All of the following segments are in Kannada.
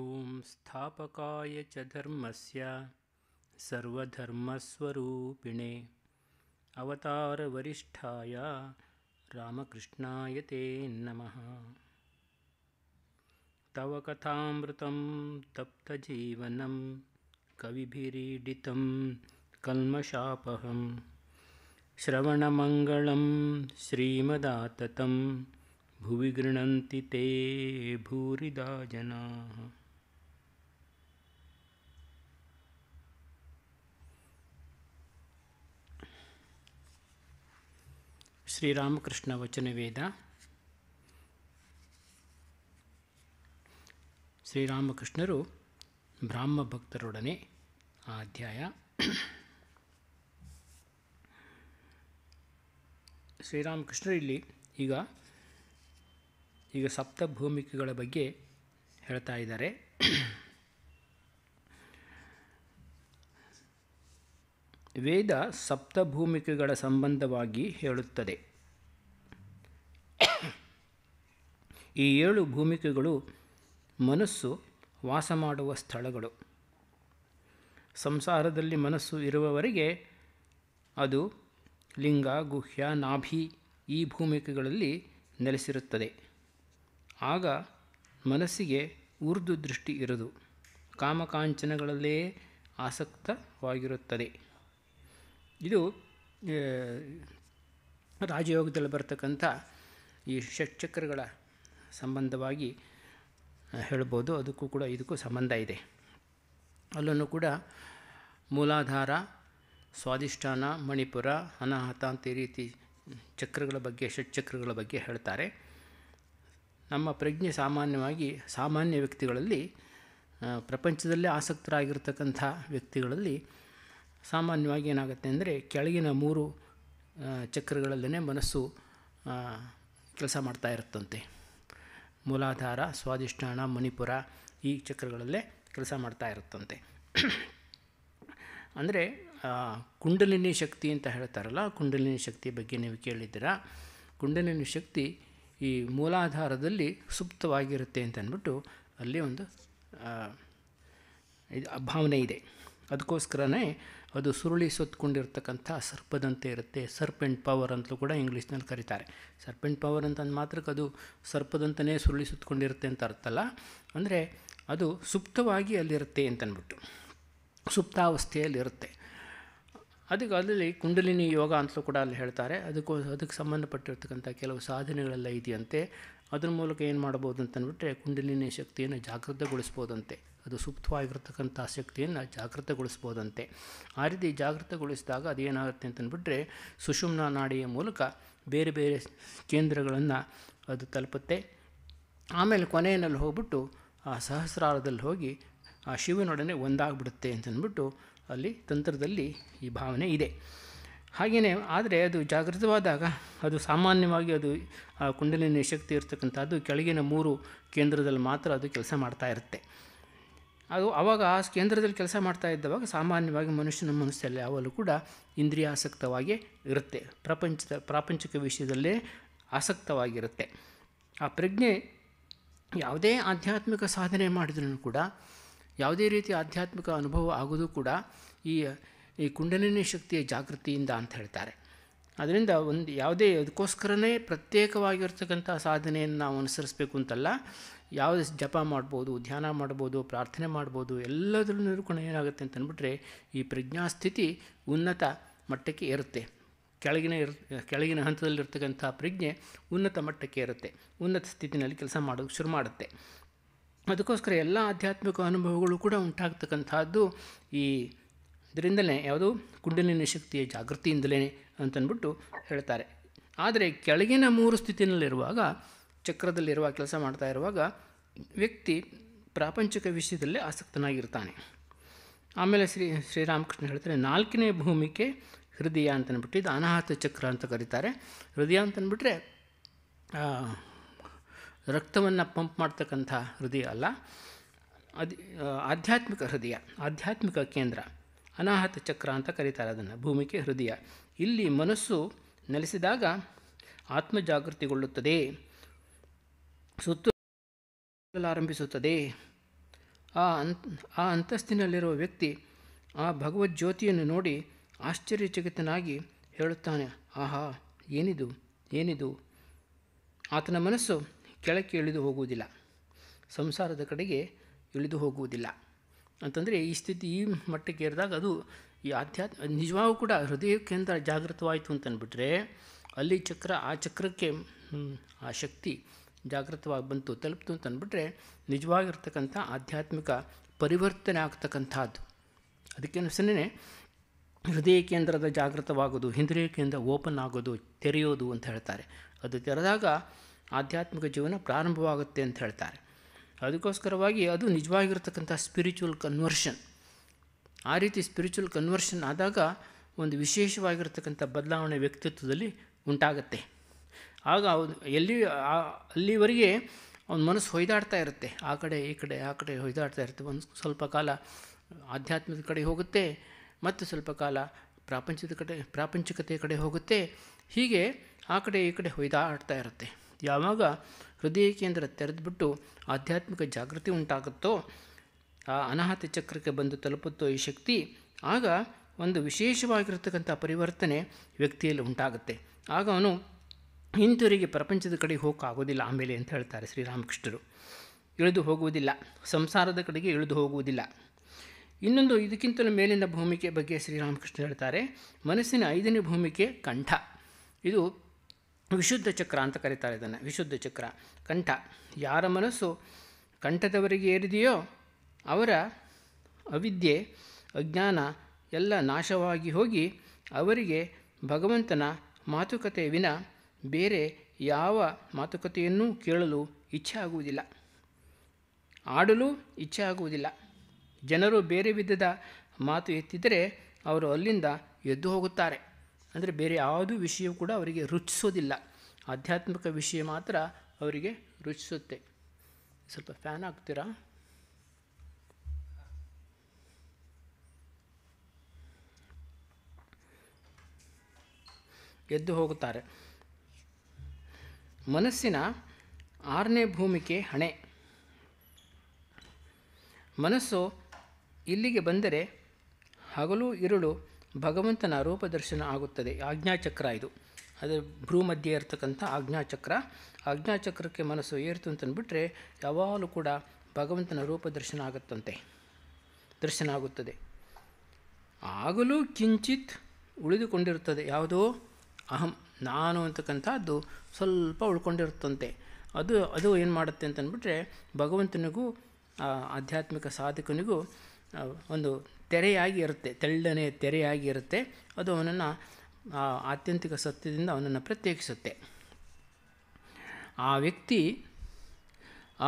ॐ स्थापकाय च धर्मस्य सर्वधर्मस्वरूपिणे अवतारवरिष्ठाय रामकृष्णाय ते नमः तव कथामृतं तप्तजीवनं कविभिरीडितं कल्मषापहं श्रवणमङ्गलं श्रीमदाततं भुवि गृह्णन्ति ते भूरिदा जनाः ಶ್ರೀರಾಮಕೃಷ್ಣ ವಚನವೇದ ಶ್ರೀರಾಮಕೃಷ್ಣರು ಬ್ರಾಹ್ಮ ಭಕ್ತರೊಡನೆ ಆ ಅಧ್ಯಾಯ ಶ್ರೀರಾಮಕೃಷ್ಣರು ಇಲ್ಲಿ ಈಗ ಈಗ ಸಪ್ತಭೂಮಿಕೆಗಳ ಬಗ್ಗೆ ಹೇಳ್ತಾ ಇದ್ದಾರೆ ವೇದ ಸಪ್ತಭೂಮಿಕೆಗಳ ಸಂಬಂಧವಾಗಿ ಹೇಳುತ್ತದೆ ಈ ಏಳು ಭೂಮಿಕೆಗಳು ಮನಸ್ಸು ವಾಸ ಮಾಡುವ ಸ್ಥಳಗಳು ಸಂಸಾರದಲ್ಲಿ ಮನಸ್ಸು ಇರುವವರಿಗೆ ಅದು ಲಿಂಗ ಗುಹ್ಯ ನಾಭಿ ಈ ಭೂಮಿಕೆಗಳಲ್ಲಿ ನೆಲೆಸಿರುತ್ತದೆ ಆಗ ಮನಸ್ಸಿಗೆ ಉರ್ದು ದೃಷ್ಟಿ ಇರದು ಕಾಮಕಾಂಚನಗಳಲ್ಲೇ ಆಸಕ್ತವಾಗಿರುತ್ತದೆ ಇದು ರಾಜಯೋಗದಲ್ಲಿ ಬರ್ತಕ್ಕಂಥ ಈ ಷಟ್ಚಕ್ರಗಳ ಸಂಬಂಧವಾಗಿ ಹೇಳ್ಬೋದು ಅದಕ್ಕೂ ಕೂಡ ಇದಕ್ಕೂ ಸಂಬಂಧ ಇದೆ ಅಲ್ಲೂ ಕೂಡ ಮೂಲಾಧಾರ ಸ್ವಾಧಿಷ್ಠಾನ ಮಣಿಪುರ ಅನಾಹತ ಅಂತ ಈ ರೀತಿ ಚಕ್ರಗಳ ಬಗ್ಗೆ ಷಟ್ಚಕ್ರಗಳ ಬಗ್ಗೆ ಹೇಳ್ತಾರೆ ನಮ್ಮ ಪ್ರಜ್ಞೆ ಸಾಮಾನ್ಯವಾಗಿ ಸಾಮಾನ್ಯ ವ್ಯಕ್ತಿಗಳಲ್ಲಿ ಪ್ರಪಂಚದಲ್ಲೇ ಆಸಕ್ತರಾಗಿರ್ತಕ್ಕಂಥ ವ್ಯಕ್ತಿಗಳಲ್ಲಿ ಸಾಮಾನ್ಯವಾಗಿ ಏನಾಗುತ್ತೆ ಅಂದರೆ ಕೆಳಗಿನ ಮೂರು ಚಕ್ರಗಳಲ್ಲೇ ಮನಸ್ಸು ಕೆಲಸ ಮಾಡ್ತಾ ಇರುತ್ತಂತೆ ಮೂಲಾಧಾರ ಸ್ವಾದಿಷ್ಠಾನ ಮಣಿಪುರ ಈ ಚಕ್ರಗಳಲ್ಲೇ ಕೆಲಸ ಮಾಡ್ತಾ ಇರುತ್ತಂತೆ ಅಂದರೆ ಕುಂಡಲಿನಿ ಶಕ್ತಿ ಅಂತ ಹೇಳ್ತಾರಲ್ಲ ಕುಂಡಲಿನಿ ಶಕ್ತಿ ಬಗ್ಗೆ ನೀವು ಕೇಳಿದ್ದೀರಾ ಕುಂಡಲಿನಿ ಶಕ್ತಿ ಈ ಮೂಲಾಧಾರದಲ್ಲಿ ಸುಪ್ತವಾಗಿರುತ್ತೆ ಅಂತ ಅಂದ್ಬಿಟ್ಟು ಅಲ್ಲಿ ಒಂದು ಇದು ಭಾವನೆ ಇದೆ ಅದಕ್ಕೋಸ್ಕರನೇ ಅದು ಸುರುಳಿ ಸುತ್ತಕೊಂಡಿರ್ತಕ್ಕಂಥ ಸರ್ಪದಂತೆ ಇರುತ್ತೆ ಸರ್ಪೆಂಟ್ ಪವರ್ ಅಂತಲೂ ಕೂಡ ಇಂಗ್ಲೀಷ್ನಲ್ಲಿ ಕರೀತಾರೆ ಸರ್ಪೆಂಟ್ ಪವರ್ ಅಂತ ಮಾತ್ರಕ್ಕೆ ಅದು ಸರ್ಪದಂತನೇ ಸುರುಳಿ ಸುತ್ತಕೊಂಡಿರುತ್ತೆ ಅಂತ ಅರ್ಥಲ್ಲ ಅಂದರೆ ಅದು ಸುಪ್ತವಾಗಿ ಅಲ್ಲಿರುತ್ತೆ ಅಂತನ್ಬಿಟ್ಟು ಸುಪ್ತಾವಸ್ಥೆಯಲ್ಲಿರುತ್ತೆ ಅದಕ್ಕೆ ಅದರಲ್ಲಿ ಕುಂಡಲಿನಿ ಯೋಗ ಅಂತಲೂ ಕೂಡ ಅಲ್ಲಿ ಹೇಳ್ತಾರೆ ಅದಕ್ಕೂ ಅದಕ್ಕೆ ಸಂಬಂಧಪಟ್ಟಿರ್ತಕ್ಕಂಥ ಕೆಲವು ಸಾಧನೆಗಳೆಲ್ಲ ಇದೆಯಂತೆ ಅದ್ರ ಮೂಲಕ ಏನು ಮಾಡ್ಬೋದು ಅಂತಂದ್ಬಿಟ್ರೆ ಕುಂಡಲಿನಿ ಶಕ್ತಿಯನ್ನು ಜಾಗೃತಗೊಳಿಸ್ಬೋದಂತೆ ಅದು ಸುಪ್ತವಾಗಿರ್ತಕ್ಕಂಥ ಆಸಕ್ತಿಯನ್ನು ಜಾಗೃತಗೊಳಿಸ್ಬೋದಂತೆ ಆ ರೀತಿ ಜಾಗೃತಗೊಳಿಸಿದಾಗ ಅದೇನಾಗುತ್ತೆ ಅಂತಂದ್ಬಿಟ್ರೆ ಸುಷುಮ್ನ ನಾಡಿಯ ಮೂಲಕ ಬೇರೆ ಬೇರೆ ಕೇಂದ್ರಗಳನ್ನು ಅದು ತಲುಪುತ್ತೆ ಆಮೇಲೆ ಕೊನೆಯಲ್ಲಿ ಹೋಗ್ಬಿಟ್ಟು ಆ ಸಹಸ್ರಾರದಲ್ಲಿ ಹೋಗಿ ಆ ಶಿವನೊಡನೆ ಒಂದಾಗ್ಬಿಡುತ್ತೆ ಅಂತಂದ್ಬಿಟ್ಟು ಅಲ್ಲಿ ತಂತ್ರದಲ್ಲಿ ಈ ಭಾವನೆ ಇದೆ ಹಾಗೆಯೇ ಆದರೆ ಅದು ಜಾಗೃತವಾದಾಗ ಅದು ಸಾಮಾನ್ಯವಾಗಿ ಅದು ಆ ಕುಂಡಲಿನ ಶಕ್ತಿ ಇರ್ತಕ್ಕಂಥದ್ದು ಕೆಳಗಿನ ಮೂರು ಕೇಂದ್ರದಲ್ಲಿ ಮಾತ್ರ ಅದು ಕೆಲಸ ಮಾಡ್ತಾ ಇರುತ್ತೆ ಅದು ಆವಾಗ ಆ ಕೇಂದ್ರದಲ್ಲಿ ಕೆಲಸ ಮಾಡ್ತಾ ಇದ್ದವಾಗ ಸಾಮಾನ್ಯವಾಗಿ ಮನುಷ್ಯನ ಮನಸ್ಸಲ್ಲಿ ಯಾವಾಗಲೂ ಕೂಡ ಇಂದ್ರಿಯಾಸಕ್ತವಾಗಿ ಇರುತ್ತೆ ಪ್ರಪಂಚದ ಪ್ರಾಪಂಚಿಕ ವಿಷಯದಲ್ಲೇ ಆಸಕ್ತವಾಗಿರುತ್ತೆ ಆ ಪ್ರಜ್ಞೆ ಯಾವುದೇ ಆಧ್ಯಾತ್ಮಿಕ ಸಾಧನೆ ಮಾಡಿದ್ರೂ ಕೂಡ ಯಾವುದೇ ರೀತಿಯ ಆಧ್ಯಾತ್ಮಿಕ ಅನುಭವ ಆಗೋದು ಕೂಡ ಈ ಈ ಕುಂಡಲಿನಿ ಶಕ್ತಿಯ ಜಾಗೃತಿಯಿಂದ ಅಂತ ಹೇಳ್ತಾರೆ ಅದರಿಂದ ಒಂದು ಯಾವುದೇ ಅದಕ್ಕೋಸ್ಕರನೇ ಪ್ರತ್ಯೇಕವಾಗಿರ್ತಕ್ಕಂಥ ಸಾಧನೆಯನ್ನು ನಾವು ಅನುಸರಿಸಬೇಕು ಅಂತಲ್ಲ ಯಾವುದೇ ಜಪ ಮಾಡ್ಬೋದು ಧ್ಯಾನ ಮಾಡ್ಬೋದು ಪ್ರಾರ್ಥನೆ ಮಾಡ್ಬೋದು ಎಲ್ಲದರಲ್ಲೂ ನಿರ್ಕೊಂಡು ಏನಾಗುತ್ತೆ ಅಂತಂದ್ಬಿಟ್ರೆ ಈ ಈ ಪ್ರಜ್ಞಾಸ್ಥಿತಿ ಉನ್ನತ ಮಟ್ಟಕ್ಕೆ ಏರುತ್ತೆ ಕೆಳಗಿನ ಇರ್ ಕೆಳಗಿನ ಹಂತದಲ್ಲಿರ್ತಕ್ಕಂಥ ಪ್ರಜ್ಞೆ ಉನ್ನತ ಮಟ್ಟಕ್ಕೆ ಇರುತ್ತೆ ಉನ್ನತ ಸ್ಥಿತಿನಲ್ಲಿ ಕೆಲಸ ಮಾಡೋಕ್ಕೆ ಶುರು ಮಾಡುತ್ತೆ ಅದಕ್ಕೋಸ್ಕರ ಎಲ್ಲ ಆಧ್ಯಾತ್ಮಿಕ ಅನುಭವಗಳು ಕೂಡ ಉಂಟಾಗ್ತಕ್ಕಂಥದ್ದು ಈ ಇದರಿಂದಲೇ ಯಾವುದು ಕುಂಡಲಿನ ಶಕ್ತಿಯ ಜಾಗೃತಿಯಿಂದಲೇ ಅಂತನ್ಬಿಟ್ಟು ಹೇಳ್ತಾರೆ ಆದರೆ ಕೆಳಗಿನ ಮೂರು ಸ್ಥಿತಿನಲ್ಲಿರುವಾಗ ಚಕ್ರದಲ್ಲಿರುವ ಕೆಲಸ ಮಾಡ್ತಾ ಇರುವಾಗ ವ್ಯಕ್ತಿ ಪ್ರಾಪಂಚಿಕ ವಿಷಯದಲ್ಲೇ ಆಸಕ್ತನಾಗಿರ್ತಾನೆ ಆಮೇಲೆ ಶ್ರೀ ಶ್ರೀರಾಮಕೃಷ್ಣ ಹೇಳ್ತಾರೆ ನಾಲ್ಕನೇ ಭೂಮಿಕೆ ಹೃದಯ ಅಂತನ್ಬಿಟ್ಟು ಇದು ಅನಾಹತ ಚಕ್ರ ಅಂತ ಕರೀತಾರೆ ಹೃದಯ ಅಂತನ್ಬಿಟ್ರೆ ರಕ್ತವನ್ನು ಪಂಪ್ ಮಾಡ್ತಕ್ಕಂಥ ಹೃದಯ ಅಲ್ಲ ಅದು ಆಧ್ಯಾತ್ಮಿಕ ಹೃದಯ ಆಧ್ಯಾತ್ಮಿಕ ಕೇಂದ್ರ ಅನಾಹತ ಚಕ್ರ ಅಂತ ಕರೀತಾರೆ ಅದನ್ನು ಭೂಮಿಕೆ ಹೃದಯ ಇಲ್ಲಿ ಮನಸ್ಸು ನೆಲೆಸಿದಾಗ ಆತ್ಮ ಜಾಗೃತಿಗೊಳ್ಳುತ್ತದೆ ಸುತ್ತಲಾರಂಭಿಸುತ್ತದೆ ಆ ಅಂತ್ ಆ ಅಂತಸ್ತಿನಲ್ಲಿರುವ ವ್ಯಕ್ತಿ ಆ ಭಗವಜ್ಯೋತಿಯನ್ನು ನೋಡಿ ಆಶ್ಚರ್ಯಚಕಿತನಾಗಿ ಹೇಳುತ್ತಾನೆ ಆಹಾ ಏನಿದು ಏನಿದು ಆತನ ಮನಸ್ಸು ಕೆಳಕ್ಕೆ ಇಳಿದು ಹೋಗುವುದಿಲ್ಲ ಸಂಸಾರದ ಕಡೆಗೆ ಇಳಿದು ಹೋಗುವುದಿಲ್ಲ ಅಂತಂದರೆ ಈ ಸ್ಥಿತಿ ಈ ಮಟ್ಟಕ್ಕೆ ಇರಿದಾಗ ಅದು ಈ ಆಧ್ಯಾತ್ಮ ನಿಜವಾಗೂ ಕೂಡ ಹೃದಯಕ್ಕೆ ಅಂತ ಜಾಗೃತವಾಯಿತು ಅಂತಂದ್ಬಿಟ್ರೆ ಅಲ್ಲಿ ಚಕ್ರ ಆ ಚಕ್ರಕ್ಕೆ ಆ ಶಕ್ತಿ ಜಾಗೃತವಾಗಿ ಬಂತು ತಲುಪ್ತು ಅಂತ ಅಂದ್ಬಿಟ್ರೆ ನಿಜವಾಗಿರ್ತಕ್ಕಂಥ ಆಧ್ಯಾತ್ಮಿಕ ಪರಿವರ್ತನೆ ಆಗ್ತಕ್ಕಂಥದ್ದು ಅದಕ್ಕೇನಿಸಲೇ ಹೃದಯ ಕೇಂದ್ರದ ಜಾಗೃತವಾಗೋದು ಕೇಂದ್ರ ಓಪನ್ ಆಗೋದು ತೆರೆಯೋದು ಅಂತ ಹೇಳ್ತಾರೆ ಅದು ತೆರೆದಾಗ ಆಧ್ಯಾತ್ಮಿಕ ಜೀವನ ಪ್ರಾರಂಭವಾಗುತ್ತೆ ಅಂತ ಹೇಳ್ತಾರೆ ಅದಕ್ಕೋಸ್ಕರವಾಗಿ ಅದು ನಿಜವಾಗಿರ್ತಕ್ಕಂಥ ಸ್ಪಿರಿಚುವಲ್ ಕನ್ವರ್ಷನ್ ಆ ರೀತಿ ಸ್ಪಿರಿಚುವಲ್ ಕನ್ವರ್ಷನ್ ಆದಾಗ ಒಂದು ವಿಶೇಷವಾಗಿರ್ತಕ್ಕಂಥ ಬದಲಾವಣೆ ವ್ಯಕ್ತಿತ್ವದಲ್ಲಿ ಉಂಟಾಗತ್ತೆ ಆಗ ಎಲ್ಲಿ ಅಲ್ಲಿವರೆಗೆ ಅವನ ಮನಸ್ಸು ಹೊಯ್ದಾಡ್ತಾ ಇರುತ್ತೆ ಆ ಕಡೆ ಈ ಕಡೆ ಆ ಕಡೆ ಹೊಯ್ದಾಡ್ತಾ ಇರುತ್ತೆ ಒಂದು ಸ್ವಲ್ಪ ಕಾಲ ಆಧ್ಯಾತ್ಮದ ಕಡೆ ಹೋಗುತ್ತೆ ಮತ್ತು ಸ್ವಲ್ಪ ಕಾಲ ಪ್ರಾಪಂಚದ ಕಡೆ ಪ್ರಾಪಂಚಿಕತೆ ಕಡೆ ಹೋಗುತ್ತೆ ಹೀಗೆ ಆ ಕಡೆ ಈ ಕಡೆ ಹೊಯ್ದಾಡ್ತಾ ಇರುತ್ತೆ ಯಾವಾಗ ಹೃದಯ ಕೇಂದ್ರ ತೆರೆದುಬಿಟ್ಟು ಆಧ್ಯಾತ್ಮಿಕ ಜಾಗೃತಿ ಉಂಟಾಗುತ್ತೋ ಆ ಅನಾಹತ ಚಕ್ರಕ್ಕೆ ಬಂದು ತಲುಪುತ್ತೋ ಈ ಶಕ್ತಿ ಆಗ ಒಂದು ವಿಶೇಷವಾಗಿರ್ತಕ್ಕಂಥ ಪರಿವರ್ತನೆ ವ್ಯಕ್ತಿಯಲ್ಲಿ ಉಂಟಾಗುತ್ತೆ ಆಗ ಅವನು ಹಿಂತಿರುಗಿ ಪ್ರಪಂಚದ ಕಡೆ ಹೋಗೋಕ್ಕಾಗೋದಿಲ್ಲ ಆಮೇಲೆ ಅಂತ ಹೇಳ್ತಾರೆ ಶ್ರೀರಾಮಕೃಷ್ಣರು ಇಳಿದು ಹೋಗುವುದಿಲ್ಲ ಸಂಸಾರದ ಕಡೆಗೆ ಇಳಿದು ಹೋಗುವುದಿಲ್ಲ ಇನ್ನೊಂದು ಇದಕ್ಕಿಂತಲೂ ಮೇಲಿನ ಭೂಮಿಕೆ ಬಗ್ಗೆ ಶ್ರೀರಾಮಕೃಷ್ಣ ಹೇಳ್ತಾರೆ ಮನಸ್ಸಿನ ಐದನೇ ಭೂಮಿಕೆ ಕಂಠ ಇದು ವಿಶುದ್ಧ ಚಕ್ರ ಅಂತ ಕರೀತಾರೆ ಇದನ್ನು ವಿಶುದ್ಧ ಚಕ್ರ ಕಂಠ ಯಾರ ಮನಸ್ಸು ಕಂಠದವರಿಗೆ ಏರಿದೆಯೋ ಅವರ ಅವಿದ್ಯೆ ಅಜ್ಞಾನ ಎಲ್ಲ ನಾಶವಾಗಿ ಹೋಗಿ ಅವರಿಗೆ ಭಗವಂತನ ಮಾತುಕತೆ ವಿನ ಬೇರೆ ಯಾವ ಮಾತುಕತೆಯನ್ನು ಕೇಳಲು ಇಚ್ಛೆ ಆಗುವುದಿಲ್ಲ ಆಡಲು ಇಚ್ಛೆ ಆಗುವುದಿಲ್ಲ ಜನರು ಬೇರೆ ವಿಧದ ಮಾತು ಎತ್ತಿದರೆ ಅವರು ಅಲ್ಲಿಂದ ಎದ್ದು ಹೋಗುತ್ತಾರೆ ಅಂದರೆ ಬೇರೆ ಯಾವುದೂ ವಿಷಯವೂ ಕೂಡ ಅವರಿಗೆ ರುಚಿಸೋದಿಲ್ಲ ಆಧ್ಯಾತ್ಮಿಕ ವಿಷಯ ಮಾತ್ರ ಅವರಿಗೆ ರುಚಿಸುತ್ತೆ ಸ್ವಲ್ಪ ಫ್ಯಾನ್ ಆಗ್ತೀರಾ ಎದ್ದು ಹೋಗುತ್ತಾರೆ ಮನಸ್ಸಿನ ಆರನೇ ಭೂಮಿಕೆ ಹಣೆ ಮನಸ್ಸು ಇಲ್ಲಿಗೆ ಬಂದರೆ ಹಗಲು ಇರುಳು ಭಗವಂತನ ರೂಪದರ್ಶನ ಆಗುತ್ತದೆ ಆಜ್ಞಾಚಕ್ರ ಇದು ಅದರ ಭ್ರೂ ಮಧ್ಯೆ ಇರತಕ್ಕಂಥ ಆಜ್ಞಾಚಕ್ರ ಆಜ್ಞಾಚಕ್ರಕ್ಕೆ ಮನಸ್ಸು ಏರಿತು ಅಂತಂದುಬಿಟ್ರೆ ಯಾವಾಗಲೂ ಕೂಡ ಭಗವಂತನ ರೂಪದರ್ಶನ ಆಗುತ್ತಂತೆ ದರ್ಶನ ಆಗುತ್ತದೆ ಆಗಲೂ ಕಿಂಚಿತ್ ಉಳಿದುಕೊಂಡಿರುತ್ತದೆ ಯಾವುದೋ ಅಹಂ ನಾನು ಅಂತಕ್ಕಂಥದ್ದು ಸ್ವಲ್ಪ ಉಳ್ಕೊಂಡಿರುತ್ತಂತೆ ಅದು ಅದು ಏನು ಮಾಡುತ್ತೆ ಅಂತಂದ್ಬಿಟ್ರೆ ಭಗವಂತನಿಗೂ ಆಧ್ಯಾತ್ಮಿಕ ಸಾಧಕನಿಗೂ ಒಂದು ತೆರೆಯಾಗಿ ಇರುತ್ತೆ ತೆಳ್ಳನೆ ತೆರೆಯಾಗಿ ಇರುತ್ತೆ ಅದು ಅವನನ್ನು ಆತ್ಯಂತಿಕ ಸತ್ಯದಿಂದ ಅವನನ್ನು ಪ್ರತ್ಯೇಕಿಸುತ್ತೆ ಆ ವ್ಯಕ್ತಿ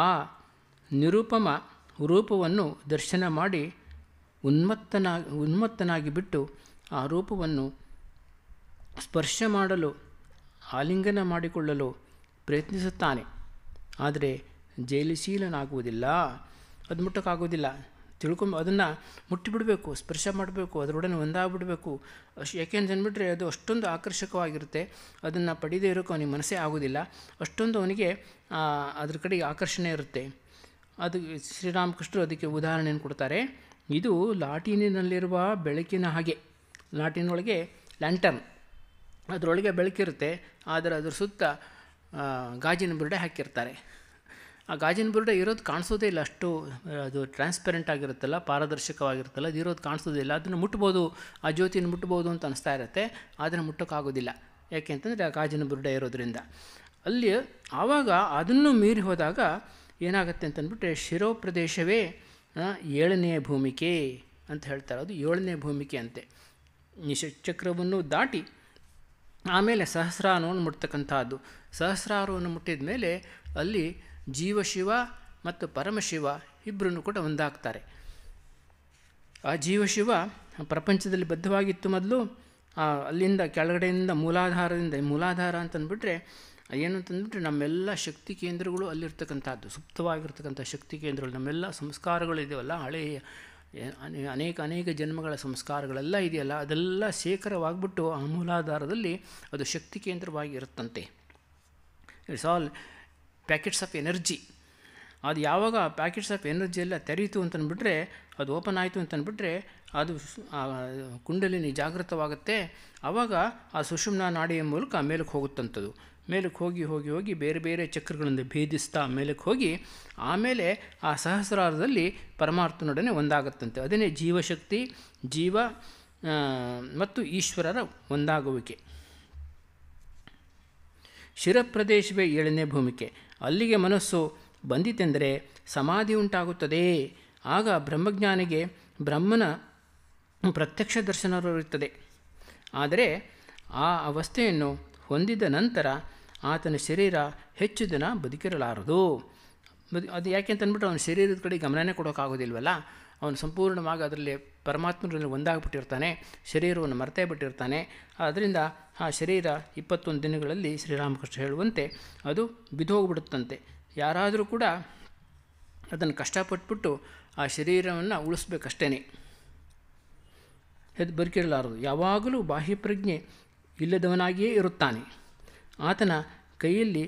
ಆ ನಿರುಪಮ ರೂಪವನ್ನು ದರ್ಶನ ಮಾಡಿ ಉನ್ಮತ್ತನಾಗಿ ಉನ್ಮತ್ತನಾಗಿ ಬಿಟ್ಟು ಆ ರೂಪವನ್ನು ಸ್ಪರ್ಶ ಮಾಡಲು ಆಲಿಂಗನ ಮಾಡಿಕೊಳ್ಳಲು ಪ್ರಯತ್ನಿಸುತ್ತಾನೆ ಆದರೆ ಜೈಲಶೀಲನಾಗುವುದಿಲ್ಲ ಅದು ಮುಟ್ಟಕ್ಕಾಗೋದಿಲ್ಲ ತಿಳ್ಕೊಂಬ ಅದನ್ನು ಮುಟ್ಟಿಬಿಡಬೇಕು ಸ್ಪರ್ಶ ಮಾಡಬೇಕು ಅದರೊಡನೆ ಒಂದಾಗ್ಬಿಡಬೇಕು ಅಷ್ಟು ಯಾಕೆಂದ್ರೆ ಅಂದ್ಬಿಟ್ರೆ ಅದು ಅಷ್ಟೊಂದು ಆಕರ್ಷಕವಾಗಿರುತ್ತೆ ಅದನ್ನು ಪಡೆಯದೇ ಇರೋಕ್ಕೂ ಅವನಿಗೆ ಮನಸ್ಸೇ ಆಗೋದಿಲ್ಲ ಅಷ್ಟೊಂದು ಅವನಿಗೆ ಅದ್ರ ಕಡೆಗೆ ಆಕರ್ಷಣೆ ಇರುತ್ತೆ ಅದು ಶ್ರೀರಾಮಕೃಷ್ಣರು ಅದಕ್ಕೆ ಉದಾಹರಣೆಯನ್ನು ಕೊಡ್ತಾರೆ ಇದು ಲಾಟೀನಿನಲ್ಲಿರುವ ಬೆಳಕಿನ ಹಾಗೆ ಲಾಟಿನೊಳಗೆ ಲ್ಯಾಂಟರ್ನ್ ಅದರೊಳಗೆ ಬೆಳಕಿರುತ್ತೆ ಆದರೆ ಅದ್ರ ಸುತ್ತ ಗಾಜಿನ ಬುರುಡೆ ಹಾಕಿರ್ತಾರೆ ಆ ಗಾಜಿನ ಬುರುಡೆ ಇರೋದು ಕಾಣಿಸೋದೇ ಇಲ್ಲ ಅಷ್ಟು ಅದು ಟ್ರಾನ್ಸ್ಪೆರೆಂಟ್ ಆಗಿರುತ್ತಲ್ಲ ಪಾರದರ್ಶಕವಾಗಿರುತ್ತಲ್ಲ ಅದು ಇರೋದು ಕಾಣಿಸೋದೇ ಇಲ್ಲ ಅದನ್ನು ಮುಟ್ಬೋದು ಆ ಜ್ಯೋತಿನ ಮುಟ್ಬೋದು ಅಂತ ಅನಿಸ್ತಾ ಇರುತ್ತೆ ಆದರೆ ಮುಟ್ಟೋಕ್ಕಾಗೋದಿಲ್ಲ ಯಾಕೆ ಅಂತಂದರೆ ಆ ಗಾಜಿನ ಬುರುಡೆ ಇರೋದ್ರಿಂದ ಅಲ್ಲಿ ಆವಾಗ ಅದನ್ನು ಮೀರಿ ಹೋದಾಗ ಏನಾಗುತ್ತೆ ಅಂತಂದ್ಬಿಟ್ರೆ ಶಿರೋ ಪ್ರದೇಶವೇ ಏಳನೇ ಭೂಮಿಕೆ ಅಂತ ಹೇಳ್ತಾರೆ ಅದು ಏಳನೇ ಭೂಮಿಕೆ ಅಂತೆ ನಿಶಚಕ್ರವನ್ನು ದಾಟಿ ಆಮೇಲೆ ಸಹಸ್ರಾರವನ್ನು ಮುಟ್ತಕ್ಕಂಥದ್ದು ಸಹಸ್ರಾರವನ್ನು ಮುಟ್ಟಿದ ಮೇಲೆ ಅಲ್ಲಿ ಜೀವಶಿವ ಮತ್ತು ಪರಮಶಿವ ಇಬ್ಬರನ್ನು ಕೂಡ ಒಂದಾಗ್ತಾರೆ ಆ ಜೀವಶಿವ ಪ್ರಪಂಚದಲ್ಲಿ ಬದ್ಧವಾಗಿತ್ತು ಮೊದಲು ಅಲ್ಲಿಂದ ಕೆಳಗಡೆಯಿಂದ ಮೂಲಾಧಾರದಿಂದ ಮೂಲಾಧಾರ ಅಂತಂದ್ಬಿಟ್ರೆ ಏನು ಅಂತಂದ್ಬಿಟ್ರೆ ನಮ್ಮೆಲ್ಲ ಶಕ್ತಿ ಕೇಂದ್ರಗಳು ಅಲ್ಲಿರ್ತಕ್ಕಂಥದ್ದು ಸುಪ್ತವಾಗಿರ್ತಕ್ಕಂಥ ಶಕ್ತಿ ಕೇಂದ್ರಗಳು ನಮ್ಮೆಲ್ಲ ಇದೆಯಲ್ಲ ಹಳೆಯ ಅನೇಕ ಅನೇಕ ಜನ್ಮಗಳ ಸಂಸ್ಕಾರಗಳೆಲ್ಲ ಇದೆಯಲ್ಲ ಅದೆಲ್ಲ ಶೇಖರವಾಗ್ಬಿಟ್ಟು ಆ ಮೂಲಾಧಾರದಲ್ಲಿ ಅದು ಶಕ್ತಿ ಕೇಂದ್ರವಾಗಿ ಇರುತ್ತಂತೆ it's all packets of energy ಅದು ಯಾವಾಗ ಪ್ಯಾಕೆಟ್ಸ್ ಆಫ್ ಎನರ್ಜಿ ಎಲ್ಲ ತೆರೀತು ಅಂತಂದ್ಬಿಟ್ರೆ ಅದು ಓಪನ್ ಆಯಿತು ಅಂತಂದ್ಬಿಟ್ರೆ ಅದು ಕುಂಡಲಿನಿ ಜಾಗೃತವಾಗುತ್ತೆ ಆವಾಗ ಆ ಸುಷುಮ್ನ ನಾಡಿಯ ಮೂಲಕ ಮೇಲಕ್ಕೆ ಹೋಗುತ್ತಂಥದ್ದು ಮೇಲಕ್ಕೆ ಹೋಗಿ ಹೋಗಿ ಹೋಗಿ ಬೇರೆ ಬೇರೆ ಚಕ್ರಗಳಿಂದ ಭೇದಿಸ್ತಾ ಮೇಲಕ್ಕೆ ಹೋಗಿ ಆಮೇಲೆ ಆ ಸಹಸ್ರಾರದಲ್ಲಿ ಪರಮಾರ್ಥನೊಡನೆ ಒಂದಾಗುತ್ತಂತೆ ಅದನ್ನೇ ಜೀವಶಕ್ತಿ ಜೀವ ಮತ್ತು ಈಶ್ವರರ ಒಂದಾಗುವಿಕೆ ಶಿರಪ್ರದೇಶವೇ ಏಳನೇ ಭೂಮಿಕೆ ಅಲ್ಲಿಗೆ ಮನಸ್ಸು ಬಂದಿತೆಂದರೆ ಸಮಾಧಿ ಉಂಟಾಗುತ್ತದೆ ಆಗ ಬ್ರಹ್ಮಜ್ಞಾನಿಗೆ ಬ್ರಹ್ಮನ ಪ್ರತ್ಯಕ್ಷ ಇರುತ್ತದೆ ಆದರೆ ಆ ಅವಸ್ಥೆಯನ್ನು ಹೊಂದಿದ ನಂತರ ಆತನ ಶರೀರ ಹೆಚ್ಚು ದಿನ ಬದುಕಿರಲಾರದು ಬದು ಅದು ಯಾಕೆ ಅಂತಂದ್ಬಿಟ್ಟು ಅವನ ಶರೀರದ ಕಡೆ ಗಮನನೇ ಕೊಡೋಕ್ಕಾಗೋದಿಲ್ವಲ್ಲ ಅವನು ಸಂಪೂರ್ಣವಾಗಿ ಅದರಲ್ಲಿ ಪರಮಾತ್ಮರಲ್ಲಿ ಒಂದಾಗ್ಬಿಟ್ಟಿರ್ತಾನೆ ಶರೀರವನ್ನು ಮರೆತೇ ಬಿಟ್ಟಿರ್ತಾನೆ ಆದ್ದರಿಂದ ಆ ಶರೀರ ಇಪ್ಪತ್ತೊಂದು ದಿನಗಳಲ್ಲಿ ಶ್ರೀರಾಮಕೃಷ್ಣ ಹೇಳುವಂತೆ ಅದು ಬಿದ್ದೋಗ್ಬಿಡುತ್ತಂತೆ ಯಾರಾದರೂ ಕೂಡ ಅದನ್ನು ಕಷ್ಟಪಟ್ಟುಬಿಟ್ಟು ಆ ಶರೀರವನ್ನು ಉಳಿಸ್ಬೇಕಷ್ಟೇ ಬದುಕಿರಲಾರದು ಯಾವಾಗಲೂ ಬಾಹ್ಯಪ್ರಜ್ಞೆ ಇಲ್ಲದವನಾಗಿಯೇ ಇರುತ್ತಾನೆ ಆತನ ಕೈಯಲ್ಲಿ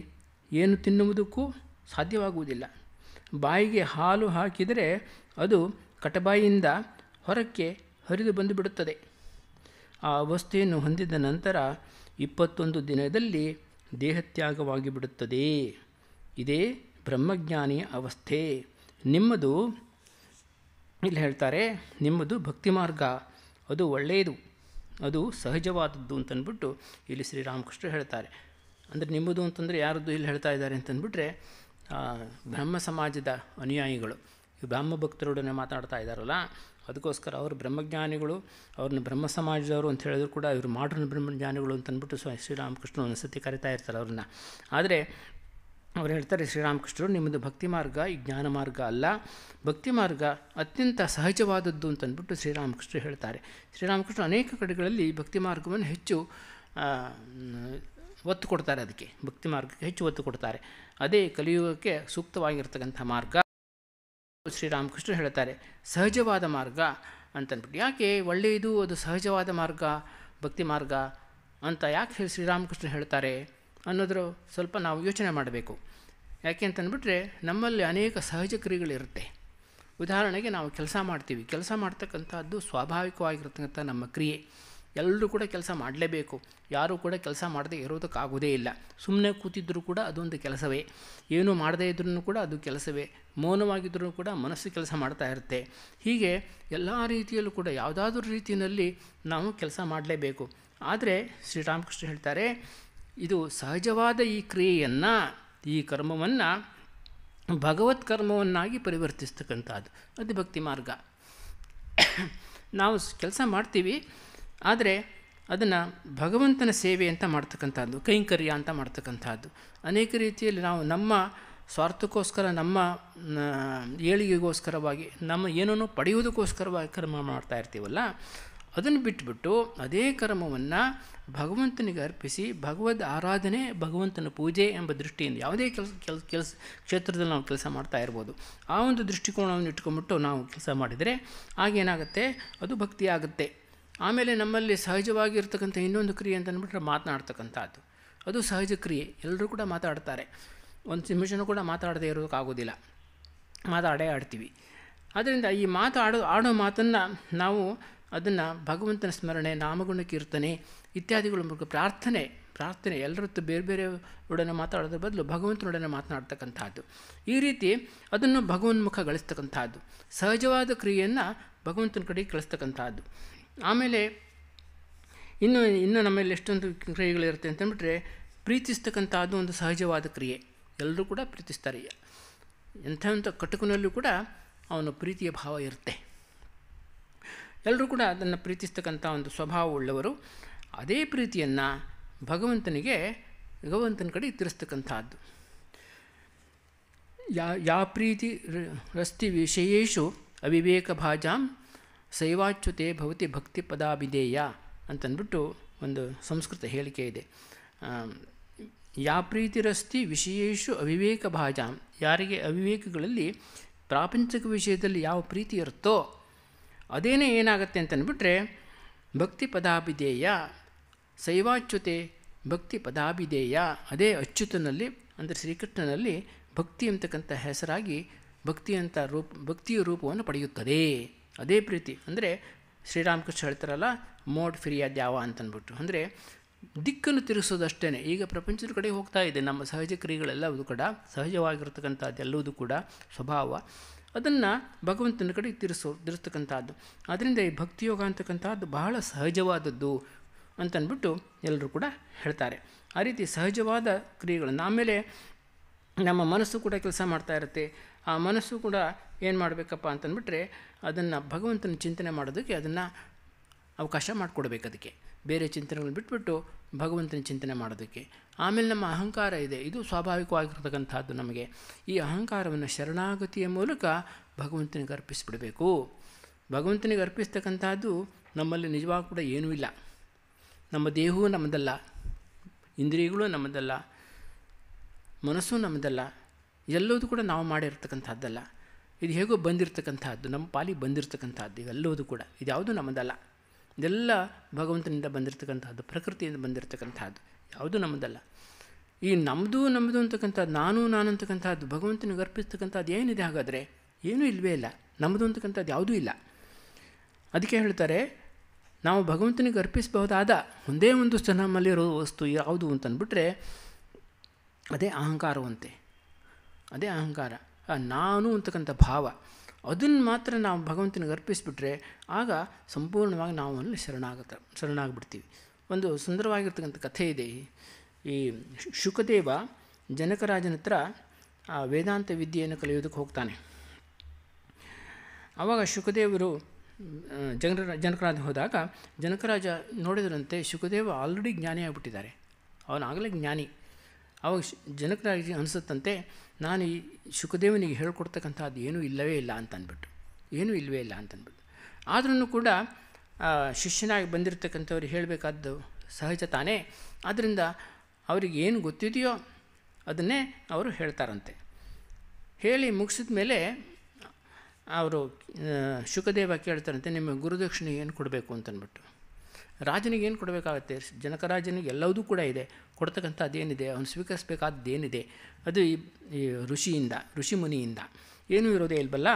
ಏನು ತಿನ್ನುವುದಕ್ಕೂ ಸಾಧ್ಯವಾಗುವುದಿಲ್ಲ ಬಾಯಿಗೆ ಹಾಲು ಹಾಕಿದರೆ ಅದು ಕಟಬಾಯಿಯಿಂದ ಹೊರಕ್ಕೆ ಹರಿದು ಬಂದು ಬಿಡುತ್ತದೆ ಆ ಅವಸ್ಥೆಯನ್ನು ಹೊಂದಿದ ನಂತರ ಇಪ್ಪತ್ತೊಂದು ದಿನದಲ್ಲಿ ದೇಹತ್ಯಾಗವಾಗಿ ಬಿಡುತ್ತದೆ ಇದೇ ಬ್ರಹ್ಮಜ್ಞಾನಿಯ ಅವಸ್ಥೆ ನಿಮ್ಮದು ಇಲ್ಲಿ ಹೇಳ್ತಾರೆ ನಿಮ್ಮದು ಭಕ್ತಿ ಮಾರ್ಗ ಅದು ಒಳ್ಳೆಯದು ಅದು ಸಹಜವಾದದ್ದು ಅಂತನ್ಬಿಟ್ಟು ಇಲ್ಲಿ ಶ್ರೀರಾಮಕೃಷ್ಣ ಹೇಳ್ತಾರೆ ಅಂದರೆ ನಿಮ್ಮದು ಅಂತಂದರೆ ಯಾರದ್ದು ಇಲ್ಲಿ ಹೇಳ್ತಾ ಇದ್ದಾರೆ ಅಂತಂದ್ಬಿಟ್ರೆ ಬ್ರಹ್ಮ ಸಮಾಜದ ಅನುಯಾಯಿಗಳು ಈ ಬ್ರಹ್ಮ ಭಕ್ತರೊಡನೆ ಮಾತಾಡ್ತಾ ಇದ್ದಾರಲ್ಲ ಅದಕ್ಕೋಸ್ಕರ ಅವರು ಬ್ರಹ್ಮಜ್ಞಾನಿಗಳು ಅವ್ರನ್ನ ಬ್ರಹ್ಮ ಸಮಾಜದವರು ಅಂತ ಹೇಳಿದ್ರು ಕೂಡ ಇವರು ಮಾಡ್ರನ್ ಬ್ರಹ್ಮಜ್ಞಾನಿಗಳು ಅಂತಂದ್ಬಿಟ್ಟು ಸ್ವ ಶ್ರೀರಾಮಕೃಷ್ಣ ಸತಿ ಕರಿತಾ ಇರ್ತಾರೆ ಅವ್ರನ್ನ ಆದರೆ ಅವ್ರು ಹೇಳ್ತಾರೆ ಶ್ರೀರಾಮಕೃಷ್ಣರು ನಿಮ್ಮದು ಭಕ್ತಿ ಮಾರ್ಗ ಈ ಜ್ಞಾನ ಮಾರ್ಗ ಅಲ್ಲ ಭಕ್ತಿ ಮಾರ್ಗ ಅತ್ಯಂತ ಸಹಜವಾದದ್ದು ಅಂತಂದ್ಬಿಟ್ಟು ಶ್ರೀರಾಮಕೃಷ್ಣ ಹೇಳ್ತಾರೆ ಶ್ರೀರಾಮಕೃಷ್ಣ ಅನೇಕ ಕಡೆಗಳಲ್ಲಿ ಭಕ್ತಿ ಮಾರ್ಗವನ್ನು ಹೆಚ್ಚು ಒತ್ತು ಕೊಡ್ತಾರೆ ಅದಕ್ಕೆ ಭಕ್ತಿ ಮಾರ್ಗಕ್ಕೆ ಹೆಚ್ಚು ಒತ್ತು ಕೊಡ್ತಾರೆ ಅದೇ ಕಲಿಯುಗಕ್ಕೆ ಸೂಕ್ತವಾಗಿರ್ತಕ್ಕಂಥ ಮಾರ್ಗ ಶ್ರೀರಾಮಕೃಷ್ಣ ಹೇಳ್ತಾರೆ ಸಹಜವಾದ ಮಾರ್ಗ ಅಂತನ್ಬಿಟ್ಟು ಯಾಕೆ ಒಳ್ಳೆಯದು ಅದು ಸಹಜವಾದ ಮಾರ್ಗ ಭಕ್ತಿ ಮಾರ್ಗ ಅಂತ ಯಾಕೆ ಶ್ರೀರಾಮಕೃಷ್ಣ ಹೇಳ್ತಾರೆ ಅನ್ನೋದ್ರ ಸ್ವಲ್ಪ ನಾವು ಯೋಚನೆ ಮಾಡಬೇಕು ಯಾಕೆ ಅಂತಂದ್ಬಿಟ್ರೆ ನಮ್ಮಲ್ಲಿ ಅನೇಕ ಸಹಜ ಕ್ರಿಯೆಗಳಿರುತ್ತೆ ಉದಾಹರಣೆಗೆ ನಾವು ಕೆಲಸ ಮಾಡ್ತೀವಿ ಕೆಲಸ ಮಾಡ್ತಕ್ಕಂಥದ್ದು ಸ್ವಾಭಾವಿಕವಾಗಿರ್ತಕ್ಕಂಥ ನಮ್ಮ ಕ್ರಿಯೆ ಎಲ್ಲರೂ ಕೂಡ ಕೆಲಸ ಮಾಡಲೇಬೇಕು ಯಾರೂ ಕೂಡ ಕೆಲಸ ಮಾಡದೇ ಇರೋದಕ್ಕಾಗೋದೇ ಇಲ್ಲ ಸುಮ್ಮನೆ ಕೂತಿದ್ದರೂ ಕೂಡ ಅದೊಂದು ಕೆಲಸವೇ ಏನು ಮಾಡದೇ ಇದ್ರೂ ಕೂಡ ಅದು ಕೆಲಸವೇ ಮೌನವಾಗಿದ್ದರೂ ಕೂಡ ಮನಸ್ಸು ಕೆಲಸ ಮಾಡ್ತಾ ಇರುತ್ತೆ ಹೀಗೆ ಎಲ್ಲ ರೀತಿಯಲ್ಲೂ ಕೂಡ ಯಾವುದಾದ್ರೂ ರೀತಿಯಲ್ಲಿ ನಾವು ಕೆಲಸ ಮಾಡಲೇಬೇಕು ಆದರೆ ಶ್ರೀರಾಮಕೃಷ್ಣ ಹೇಳ್ತಾರೆ ಇದು ಸಹಜವಾದ ಈ ಕ್ರಿಯೆಯನ್ನು ಈ ಕರ್ಮವನ್ನು ಭಗವತ್ ಕರ್ಮವನ್ನಾಗಿ ಪರಿವರ್ತಿಸ್ತಕ್ಕಂಥದ್ದು ಅದು ಭಕ್ತಿ ಮಾರ್ಗ ನಾವು ಕೆಲಸ ಮಾಡ್ತೀವಿ ಆದರೆ ಅದನ್ನು ಭಗವಂತನ ಸೇವೆ ಅಂತ ಮಾಡ್ತಕ್ಕಂಥದ್ದು ಕೈಂಕರ್ಯ ಅಂತ ಮಾಡ್ತಕ್ಕಂಥದ್ದು ಅನೇಕ ರೀತಿಯಲ್ಲಿ ನಾವು ನಮ್ಮ ಸ್ವಾರ್ಥಕ್ಕೋಸ್ಕರ ನಮ್ಮ ಏಳಿಗೆಗೋಸ್ಕರವಾಗಿ ನಮ್ಮ ಏನನ್ನು ಪಡೆಯುವುದಕ್ಕೋಸ್ಕರವಾಗಿ ಕರ್ಮ ಮಾಡ್ತಾ ಇರ್ತೀವಲ್ಲ ಅದನ್ನು ಬಿಟ್ಬಿಟ್ಟು ಅದೇ ಕರ್ಮವನ್ನು ಭಗವಂತನಿಗೆ ಅರ್ಪಿಸಿ ಭಗವದ್ ಆರಾಧನೆ ಭಗವಂತನ ಪೂಜೆ ಎಂಬ ದೃಷ್ಟಿಯಿಂದ ಯಾವುದೇ ಕೆಲಸ ಕೆಲಸ ಕೆಲಸ ಕ್ಷೇತ್ರದಲ್ಲಿ ನಾವು ಕೆಲಸ ಮಾಡ್ತಾ ಇರ್ಬೋದು ಆ ಒಂದು ದೃಷ್ಟಿಕೋನವನ್ನು ಇಟ್ಕೊಂಡ್ಬಿಟ್ಟು ನಾವು ಕೆಲಸ ಮಾಡಿದರೆ ಆಗೇನಾಗುತ್ತೆ ಅದು ಭಕ್ತಿಯಾಗುತ್ತೆ ಆಮೇಲೆ ನಮ್ಮಲ್ಲಿ ಸಹಜವಾಗಿ ಇನ್ನೊಂದು ಕ್ರಿಯೆ ಅಂತಂದ್ಬಿಟ್ರೆ ಮಾತನಾಡ್ತಕ್ಕಂಥದ್ದು ಅದು ಸಹಜ ಕ್ರಿಯೆ ಎಲ್ಲರೂ ಕೂಡ ಮಾತಾಡ್ತಾರೆ ಒಂದು ನಿಮಿಷನೂ ಕೂಡ ಮಾತಾಡದೇ ಇರೋದಕ್ಕಾಗೋದಿಲ್ಲ ಮಾತಾಡೇ ಆಡ್ತೀವಿ ಆದ್ದರಿಂದ ಈ ಮಾತು ಆಡೋ ಆಡೋ ಮಾತನ್ನು ನಾವು ಅದನ್ನು ಭಗವಂತನ ಸ್ಮರಣೆ ನಾಮಗುಣ ಕೀರ್ತನೆ ಇತ್ಯಾದಿಗಳ ಮೂಲಕ ಪ್ರಾರ್ಥನೆ ಪ್ರಾರ್ಥನೆ ಎಲ್ಲರದ್ದು ಬೇರೆ ಬೇರೆ ಒಡನೆ ಮಾತಾಡೋದ್ರ ಬದಲು ಭಗವಂತನೊಡನೆ ಮಾತನಾಡ್ತಕ್ಕಂಥದ್ದು ಈ ರೀತಿ ಅದನ್ನು ಭಗವನ್ಮುಖ ಗಳಿಸ್ತಕ್ಕಂಥದ್ದು ಸಹಜವಾದ ಕ್ರಿಯೆಯನ್ನು ಭಗವಂತನ ಕಡೆಗೆ ಕಳಿಸ್ತಕ್ಕಂಥದ್ದು ಆಮೇಲೆ ಇನ್ನು ಇನ್ನು ನಮ್ಮಲ್ಲಿ ಎಷ್ಟೊಂದು ಕ್ರಿಯೆಗಳಿರುತ್ತೆ ಅಂತಂದ್ಬಿಟ್ರೆ ಪ್ರೀತಿಸ್ತಕ್ಕಂಥದ್ದು ಒಂದು ಸಹಜವಾದ ಕ್ರಿಯೆ ಎಲ್ಲರೂ ಕೂಡ ಪ್ರೀತಿಸ್ತಾರೆ ಎಂಥವಂಥ ಕಟುಕನಲ್ಲೂ ಕೂಡ ಅವನ ಪ್ರೀತಿಯ ಭಾವ ಇರುತ್ತೆ ಎಲ್ಲರೂ ಕೂಡ ಅದನ್ನು ಪ್ರೀತಿಸ್ತಕ್ಕಂಥ ಒಂದು ಸ್ವಭಾವ ಉಳ್ಳವರು ಅದೇ ಪ್ರೀತಿಯನ್ನು ಭಗವಂತನಿಗೆ ಭಗವಂತನ ಕಡೆ ತಿರ್ಸ್ತಕ್ಕಂಥದ್ದು ಯಾ ಯಾ ಪ್ರೀತಿ ರಸ್ತಿ ವಿಷಯೇಶು ಅವಿವೇಕ ಭಾಜಾಂ ಶೈವಾಚ್ಯುತೆ ಭವತಿ ಭಕ್ತಿ ಪದಾಭಿಧೇಯ ಅಂತಂದ್ಬಿಟ್ಟು ಒಂದು ಸಂಸ್ಕೃತ ಹೇಳಿಕೆ ಇದೆ ಯಾ ಪ್ರೀತಿರಸ್ತಿ ವಿಷಯೇಶು ಅವಿವೇಕ ಭಾಜಾಂ ಯಾರಿಗೆ ಅವಿವೇಕಗಳಲ್ಲಿ ಪ್ರಾಪಂಚಿಕ ವಿಷಯದಲ್ಲಿ ಯಾವ ಪ್ರೀತಿ ಇರುತ್ತೋ ಅದೇನೇ ಏನಾಗುತ್ತೆ ಅಂತಂದ್ಬಿಟ್ರೆ ಭಕ್ತಿ ಪದಾಭಿಧೇಯ ಶೈವಾಚ್ಯುತೆ ಭಕ್ತಿ ಪದಾಭಿಧೇಯ ಅದೇ ಅಚ್ಯುತನಲ್ಲಿ ಅಂದರೆ ಶ್ರೀಕೃಷ್ಣನಲ್ಲಿ ಭಕ್ತಿ ಅಂತಕ್ಕಂಥ ಹೆಸರಾಗಿ ಭಕ್ತಿ ಅಂತ ರೂಪ ಭಕ್ತಿಯ ರೂಪವನ್ನು ಪಡೆಯುತ್ತದೆ ಅದೇ ಪ್ರೀತಿ ಅಂದರೆ ಶ್ರೀರಾಮಕೃಷ್ಣ ಹೇಳ್ತಾರಲ್ಲ ಮೋಡ್ ಫಿರಿಯಾದ ಯಾವ ಅಂತನ್ಬಿಟ್ಟು ಅಂದರೆ ದಿಕ್ಕನ್ನು ತಿರುಗಿಸೋದಷ್ಟೇ ಈಗ ಪ್ರಪಂಚದ ಕಡೆ ಹೋಗ್ತಾ ಇದೆ ನಮ್ಮ ಸಹಜ ಕ್ರಿಯೆಗಳೆಲ್ಲವೂ ಕೂಡ ಸಹಜವಾಗಿರ್ತಕ್ಕಂಥದ್ದು ಎಲ್ಲವೂ ಕೂಡ ಸ್ವಭಾವ ಅದನ್ನು ಭಗವಂತನ ಕಡೆ ತಿರುಸೋ ತಿರುಸ್ತಕ್ಕಂಥದ್ದು ಆದ್ದರಿಂದ ಈ ಭಕ್ತಿಯೋಗ ಅಂತಕ್ಕಂಥದ್ದು ಬಹಳ ಸಹಜವಾದದ್ದು ಅಂತನ್ಬಿಟ್ಟು ಎಲ್ಲರೂ ಕೂಡ ಹೇಳ್ತಾರೆ ಆ ರೀತಿ ಸಹಜವಾದ ಕ್ರಿಯೆಗಳನ್ನು ಆಮೇಲೆ ನಮ್ಮ ಮನಸ್ಸು ಕೂಡ ಕೆಲಸ ಮಾಡ್ತಾ ಇರುತ್ತೆ ಆ ಮನಸ್ಸು ಕೂಡ ಏನು ಮಾಡಬೇಕಪ್ಪ ಅಂತಂದ್ಬಿಟ್ರೆ ಅದನ್ನು ಭಗವಂತನ ಚಿಂತನೆ ಮಾಡೋದಕ್ಕೆ ಅದನ್ನು ಅವಕಾಶ ಮಾಡಿಕೊಡ್ಬೇಕು ಅದಕ್ಕೆ ಬೇರೆ ಚಿಂತನೆಗಳನ್ನ ಬಿಟ್ಬಿಟ್ಟು ಭಗವಂತನ ಚಿಂತನೆ ಮಾಡೋದಕ್ಕೆ ಆಮೇಲೆ ನಮ್ಮ ಅಹಂಕಾರ ಇದೆ ಇದು ಸ್ವಾಭಾವಿಕವಾಗಿರ್ತಕ್ಕಂಥದ್ದು ನಮಗೆ ಈ ಅಹಂಕಾರವನ್ನು ಶರಣಾಗತಿಯ ಮೂಲಕ ಭಗವಂತನಿಗೆ ಅರ್ಪಿಸಿಬಿಡಬೇಕು ಭಗವಂತನಿಗೆ ಅರ್ಪಿಸ್ತಕ್ಕಂಥದ್ದು ನಮ್ಮಲ್ಲಿ ನಿಜವಾಗೂ ಕೂಡ ಏನೂ ಇಲ್ಲ ನಮ್ಮ ದೇಹವೂ ನಮ್ಮದಲ್ಲ ಇಂದ್ರಿಯಗಳು ನಮ್ಮದಲ್ಲ ಮನಸ್ಸು ನಮ್ಮದಲ್ಲ ಎಲ್ಲೋದು ಕೂಡ ನಾವು ಮಾಡಿರ್ತಕ್ಕಂಥದ್ದಲ್ಲ ಇದು ಹೇಗೋ ಬಂದಿರತಕ್ಕಂಥದ್ದು ನಮ್ಮ ಪಾಲಿಗೆ ಬಂದಿರತಕ್ಕಂಥದ್ದು ಇವೆಲ್ಲವೂ ಕೂಡ ಇದು ಯಾವುದೂ ನಮ್ಮದಲ್ಲ ಇದೆಲ್ಲ ಭಗವಂತನಿಂದ ಬಂದಿರತಕ್ಕಂಥದ್ದು ಪ್ರಕೃತಿಯಿಂದ ಬಂದಿರತಕ್ಕಂಥದ್ದು ಯಾವುದೂ ನಮ್ಮದಲ್ಲ ಈ ನಮ್ಮದು ನಮ್ಮದು ಅಂತಕ್ಕಂಥದ್ದು ನಾನು ನಾನು ಅಂತಕ್ಕಂಥದ್ದು ಭಗವಂತನಿಗೆ ಅರ್ಪಿಸ್ತಕ್ಕಂಥದ್ದು ಏನಿದೆ ಹಾಗಾದರೆ ಏನೂ ಇಲ್ಲವೇ ಇಲ್ಲ ನಮ್ಮದು ಅಂತಕ್ಕಂಥದ್ದು ಯಾವುದೂ ಇಲ್ಲ ಅದಕ್ಕೆ ಹೇಳ್ತಾರೆ ನಾವು ಭಗವಂತನಿಗೆ ಅರ್ಪಿಸಬಹುದಾದ ಒಂದೇ ಒಂದು ನಮ್ಮಲ್ಲಿರೋ ವಸ್ತು ಯಾವುದು ಅಂತಂದ್ಬಿಟ್ರೆ ಅದೇ ಅಹಂಕಾರವಂತೆ ಅದೇ ಅಹಂಕಾರ ನಾನು ಅಂತಕ್ಕಂಥ ಭಾವ ಅದನ್ನು ಮಾತ್ರ ನಾವು ಭಗವಂತನಿಗೆ ಅರ್ಪಿಸಿಬಿಟ್ರೆ ಆಗ ಸಂಪೂರ್ಣವಾಗಿ ನಾವು ಅಲ್ಲಿ ಶರಣಾಗತ ಶರಣಾಗ್ಬಿಡ್ತೀವಿ ಒಂದು ಸುಂದರವಾಗಿರ್ತಕ್ಕಂಥ ಕಥೆ ಇದೆ ಈ ಶುಕದೇವ ಜನಕರಾಜನ ಹತ್ರ ವೇದಾಂತ ವಿದ್ಯೆಯನ್ನು ಕಲಿಯೋದಕ್ಕೆ ಹೋಗ್ತಾನೆ ಆವಾಗ ಶುಕದೇವರು ಜನರ ಜನಕರಾಜ ಹೋದಾಗ ಜನಕರಾಜ ನೋಡಿದ್ರಂತೆ ಶುಕದೇವ ಆಲ್ರೆಡಿ ಜ್ಞಾನಿ ಆಗಿಬಿಟ್ಟಿದ್ದಾರೆ ಅವನಾಗಲೇ ಜ್ಞಾನಿ ಅವಾಗ ಜನಕರಾಜ ಅನಿಸುತ್ತಂತೆ ನಾನು ಈ ಸುಖದೇವನಿಗೆ ಹೇಳ್ಕೊಡ್ತಕ್ಕಂಥದ್ದು ಏನೂ ಇಲ್ಲವೇ ಇಲ್ಲ ಅಂತ ಅಂದ್ಬಿಟ್ಟು ಏನೂ ಇಲ್ಲವೇ ಇಲ್ಲ ಅಂತಂದ್ಬಿಟ್ಟು ಆದ್ರೂ ಕೂಡ ಶಿಷ್ಯನಾಗಿ ಬಂದಿರತಕ್ಕಂಥವ್ರು ಹೇಳಬೇಕಾದ್ದು ಸಹಜ ತಾನೇ ಆದ್ದರಿಂದ ಅವ್ರಿಗೆ ಏನು ಗೊತ್ತಿದೆಯೋ ಅದನ್ನೇ ಅವರು ಹೇಳ್ತಾರಂತೆ ಹೇಳಿ ಮುಗಿಸಿದ ಮೇಲೆ ಅವರು ಸುಖದೇವ ಕೇಳ್ತಾರಂತೆ ನಿಮ್ಮ ಗುರುದಕ್ಷಿಣೆ ಏನು ಕೊಡಬೇಕು ಅಂತನ್ಬಿಟ್ಟು ರಾಜನಿಗೆ ಏನು ಕೊಡಬೇಕಾಗತ್ತೆ ಜನಕರಾಜನಿಗೆ ಎಲ್ಲವೂ ಕೂಡ ಇದೆ ಕೊಡ್ತಕ್ಕಂಥ ಅದೇನಿದೆ ಅವನು ಸ್ವೀಕರಿಸಬೇಕಾದ್ದೇನಿದೆ ಅದು ಈ ಋಷಿಯಿಂದ ಋಷಿ ಮುನಿಯಿಂದ ಏನೂ ಇರೋದೇ ಇಲ್ಲವಲ್ಲ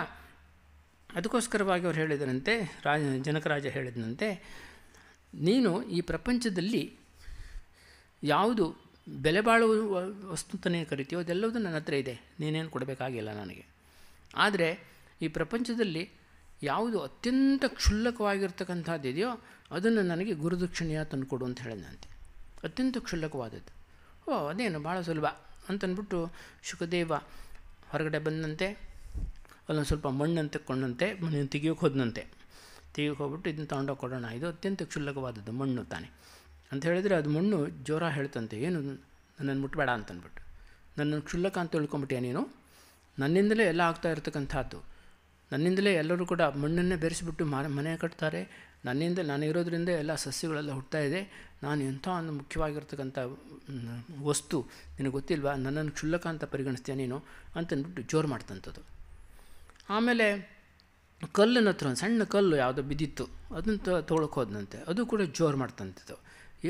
ಅದಕ್ಕೋಸ್ಕರವಾಗಿ ಅವ್ರು ಹೇಳಿದನಂತೆ ರಾಜ ಜನಕರಾಜ ಹೇಳಿದನಂತೆ ನೀನು ಈ ಪ್ರಪಂಚದಲ್ಲಿ ಯಾವುದು ಬೆಲೆ ಬಾಳುವ ವಸ್ತುತನೇ ಕರಿತೀಯೋ ಅದೆಲ್ಲವೂ ನನ್ನ ಹತ್ರ ಇದೆ ನೀನೇನು ಕೊಡಬೇಕಾಗಿಲ್ಲ ನನಗೆ ಆದರೆ ಈ ಪ್ರಪಂಚದಲ್ಲಿ ಯಾವುದು ಅತ್ಯಂತ ಕ್ಷುಲ್ಲಕವಾಗಿರ್ತಕ್ಕಂಥದ್ದಿದೆಯೋ ಅದನ್ನು ನನಗೆ ಗುರುದಕ್ಷಿಣೆಯ ತಂದುಕೊಡು ಅಂತ ಹೇಳಿದಂತೆ ಅತ್ಯಂತ ಕ್ಷುಲ್ಲಕವಾದದ್ದು ಓ ಅದೇನು ಭಾಳ ಸುಲಭ ಅಂತಂದ್ಬಿಟ್ಟು ಶುಕದೇವ ಹೊರಗಡೆ ಬಂದಂತೆ ಅಲ್ಲೊಂದು ಸ್ವಲ್ಪ ಮಣ್ಣನ್ನು ತಕ್ಕೊಂಡಂತೆ ಮಣ್ಣು ತೆಗಿಯೋಕೆ ಹೋದಂತೆ ತೆಗಿಯೋಕೆ ಹೋಗ್ಬಿಟ್ಟು ಇದನ್ನು ತಗೊಂಡೋಗಿ ಕೊಡೋಣ ಇದು ಅತ್ಯಂತ ಕ್ಷುಲ್ಲಕವಾದದ್ದು ಮಣ್ಣು ತಾನೆ ಅಂತ ಹೇಳಿದರೆ ಅದು ಮಣ್ಣು ಜ್ವರ ಹೇಳ್ತಂತೆ ಏನು ನನ್ನನ್ನು ಮುಟ್ಟಬೇಡ ಅಂತಂದ್ಬಿಟ್ಟು ನನ್ನನ್ನು ಕ್ಷುಲ್ಲಕ ಅಂತ ತಿಳ್ಕೊಂಬಿಟ್ಟೆ ನೀನು ನನ್ನಿಂದಲೇ ಎಲ್ಲ ಆಗ್ತಾ ಇರ್ತಕ್ಕಂಥದ್ದು ನನ್ನಿಂದಲೇ ಎಲ್ಲರೂ ಕೂಡ ಮಣ್ಣನ್ನೇ ಬೆರೆಸಿಬಿಟ್ಟು ಮನೆ ಕಟ್ತಾರೆ ನನ್ನಿಂದ ನಾನು ಇರೋದ್ರಿಂದ ಎಲ್ಲ ಸಸ್ಯಗಳೆಲ್ಲ ಹುಟ್ತಾ ಇದೆ ನಾನು ಎಂಥ ಒಂದು ಮುಖ್ಯವಾಗಿರ್ತಕ್ಕಂಥ ವಸ್ತು ನಿನಗೆ ಗೊತ್ತಿಲ್ವಾ ನನ್ನನ್ನು ಕ್ಷುಲ್ಲಕ ಅಂತ ಪರಿಗಣಿಸ್ತೀಯ ನೀನು ಅಂತಂದ್ಬಿಟ್ಟು ಜೋರು ಮಾಡ್ತಂಥದ್ದು ಆಮೇಲೆ ಕಲ್ಲನ್ನ ಹತ್ರ ಒಂದು ಸಣ್ಣ ಕಲ್ಲು ಯಾವುದೋ ಬಿದ್ದಿತ್ತು ಅದನ್ನು ತೊಗೊಳಕ್ಕೆ ಹೋದಂತೆ ಅದು ಕೂಡ ಜೋರು ಮಾಡ್ತಂಥದ್ದು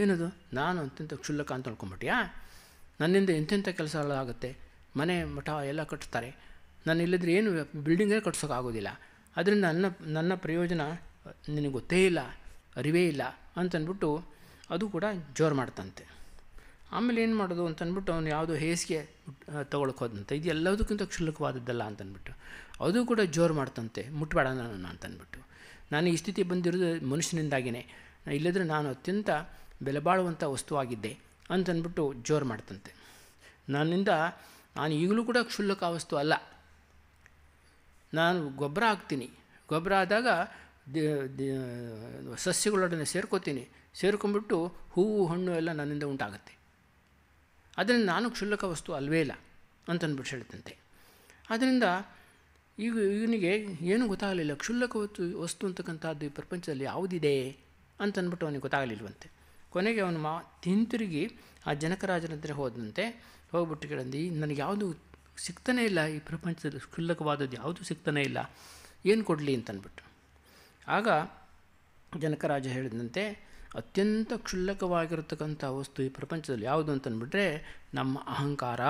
ಏನದು ನಾನು ಅಂತ ಕ್ಷುಲ್ಲಕ ಅಂತ ಹೇಳ್ಕೊಂಬಿಟ್ಟಿಯಾ ನನ್ನಿಂದ ಎಂತೆಂಥ ಕೆಲಸಗಳಾಗುತ್ತೆ ಮನೆ ಮಠ ಎಲ್ಲ ಕಟ್ತಾರೆ ನಾನು ಇಲ್ಲದ್ರೆ ಏನು ಬಿಲ್ಡಿಂಗೇ ಕಟ್ಸೋಕ್ಕಾಗೋದಿಲ್ಲ ಅದರಿಂದ ನನ್ನ ನನ್ನ ಪ್ರಯೋಜನ ನಿನಗೆ ಗೊತ್ತೇ ಇಲ್ಲ ಅರಿವೇ ಇಲ್ಲ ಅಂತನ್ಬಿಟ್ಟು ಅದು ಕೂಡ ಜೋರು ಮಾಡ್ತಂತೆ ಆಮೇಲೆ ಏನು ಮಾಡೋದು ಅಂತನ್ಬಿಟ್ಟು ಅವನು ಯಾವುದೋ ಹೇಸಿಗೆ ತೊಗೊಳಕ್ಕೆ ಹೋದಂತೆ ಇದು ಎಲ್ಲದಕ್ಕಿಂತ ಕ್ಷುಲ್ಲಕವಾದದ್ದಲ್ಲ ಅಂತನ್ಬಿಟ್ಟು ಅದು ಕೂಡ ಜೋರು ಮಾಡ್ತಂತೆ ಮುಟ್ಬೇಡ ನಾನು ಅಂತಂದ್ಬಿಟ್ಟು ನಾನು ಈ ಸ್ಥಿತಿ ಬಂದಿರೋದು ಮನುಷ್ಯನಿಂದಾಗಿಯೇ ಇಲ್ಲದ್ರೆ ನಾನು ಅತ್ಯಂತ ಬೆಲೆಬಾಳುವಂಥ ವಸ್ತುವಾಗಿದ್ದೆ ಅಂತನ್ಬಿಟ್ಟು ಜೋರು ಮಾಡ್ತಂತೆ ನನ್ನಿಂದ ನಾನು ಈಗಲೂ ಕೂಡ ಕ್ಷುಲ್ಲಕ ವಸ್ತು ಅಲ್ಲ ನಾನು ಗೊಬ್ಬರ ಹಾಕ್ತೀನಿ ಗೊಬ್ಬರ ಆದಾಗ ಸಸ್ಯಗಳೊಡನೆ ಸೇರ್ಕೋತೀನಿ ಸೇರ್ಕೊಂಬಿಟ್ಟು ಹೂವು ಹಣ್ಣು ಎಲ್ಲ ನನ್ನಿಂದ ಉಂಟಾಗುತ್ತೆ ಅದರಿಂದ ನಾನು ಕ್ಷುಲ್ಲಕ ವಸ್ತು ಅಲ್ವೇ ಇಲ್ಲ ಅಂತನ್ಬಿಟ್ಟು ಹೇಳ್ತಂತೆ ಆದ್ದರಿಂದ ಈಗ ಇವನಿಗೆ ಏನೂ ಗೊತ್ತಾಗಲಿಲ್ಲ ಕ್ಷುಲ್ಲಕ ವಸ್ತು ವಸ್ತು ಅಂತಕ್ಕಂಥದ್ದು ಈ ಪ್ರಪಂಚದಲ್ಲಿ ಯಾವುದಿದೆ ಅಂತಂದ್ಬಿಟ್ಟು ಅವನಿಗೆ ಗೊತ್ತಾಗಲಿಲ್ವಂತೆ ಕೊನೆಗೆ ಅವನು ಮಾ ತಿಂತಿರುಗಿ ಆ ಜನಕರಾಜನ ಹತ್ರ ಹೋದಂತೆ ಹೋಗ್ಬಿಟ್ಟು ಕೇಳಂದು ನನಗೆ ಯಾವುದು ಸಿಗ್ತಾನೇ ಇಲ್ಲ ಈ ಪ್ರಪಂಚದಲ್ಲಿ ಕ್ಷುಲ್ಲಕವಾದದ್ದು ಯಾವುದು ಸಿಗ್ತಾನೇ ಇಲ್ಲ ಏನು ಕೊಡಲಿ ಅಂತನ್ಬಿಟ್ಟು ಆಗ ಜನಕರಾಜ ಹೇಳಿದಂತೆ ಅತ್ಯಂತ ಕ್ಷುಲ್ಲಕವಾಗಿರತಕ್ಕಂಥ ವಸ್ತು ಈ ಪ್ರಪಂಚದಲ್ಲಿ ಯಾವುದು ಅಂತಂದ್ಬಿಟ್ರೆ ನಮ್ಮ ಅಹಂಕಾರ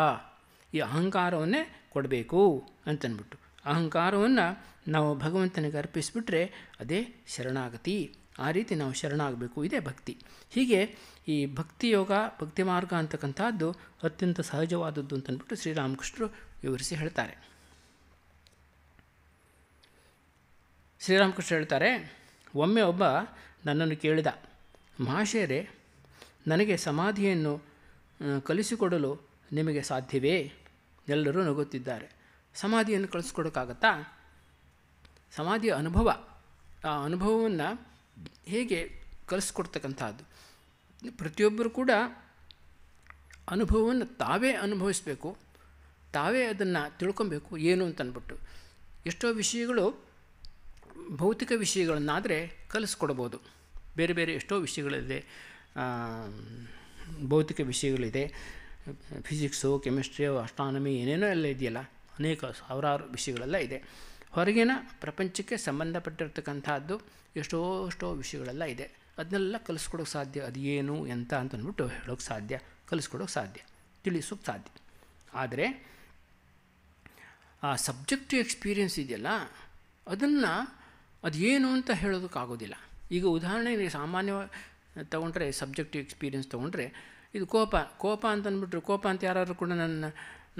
ಈ ಅಹಂಕಾರವನ್ನೇ ಕೊಡಬೇಕು ಅಂತನ್ಬಿಟ್ಟು ಅಹಂಕಾರವನ್ನು ನಾವು ಭಗವಂತನಿಗೆ ಅರ್ಪಿಸಿಬಿಟ್ರೆ ಅದೇ ಶರಣಾಗತಿ ಆ ರೀತಿ ನಾವು ಶರಣಾಗಬೇಕು ಇದೇ ಭಕ್ತಿ ಹೀಗೆ ಈ ಭಕ್ತಿ ಯೋಗ ಭಕ್ತಿ ಮಾರ್ಗ ಅಂತಕ್ಕಂಥದ್ದು ಅತ್ಯಂತ ಸಹಜವಾದದ್ದು ಅಂತನ್ಬಿಟ್ಟು ಶ್ರೀರಾಮಕೃಷ್ಣರು ವಿವರಿಸಿ ಹೇಳ್ತಾರೆ ಶ್ರೀರಾಮಕೃಷ್ಣ ಹೇಳ್ತಾರೆ ಒಮ್ಮೆ ಒಬ್ಬ ನನ್ನನ್ನು ಕೇಳಿದ ಮಹಾಶಯರೇ ನನಗೆ ಸಮಾಧಿಯನ್ನು ಕಲಿಸಿಕೊಡಲು ನಿಮಗೆ ಸಾಧ್ಯವೇ ಎಲ್ಲರೂ ನಗುತ್ತಿದ್ದಾರೆ ಸಮಾಧಿಯನ್ನು ಕಳಿಸ್ಕೊಡೋಕ್ಕಾಗತ್ತಾ ಸಮಾಧಿಯ ಅನುಭವ ಆ ಅನುಭವವನ್ನು ಹೇಗೆ ಕಲಿಸ್ಕೊಡ್ತಕ್ಕಂಥದ್ದು ಪ್ರತಿಯೊಬ್ಬರು ಕೂಡ ಅನುಭವವನ್ನು ತಾವೇ ಅನುಭವಿಸಬೇಕು ತಾವೇ ಅದನ್ನು ತಿಳ್ಕೊಬೇಕು ಏನು ಅಂತನ್ಬಿಟ್ಟು ಎಷ್ಟೋ ವಿಷಯಗಳು ಭೌತಿಕ ವಿಷಯಗಳನ್ನಾದರೆ ಕಲಿಸ್ಕೊಡ್ಬೋದು ಬೇರೆ ಬೇರೆ ಎಷ್ಟೋ ವಿಷಯಗಳಿದೆ ಭೌತಿಕ ವಿಷಯಗಳಿದೆ ಫಿಸಿಕ್ಸು ಕೆಮಿಸ್ಟ್ರಿಯೋ ಅಸ್ಟ್ರಾನಮಿ ಏನೇನೋ ಎಲ್ಲ ಇದೆಯಲ್ಲ ಅನೇಕ ಸಾವಿರಾರು ವಿಷಯಗಳೆಲ್ಲ ಇದೆ ಹೊರಗಿನ ಪ್ರಪಂಚಕ್ಕೆ ಸಂಬಂಧಪಟ್ಟಿರ್ತಕ್ಕಂಥದ್ದು ಎಷ್ಟೋ ಎಷ್ಟೋ ವಿಷಯಗಳೆಲ್ಲ ಇದೆ ಅದನ್ನೆಲ್ಲ ಕಲಿಸ್ಕೊಡೋಕೆ ಸಾಧ್ಯ ಅದು ಏನು ಎಂತ ಅಂತ ಅಂದ್ಬಿಟ್ಟು ಹೇಳೋಕ್ಕೆ ಸಾಧ್ಯ ಕಲಿಸ್ಕೊಡೋಕೆ ಸಾಧ್ಯ ತಿಳಿಸೋಕ್ಕೆ ಸಾಧ್ಯ ಆದರೆ ಆ ಸಬ್ಜೆಕ್ಟಿವ್ ಎಕ್ಸ್ಪೀರಿಯೆನ್ಸ್ ಇದೆಯಲ್ಲ ಅದನ್ನು ಅದು ಏನು ಅಂತ ಹೇಳೋದಕ್ಕಾಗೋದಿಲ್ಲ ಈಗ ಉದಾಹರಣೆಗೆ ಸಾಮಾನ್ಯವಾಗಿ ತೊಗೊಂಡ್ರೆ ಸಬ್ಜೆಕ್ಟಿವ್ ಎಕ್ಸ್ಪೀರಿಯನ್ಸ್ ತೊಗೊಂಡ್ರೆ ಇದು ಕೋಪ ಕೋಪ ಅಂತಂದ್ಬಿಟ್ರೆ ಕೋಪ ಅಂತ ಯಾರಾದರೂ ಕೂಡ ನನ್ನ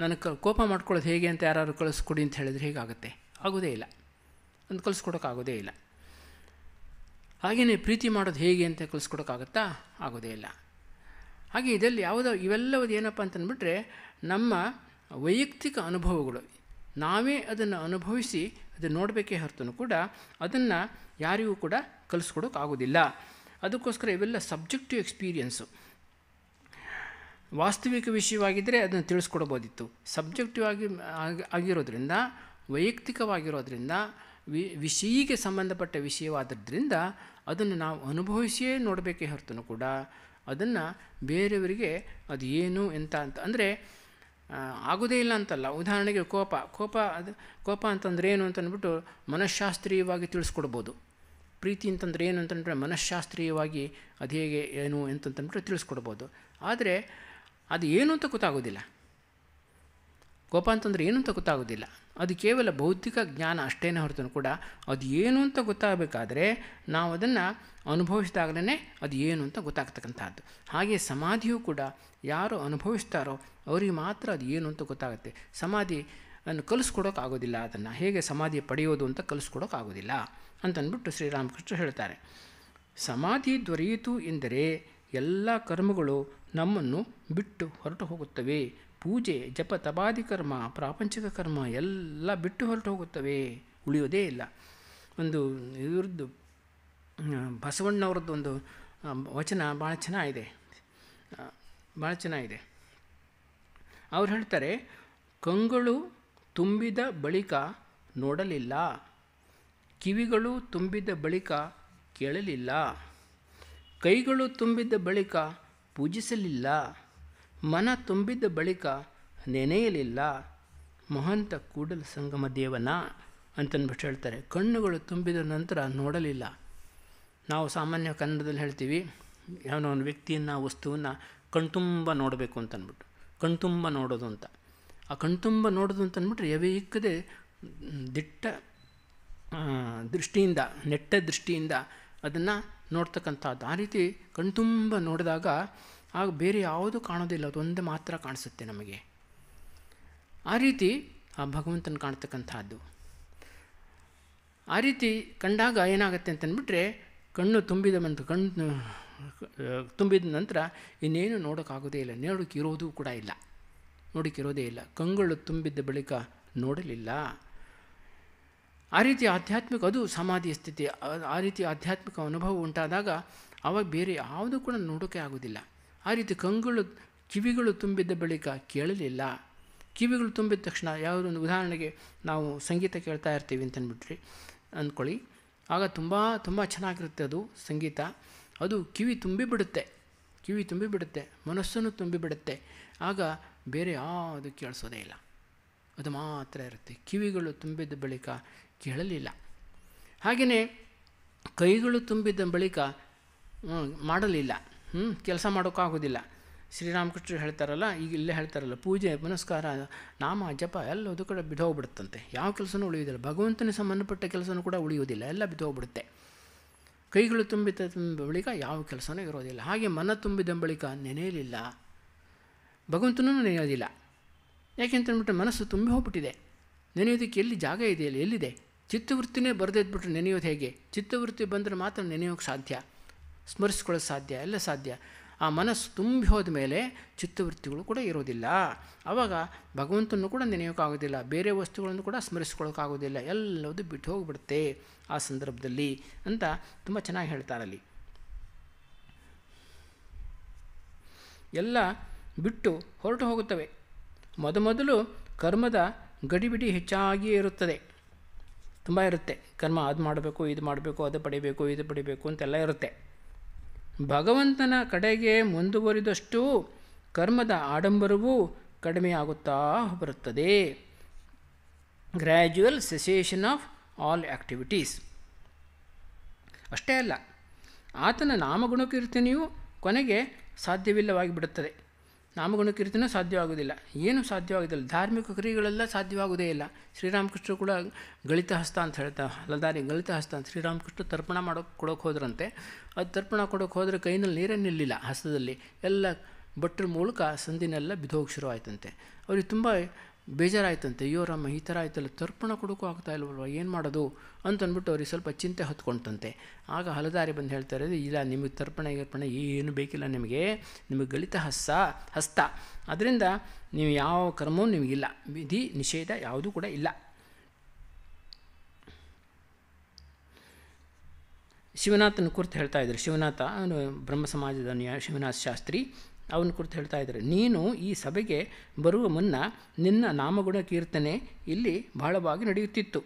ನನಗೆ ಕೋಪ ಮಾಡ್ಕೊಳ್ಳೋದು ಹೇಗೆ ಅಂತ ಯಾರಾದರೂ ಕಳಿಸ್ಕೊಡಿ ಅಂತ ಹೇಳಿದ್ರೆ ಹೇಗಾಗುತ್ತೆ ಆಗೋದೇ ಇಲ್ಲ ಅಂತ ಕಲಿಸ್ಕೊಡೋಕ್ಕಾಗೋದೇ ಇಲ್ಲ ಹಾಗೆಯೇ ಪ್ರೀತಿ ಮಾಡೋದು ಹೇಗೆ ಅಂತ ಕಲಿಸ್ಕೊಡೋಕ್ಕಾಗತ್ತಾ ಆಗೋದೇ ಇಲ್ಲ ಹಾಗೆ ಇದರಲ್ಲಿ ಯಾವುದೋ ಇವೆಲ್ಲವದು ಏನಪ್ಪ ಅಂತಂದ್ಬಿಟ್ರೆ ನಮ್ಮ ವೈಯಕ್ತಿಕ ಅನುಭವಗಳು ನಾವೇ ಅದನ್ನು ಅನುಭವಿಸಿ ಅದನ್ನು ನೋಡಬೇಕೇ ಹೊರತೂ ಕೂಡ ಅದನ್ನು ಯಾರಿಗೂ ಕೂಡ ಕಲಿಸ್ಕೊಡೋಕ್ಕಾಗೋದಿಲ್ಲ ಅದಕ್ಕೋಸ್ಕರ ಇವೆಲ್ಲ ಸಬ್ಜೆಕ್ಟಿವ್ ಎಕ್ಸ್ಪೀರಿಯನ್ಸು ವಾಸ್ತವಿಕ ವಿಷಯವಾಗಿದ್ದರೆ ಅದನ್ನು ತಿಳಿಸ್ಕೊಡ್ಬೋದಿತ್ತು ಸಬ್ಜೆಕ್ಟಿವ್ ಆಗಿ ಆಗಿರೋದ್ರಿಂದ ವೈಯಕ್ತಿಕವಾಗಿರೋದ್ರಿಂದ ವಿ ವಿಷಯಿಗೆ ಸಂಬಂಧಪಟ್ಟ ವಿಷಯವಾದದ್ರಿಂದ ಅದನ್ನು ನಾವು ಅನುಭವಿಸಿಯೇ ನೋಡಬೇಕೇ ಹೊರತೂ ಕೂಡ ಅದನ್ನು ಬೇರೆಯವರಿಗೆ ಅದು ಏನು ಎಂತ ಅಂತ ಅಂದರೆ ಆಗೋದೇ ಇಲ್ಲ ಅಂತಲ್ಲ ಉದಾಹರಣೆಗೆ ಕೋಪ ಕೋಪ ಅದು ಕೋಪ ಅಂತಂದ್ರೆ ಏನು ಅಂತಂದ್ಬಿಟ್ಟು ಮನಃಶಾಸ್ತ್ರೀಯವಾಗಿ ತಿಳಿಸ್ಕೊಡ್ಬೋದು ಪ್ರೀತಿ ಅಂತಂದ್ರೆ ಏನು ಅಂತಂದರೆ ಮನಃಶಾಸ್ತ್ರೀಯವಾಗಿ ಅದು ಹೇಗೆ ಏನು ಅಂತಂತಂದ್ಬಿಟ್ಟು ತಿಳಿಸ್ಕೊಡ್ಬೋದು ಆದರೆ ಅದು ಏನು ಅಂತ ಗೊತ್ತಾಗೋದಿಲ್ಲ ಕೋಪ ಅಂತಂದರೆ ಏನು ಅಂತ ಗೊತ್ತಾಗೋದಿಲ್ಲ ಅದು ಕೇವಲ ಭೌತಿಕ ಜ್ಞಾನ ಅಷ್ಟೇನೇ ಹೊರತು ಕೂಡ ಅದು ಏನು ಅಂತ ಗೊತ್ತಾಗಬೇಕಾದ್ರೆ ನಾವು ಅದನ್ನು ಅನುಭವಿಸಿದಾಗಲೇ ಅದು ಏನು ಅಂತ ಗೊತ್ತಾಗ್ತಕ್ಕಂಥದ್ದು ಹಾಗೆ ಸಮಾಧಿಯೂ ಕೂಡ ಯಾರು ಅನುಭವಿಸ್ತಾರೋ ಅವರಿಗೆ ಮಾತ್ರ ಅದು ಏನು ಅಂತ ಗೊತ್ತಾಗುತ್ತೆ ಸಮಾಧಿ ಅನ್ನು ಕಲಿಸ್ಕೊಡೋಕ್ಕಾಗೋದಿಲ್ಲ ಅದನ್ನು ಹೇಗೆ ಸಮಾಧಿ ಪಡೆಯೋದು ಅಂತ ಕಲಿಸ್ಕೊಡೋಕ್ಕಾಗೋದಿಲ್ಲ ಅಂತಂದ್ಬಿಟ್ಟು ಶ್ರೀರಾಮಕೃಷ್ಣ ಹೇಳ್ತಾರೆ ಸಮಾಧಿ ದೊರೆಯಿತು ಎಂದರೆ ಎಲ್ಲ ಕರ್ಮಗಳು ನಮ್ಮನ್ನು ಬಿಟ್ಟು ಹೊರಟು ಹೋಗುತ್ತವೆ ಪೂಜೆ ಜಪ ತಪಾದಿ ಕರ್ಮ ಪ್ರಾಪಂಚಿಕ ಕರ್ಮ ಎಲ್ಲ ಬಿಟ್ಟು ಹೊರಟು ಹೋಗುತ್ತವೆ ಉಳಿಯೋದೇ ಇಲ್ಲ ಒಂದು ಇವ್ರದ್ದು ಬಸವಣ್ಣವ್ರದ್ದು ಒಂದು ವಚನ ಭಾಳ ಚೆನ್ನಾಗಿದೆ ಭಾಳ ಚೆನ್ನಾಗಿದೆ ಅವ್ರು ಹೇಳ್ತಾರೆ ಕಂಗಳು ತುಂಬಿದ ಬಳಿಕ ನೋಡಲಿಲ್ಲ ಕಿವಿಗಳು ತುಂಬಿದ ಬಳಿಕ ಕೇಳಲಿಲ್ಲ ಕೈಗಳು ತುಂಬಿದ ಬಳಿಕ ಪೂಜಿಸಲಿಲ್ಲ ಮನ ತುಂಬಿದ್ದ ಬಳಿಕ ನೆನೆಯಲಿಲ್ಲ ಮಹಂತ ಕೂಡಲ ಸಂಗಮ ದೇವನ ಅಂತನ್ಬಿಟ್ಟು ಹೇಳ್ತಾರೆ ಕಣ್ಣುಗಳು ತುಂಬಿದ ನಂತರ ನೋಡಲಿಲ್ಲ ನಾವು ಸಾಮಾನ್ಯ ಕನ್ನಡದಲ್ಲಿ ಹೇಳ್ತೀವಿ ಯಾವನೋ ಒಂದು ವ್ಯಕ್ತಿಯನ್ನು ವಸ್ತುವನ್ನು ಕಣ್ತುಂಬ ನೋಡಬೇಕು ಅಂತನ್ಬಿಟ್ಟು ಕಣ್ತುಂಬ ನೋಡೋದು ಅಂತ ಆ ಕಣ್ತುಂಬ ನೋಡೋದು ಅಂತಂದ್ಬಿಟ್ರೆ ಎವೆ ದಿಟ್ಟ ದೃಷ್ಟಿಯಿಂದ ನೆಟ್ಟ ದೃಷ್ಟಿಯಿಂದ ಅದನ್ನು ನೋಡ್ತಕ್ಕಂಥದ್ದು ಆ ರೀತಿ ಕಣ್ತುಂಬ ನೋಡಿದಾಗ ಆಗ ಬೇರೆ ಯಾವುದೂ ಕಾಣೋದಿಲ್ಲ ಅದೊಂದು ಮಾತ್ರ ಕಾಣಿಸುತ್ತೆ ನಮಗೆ ಆ ರೀತಿ ಆ ಭಗವಂತನ ಕಾಣ್ತಕ್ಕಂಥದ್ದು ಆ ರೀತಿ ಕಂಡಾಗ ಏನಾಗುತ್ತೆ ಅಂತಂದ್ಬಿಟ್ರೆ ಕಣ್ಣು ತುಂಬಿದ ಮಂತ್ರ ಕಣ್ಣು ತುಂಬಿದ ನಂತರ ಇನ್ನೇನು ನೋಡೋಕ್ಕಾಗೋದೇ ಇಲ್ಲ ನೋಡೋಕೆ ಇರೋದು ಕೂಡ ಇಲ್ಲ ನೋಡೋಕ್ಕಿರೋದೇ ಇಲ್ಲ ಕಂಗಳು ತುಂಬಿದ್ದ ಬಳಿಕ ನೋಡಲಿಲ್ಲ ಆ ರೀತಿ ಆಧ್ಯಾತ್ಮಿಕ ಅದು ಸಮಾಧಿಯ ಸ್ಥಿತಿ ಆ ರೀತಿ ಆಧ್ಯಾತ್ಮಿಕ ಅನುಭವ ಉಂಟಾದಾಗ ಆವಾಗ ಬೇರೆ ಯಾವುದೂ ಕೂಡ ನೋಡೋಕೆ ಆಗೋದಿಲ್ಲ ಆ ರೀತಿ ಕಂಗಳು ಕಿವಿಗಳು ತುಂಬಿದ್ದ ಬಳಿಕ ಕೇಳಲಿಲ್ಲ ಕಿವಿಗಳು ತುಂಬಿದ ತಕ್ಷಣ ಯಾವುದೊಂದು ಉದಾಹರಣೆಗೆ ನಾವು ಸಂಗೀತ ಕೇಳ್ತಾ ಇರ್ತೀವಿ ಅಂತಂದ್ಬಿಟ್ರಿ ಅಂದ್ಕೊಳ್ಳಿ ಆಗ ತುಂಬ ತುಂಬ ಚೆನ್ನಾಗಿರುತ್ತೆ ಅದು ಸಂಗೀತ ಅದು ಕಿವಿ ತುಂಬಿಬಿಡುತ್ತೆ ಕಿವಿ ತುಂಬಿಬಿಡುತ್ತೆ ಮನಸ್ಸನ್ನು ತುಂಬಿಬಿಡುತ್ತೆ ಆಗ ಬೇರೆ ಯಾವುದು ಕೇಳಿಸೋದೇ ಇಲ್ಲ ಅದು ಮಾತ್ರ ಇರುತ್ತೆ ಕಿವಿಗಳು ತುಂಬಿದ ಬಳಿಕ ಕೇಳಲಿಲ್ಲ ಹಾಗೆಯೇ ಕೈಗಳು ತುಂಬಿದ ಬಳಿಕ ಮಾಡಲಿಲ್ಲ ಹ್ಞೂ ಕೆಲಸ ಮಾಡೋಕ್ಕಾಗೋದಿಲ್ಲ ಶ್ರೀರಾಮಕೃಷ್ಣರು ಹೇಳ್ತಾರಲ್ಲ ಈಗ ಇಲ್ಲೇ ಹೇಳ್ತಾರಲ್ಲ ಪೂಜೆ ಪುನಸ್ಕಾರ ನಾಮ ಜಪ ಎಲ್ಲದೂ ಕೂಡ ಬಿದ್ದೋಗ್ಬಿಡುತ್ತಂತೆ ಯಾವ ಕೆಲಸನೂ ಉಳಿಯೋದಿಲ್ಲ ಭಗವಂತನಿಗೆ ಸಂಬಂಧಪಟ್ಟ ಕೆಲಸನೂ ಕೂಡ ಉಳಿಯೋದಿಲ್ಲ ಎಲ್ಲ ಬಿದ್ದೋಗ್ಬಿಡುತ್ತೆ ಕೈಗಳು ತುಂಬಿದ ತುಂಬ ಬಳಿಕ ಯಾವ ಕೆಲಸನೂ ಇರೋದಿಲ್ಲ ಹಾಗೆ ಮನ ತುಂಬಿದ ಬಳಿಕ ನೆನೆಯಲಿಲ್ಲ ಭಗವಂತನೂ ನೆನೆಯೋದಿಲ್ಲ ಯಾಕೆಂತಂದ್ಬಿಟ್ಟು ಮನಸ್ಸು ತುಂಬಿ ಹೋಗ್ಬಿಟ್ಟಿದೆ ನೆನೆಯೋದಕ್ಕೆ ಎಲ್ಲಿ ಜಾಗ ಇದೆಯಲ್ಲ ಎಲ್ಲಿದೆ ಚಿತ್ತವೃತ್ತಿನೇ ಬರೆದಿದ್ಬಿಟ್ರೆ ನೆನೆಯೋದು ಹೇಗೆ ಚಿತ್ತವೃತ್ತಿ ಬಂದರೆ ಮಾತ್ರ ನೆನೆಯೋಕ್ಕೆ ಸಾಧ್ಯ ಸ್ಮರಿಸ್ಕೊಳ್ಳೋದು ಸಾಧ್ಯ ಎಲ್ಲ ಸಾಧ್ಯ ಆ ಮನಸ್ಸು ತುಂಬಿ ಹೋದ ಮೇಲೆ ಚಿತ್ತವೃತ್ತಿಗಳು ಕೂಡ ಇರೋದಿಲ್ಲ ಆವಾಗ ಭಗವಂತನೂ ಕೂಡ ನೆನೆಯೋಕ್ಕಾಗೋದಿಲ್ಲ ಬೇರೆ ವಸ್ತುಗಳನ್ನು ಕೂಡ ಸ್ಮರಿಸ್ಕೊಳ್ಳೋಕ್ಕಾಗೋದಿಲ್ಲ ಎಲ್ಲವೂ ಬಿಟ್ಟು ಹೋಗಿಬಿಡುತ್ತೆ ಆ ಸಂದರ್ಭದಲ್ಲಿ ಅಂತ ತುಂಬ ಚೆನ್ನಾಗಿ ಹೇಳ್ತಾರಲ್ಲಿ ಎಲ್ಲ ಬಿಟ್ಟು ಹೊರಟು ಹೋಗುತ್ತವೆ ಮೊದಮೊದಲು ಕರ್ಮದ ಗಡಿಬಿಡಿ ಹೆಚ್ಚಾಗಿಯೇ ಇರುತ್ತದೆ ತುಂಬ ಇರುತ್ತೆ ಕರ್ಮ ಅದು ಮಾಡಬೇಕು ಇದು ಮಾಡಬೇಕು ಅದು ಪಡಿಬೇಕು ಇದು ಪಡಿಬೇಕು ಅಂತೆಲ್ಲ ಇರುತ್ತೆ ಭಗವಂತನ ಕಡೆಗೆ ಮುಂದುವರಿದಷ್ಟು ಕರ್ಮದ ಆಡಂಬರವೂ ಕಡಿಮೆಯಾಗುತ್ತಾ ಬರುತ್ತದೆ gradual cessation of all activities ಅಷ್ಟೇ ಅಲ್ಲ ಆತನ ನಾಮಗುಣಕೀರ್ತನೆಯು ಕೊನೆಗೆ ಸಾಧ್ಯವಿಲ್ಲವಾಗಿಬಿಡುತ್ತದೆ ನಾಮಗುಣ ಕೀರ್ತನ ಸಾಧ್ಯವಾಗುವುದಿಲ್ಲ ಏನೂ ಸಾಧ್ಯವಾಗುವುದಿಲ್ಲ ಧಾರ್ಮಿಕ ಕ್ರಿಯೆಗಳೆಲ್ಲ ಸಾಧ್ಯವಾಗುವುದೇ ಇಲ್ಲ ಶ್ರೀರಾಮಕೃಷ್ಣ ಕೂಡ ಗಳಿತ ಹಸ್ತ ಅಂತ ಹೇಳ್ತಾ ಹಲದಾರಿ ಗಳಿತ ಹಸ್ತ ಅಂತ ಶ್ರೀರಾಮಕೃಷ್ಣ ತರ್ಪಣ ಮಾಡೋಕೆ ಕೊಡೋಕೆ ಹೋದ್ರಂತೆ ಅದು ತರ್ಪಣ ಕೊಡೋಕೆ ಹೋದರೆ ಕೈನಲ್ಲಿ ನೀರೇ ನಿಲ್ಲಿಲ್ಲ ಹಸ್ತದಲ್ಲಿ ಎಲ್ಲ ಬಟ್ಟರ ಮೂಲಕ ಸಂದಿನೆಲ್ಲ ಬಿದ್ದೋಗಿ ಶುರುವಾಯ್ತಂತೆ ಅವ್ರಿಗೆ ತುಂಬ ಬೇಜಾರಾಯ್ತಂತೆ ಅಯ್ಯೋ ರಮ್ಮ ಈ ಥರ ಆಯ್ತಲ್ಲ ತರ್ಪಣ ಕೊಡೋಕ್ಕೂ ಆಗ್ತಾ ಇಲ್ವಲ್ವ ಏನು ಮಾಡೋದು ಅಂತ ಅಂದ್ಬಿಟ್ಟು ಅವ್ರಿಗೆ ಸ್ವಲ್ಪ ಚಿಂತೆ ಹೊತ್ಕೊಂತಂತೆ ಆಗ ಹಲದಾರಿ ಬಂದು ಹೇಳ್ತಾರೆ ಇಲ್ಲ ನಿಮಗೆ ತರ್ಪಣ ಗಿರ್ಪಣ ಏನು ಬೇಕಿಲ್ಲ ನಿಮಗೆ ನಿಮಗೆ ಗಲಿತ ಹಸ್ತ ಹಸ್ತ ಅದರಿಂದ ನೀವು ಯಾವ ಕರ್ಮವೂ ನಿಮಗಿಲ್ಲ ವಿಧಿ ನಿಷೇಧ ಯಾವುದೂ ಕೂಡ ಇಲ್ಲ ಶಿವನಾಥನ ಕುರಿತು ಹೇಳ್ತಾ ಇದ್ದಾರೆ ಶಿವನಾಥ ಬ್ರಹ್ಮ ಸಮಾಜದ ಶಿವನಾಥ ಶಾಸ್ತ್ರಿ ಅವನ ಕುರಿತು ಹೇಳ್ತಾ ಇದ್ದಾರೆ ನೀನು ಈ ಸಭೆಗೆ ಬರುವ ಮುನ್ನ ನಿನ್ನ ನಾಮಗುಣ ಕೀರ್ತನೆ ಇಲ್ಲಿ ಬಹಳವಾಗಿ ನಡೆಯುತ್ತಿತ್ತು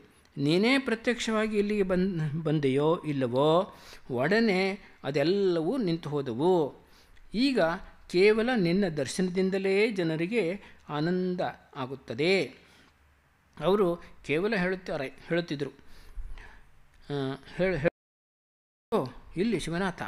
ನೀನೇ ಪ್ರತ್ಯಕ್ಷವಾಗಿ ಇಲ್ಲಿಗೆ ಬಂದು ಬಂದೆಯೋ ಇಲ್ಲವೋ ಒಡನೆ ಅದೆಲ್ಲವೂ ನಿಂತು ಹೋದವು ಈಗ ಕೇವಲ ನಿನ್ನ ದರ್ಶನದಿಂದಲೇ ಜನರಿಗೆ ಆನಂದ ಆಗುತ್ತದೆ ಅವರು ಕೇವಲ ಹೇಳುತ್ತಾರೆ ಹೇಳುತ್ತಿದ್ದರು ಹೇಳಿ ಇಲ್ಲಿ ಶಿವನಾಥ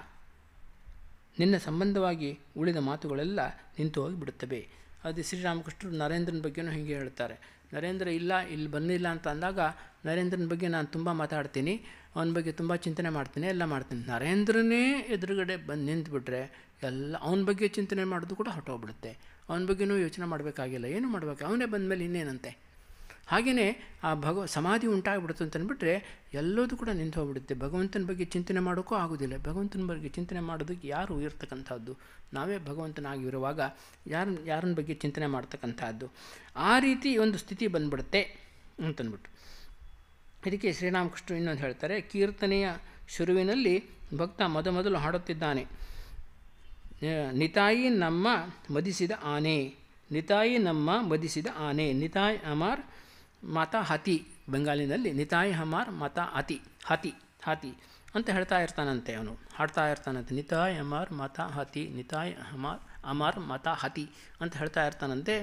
ನಿನ್ನ ಸಂಬಂಧವಾಗಿ ಉಳಿದ ಮಾತುಗಳೆಲ್ಲ ನಿಂತು ಹೋಗಿಬಿಡುತ್ತವೆ ಅದು ಶ್ರೀರಾಮಕೃಷ್ಣರು ನರೇಂದ್ರನ ಬಗ್ಗೆನೂ ಹೀಗೆ ಹೇಳ್ತಾರೆ ನರೇಂದ್ರ ಇಲ್ಲ ಇಲ್ಲಿ ಬಂದಿಲ್ಲ ಅಂತ ಅಂದಾಗ ನರೇಂದ್ರನ ಬಗ್ಗೆ ನಾನು ತುಂಬ ಮಾತಾಡ್ತೀನಿ ಅವನ ಬಗ್ಗೆ ತುಂಬ ಚಿಂತನೆ ಮಾಡ್ತೀನಿ ಎಲ್ಲ ಮಾಡ್ತೀನಿ ನರೇಂದ್ರನೇ ಎದುರುಗಡೆ ಬಂದು ನಿಂತುಬಿಟ್ರೆ ಎಲ್ಲ ಅವನ ಬಗ್ಗೆ ಚಿಂತನೆ ಮಾಡೋದು ಕೂಡ ಹೊಟ್ಟೋಗ್ಬಿಡುತ್ತೆ ಅವನ ಬಗ್ಗೆನೂ ಯೋಚನೆ ಮಾಡಬೇಕಾಗಿಲ್ಲ ಏನು ಮಾಡಬೇಕು ಅವನೇ ಬಂದ ಮೇಲೆ ಇನ್ನೇನಂತೆ ಹಾಗೆಯೇ ಆ ಭಗವ ಸಮಾಧಿ ಅಂತ ಅಂತಂದ್ಬಿಟ್ರೆ ಎಲ್ಲದೂ ಕೂಡ ನಿಂತು ಹೋಗ್ಬಿಡುತ್ತೆ ಭಗವಂತನ ಬಗ್ಗೆ ಚಿಂತನೆ ಮಾಡೋಕ್ಕೂ ಆಗೋದಿಲ್ಲ ಭಗವಂತನ ಬಗ್ಗೆ ಚಿಂತನೆ ಮಾಡೋದಕ್ಕೆ ಯಾರು ಇರ್ತಕ್ಕಂಥದ್ದು ನಾವೇ ಭಗವಂತನಾಗಿರುವಾಗ ಯಾರ ಯಾರನ್ನ ಬಗ್ಗೆ ಚಿಂತನೆ ಮಾಡ್ತಕ್ಕಂಥದ್ದು ಆ ರೀತಿ ಒಂದು ಸ್ಥಿತಿ ಬಂದ್ಬಿಡುತ್ತೆ ಅಂತಂದ್ಬಿಟ್ಟು ಇದಕ್ಕೆ ಶ್ರೀರಾಮಕೃಷ್ಣ ಇನ್ನೊಂದು ಹೇಳ್ತಾರೆ ಕೀರ್ತನೆಯ ಶುರುವಿನಲ್ಲಿ ಭಕ್ತ ಮೊದಮೊದಲು ಹಾಡುತ್ತಿದ್ದಾನೆ ನಿತಾಯಿ ನಮ್ಮ ಮದಿಸಿದ ಆನೆ ನಿತಾಯಿ ನಮ್ಮ ಮದಿಸಿದ ಆನೆ ನಿತಾಯಿ ಅಮರ್ ಮಾತಾ ಹತಿ ಬೆಂಗಾಲಿನಲ್ಲಿ ನಿತಾಯಿ ಹಮಾರ್ ಮತ ಹತಿ ಹತಿ ಹತಿ ಅಂತ ಹೇಳ್ತಾ ಇರ್ತಾನಂತೆ ಅವನು ಹಾಡ್ತಾ ಇರ್ತಾನಂತೆ ನಿತಾಯ್ ಅಮಾರ್ ಮತ ಹತಿ ನಿತಾಯ್ ಹಮಾರ್ ಅಮಾರ್ ಮಾತಾ ಹತಿ ಅಂತ ಹೇಳ್ತಾ ಇರ್ತಾನಂತೆ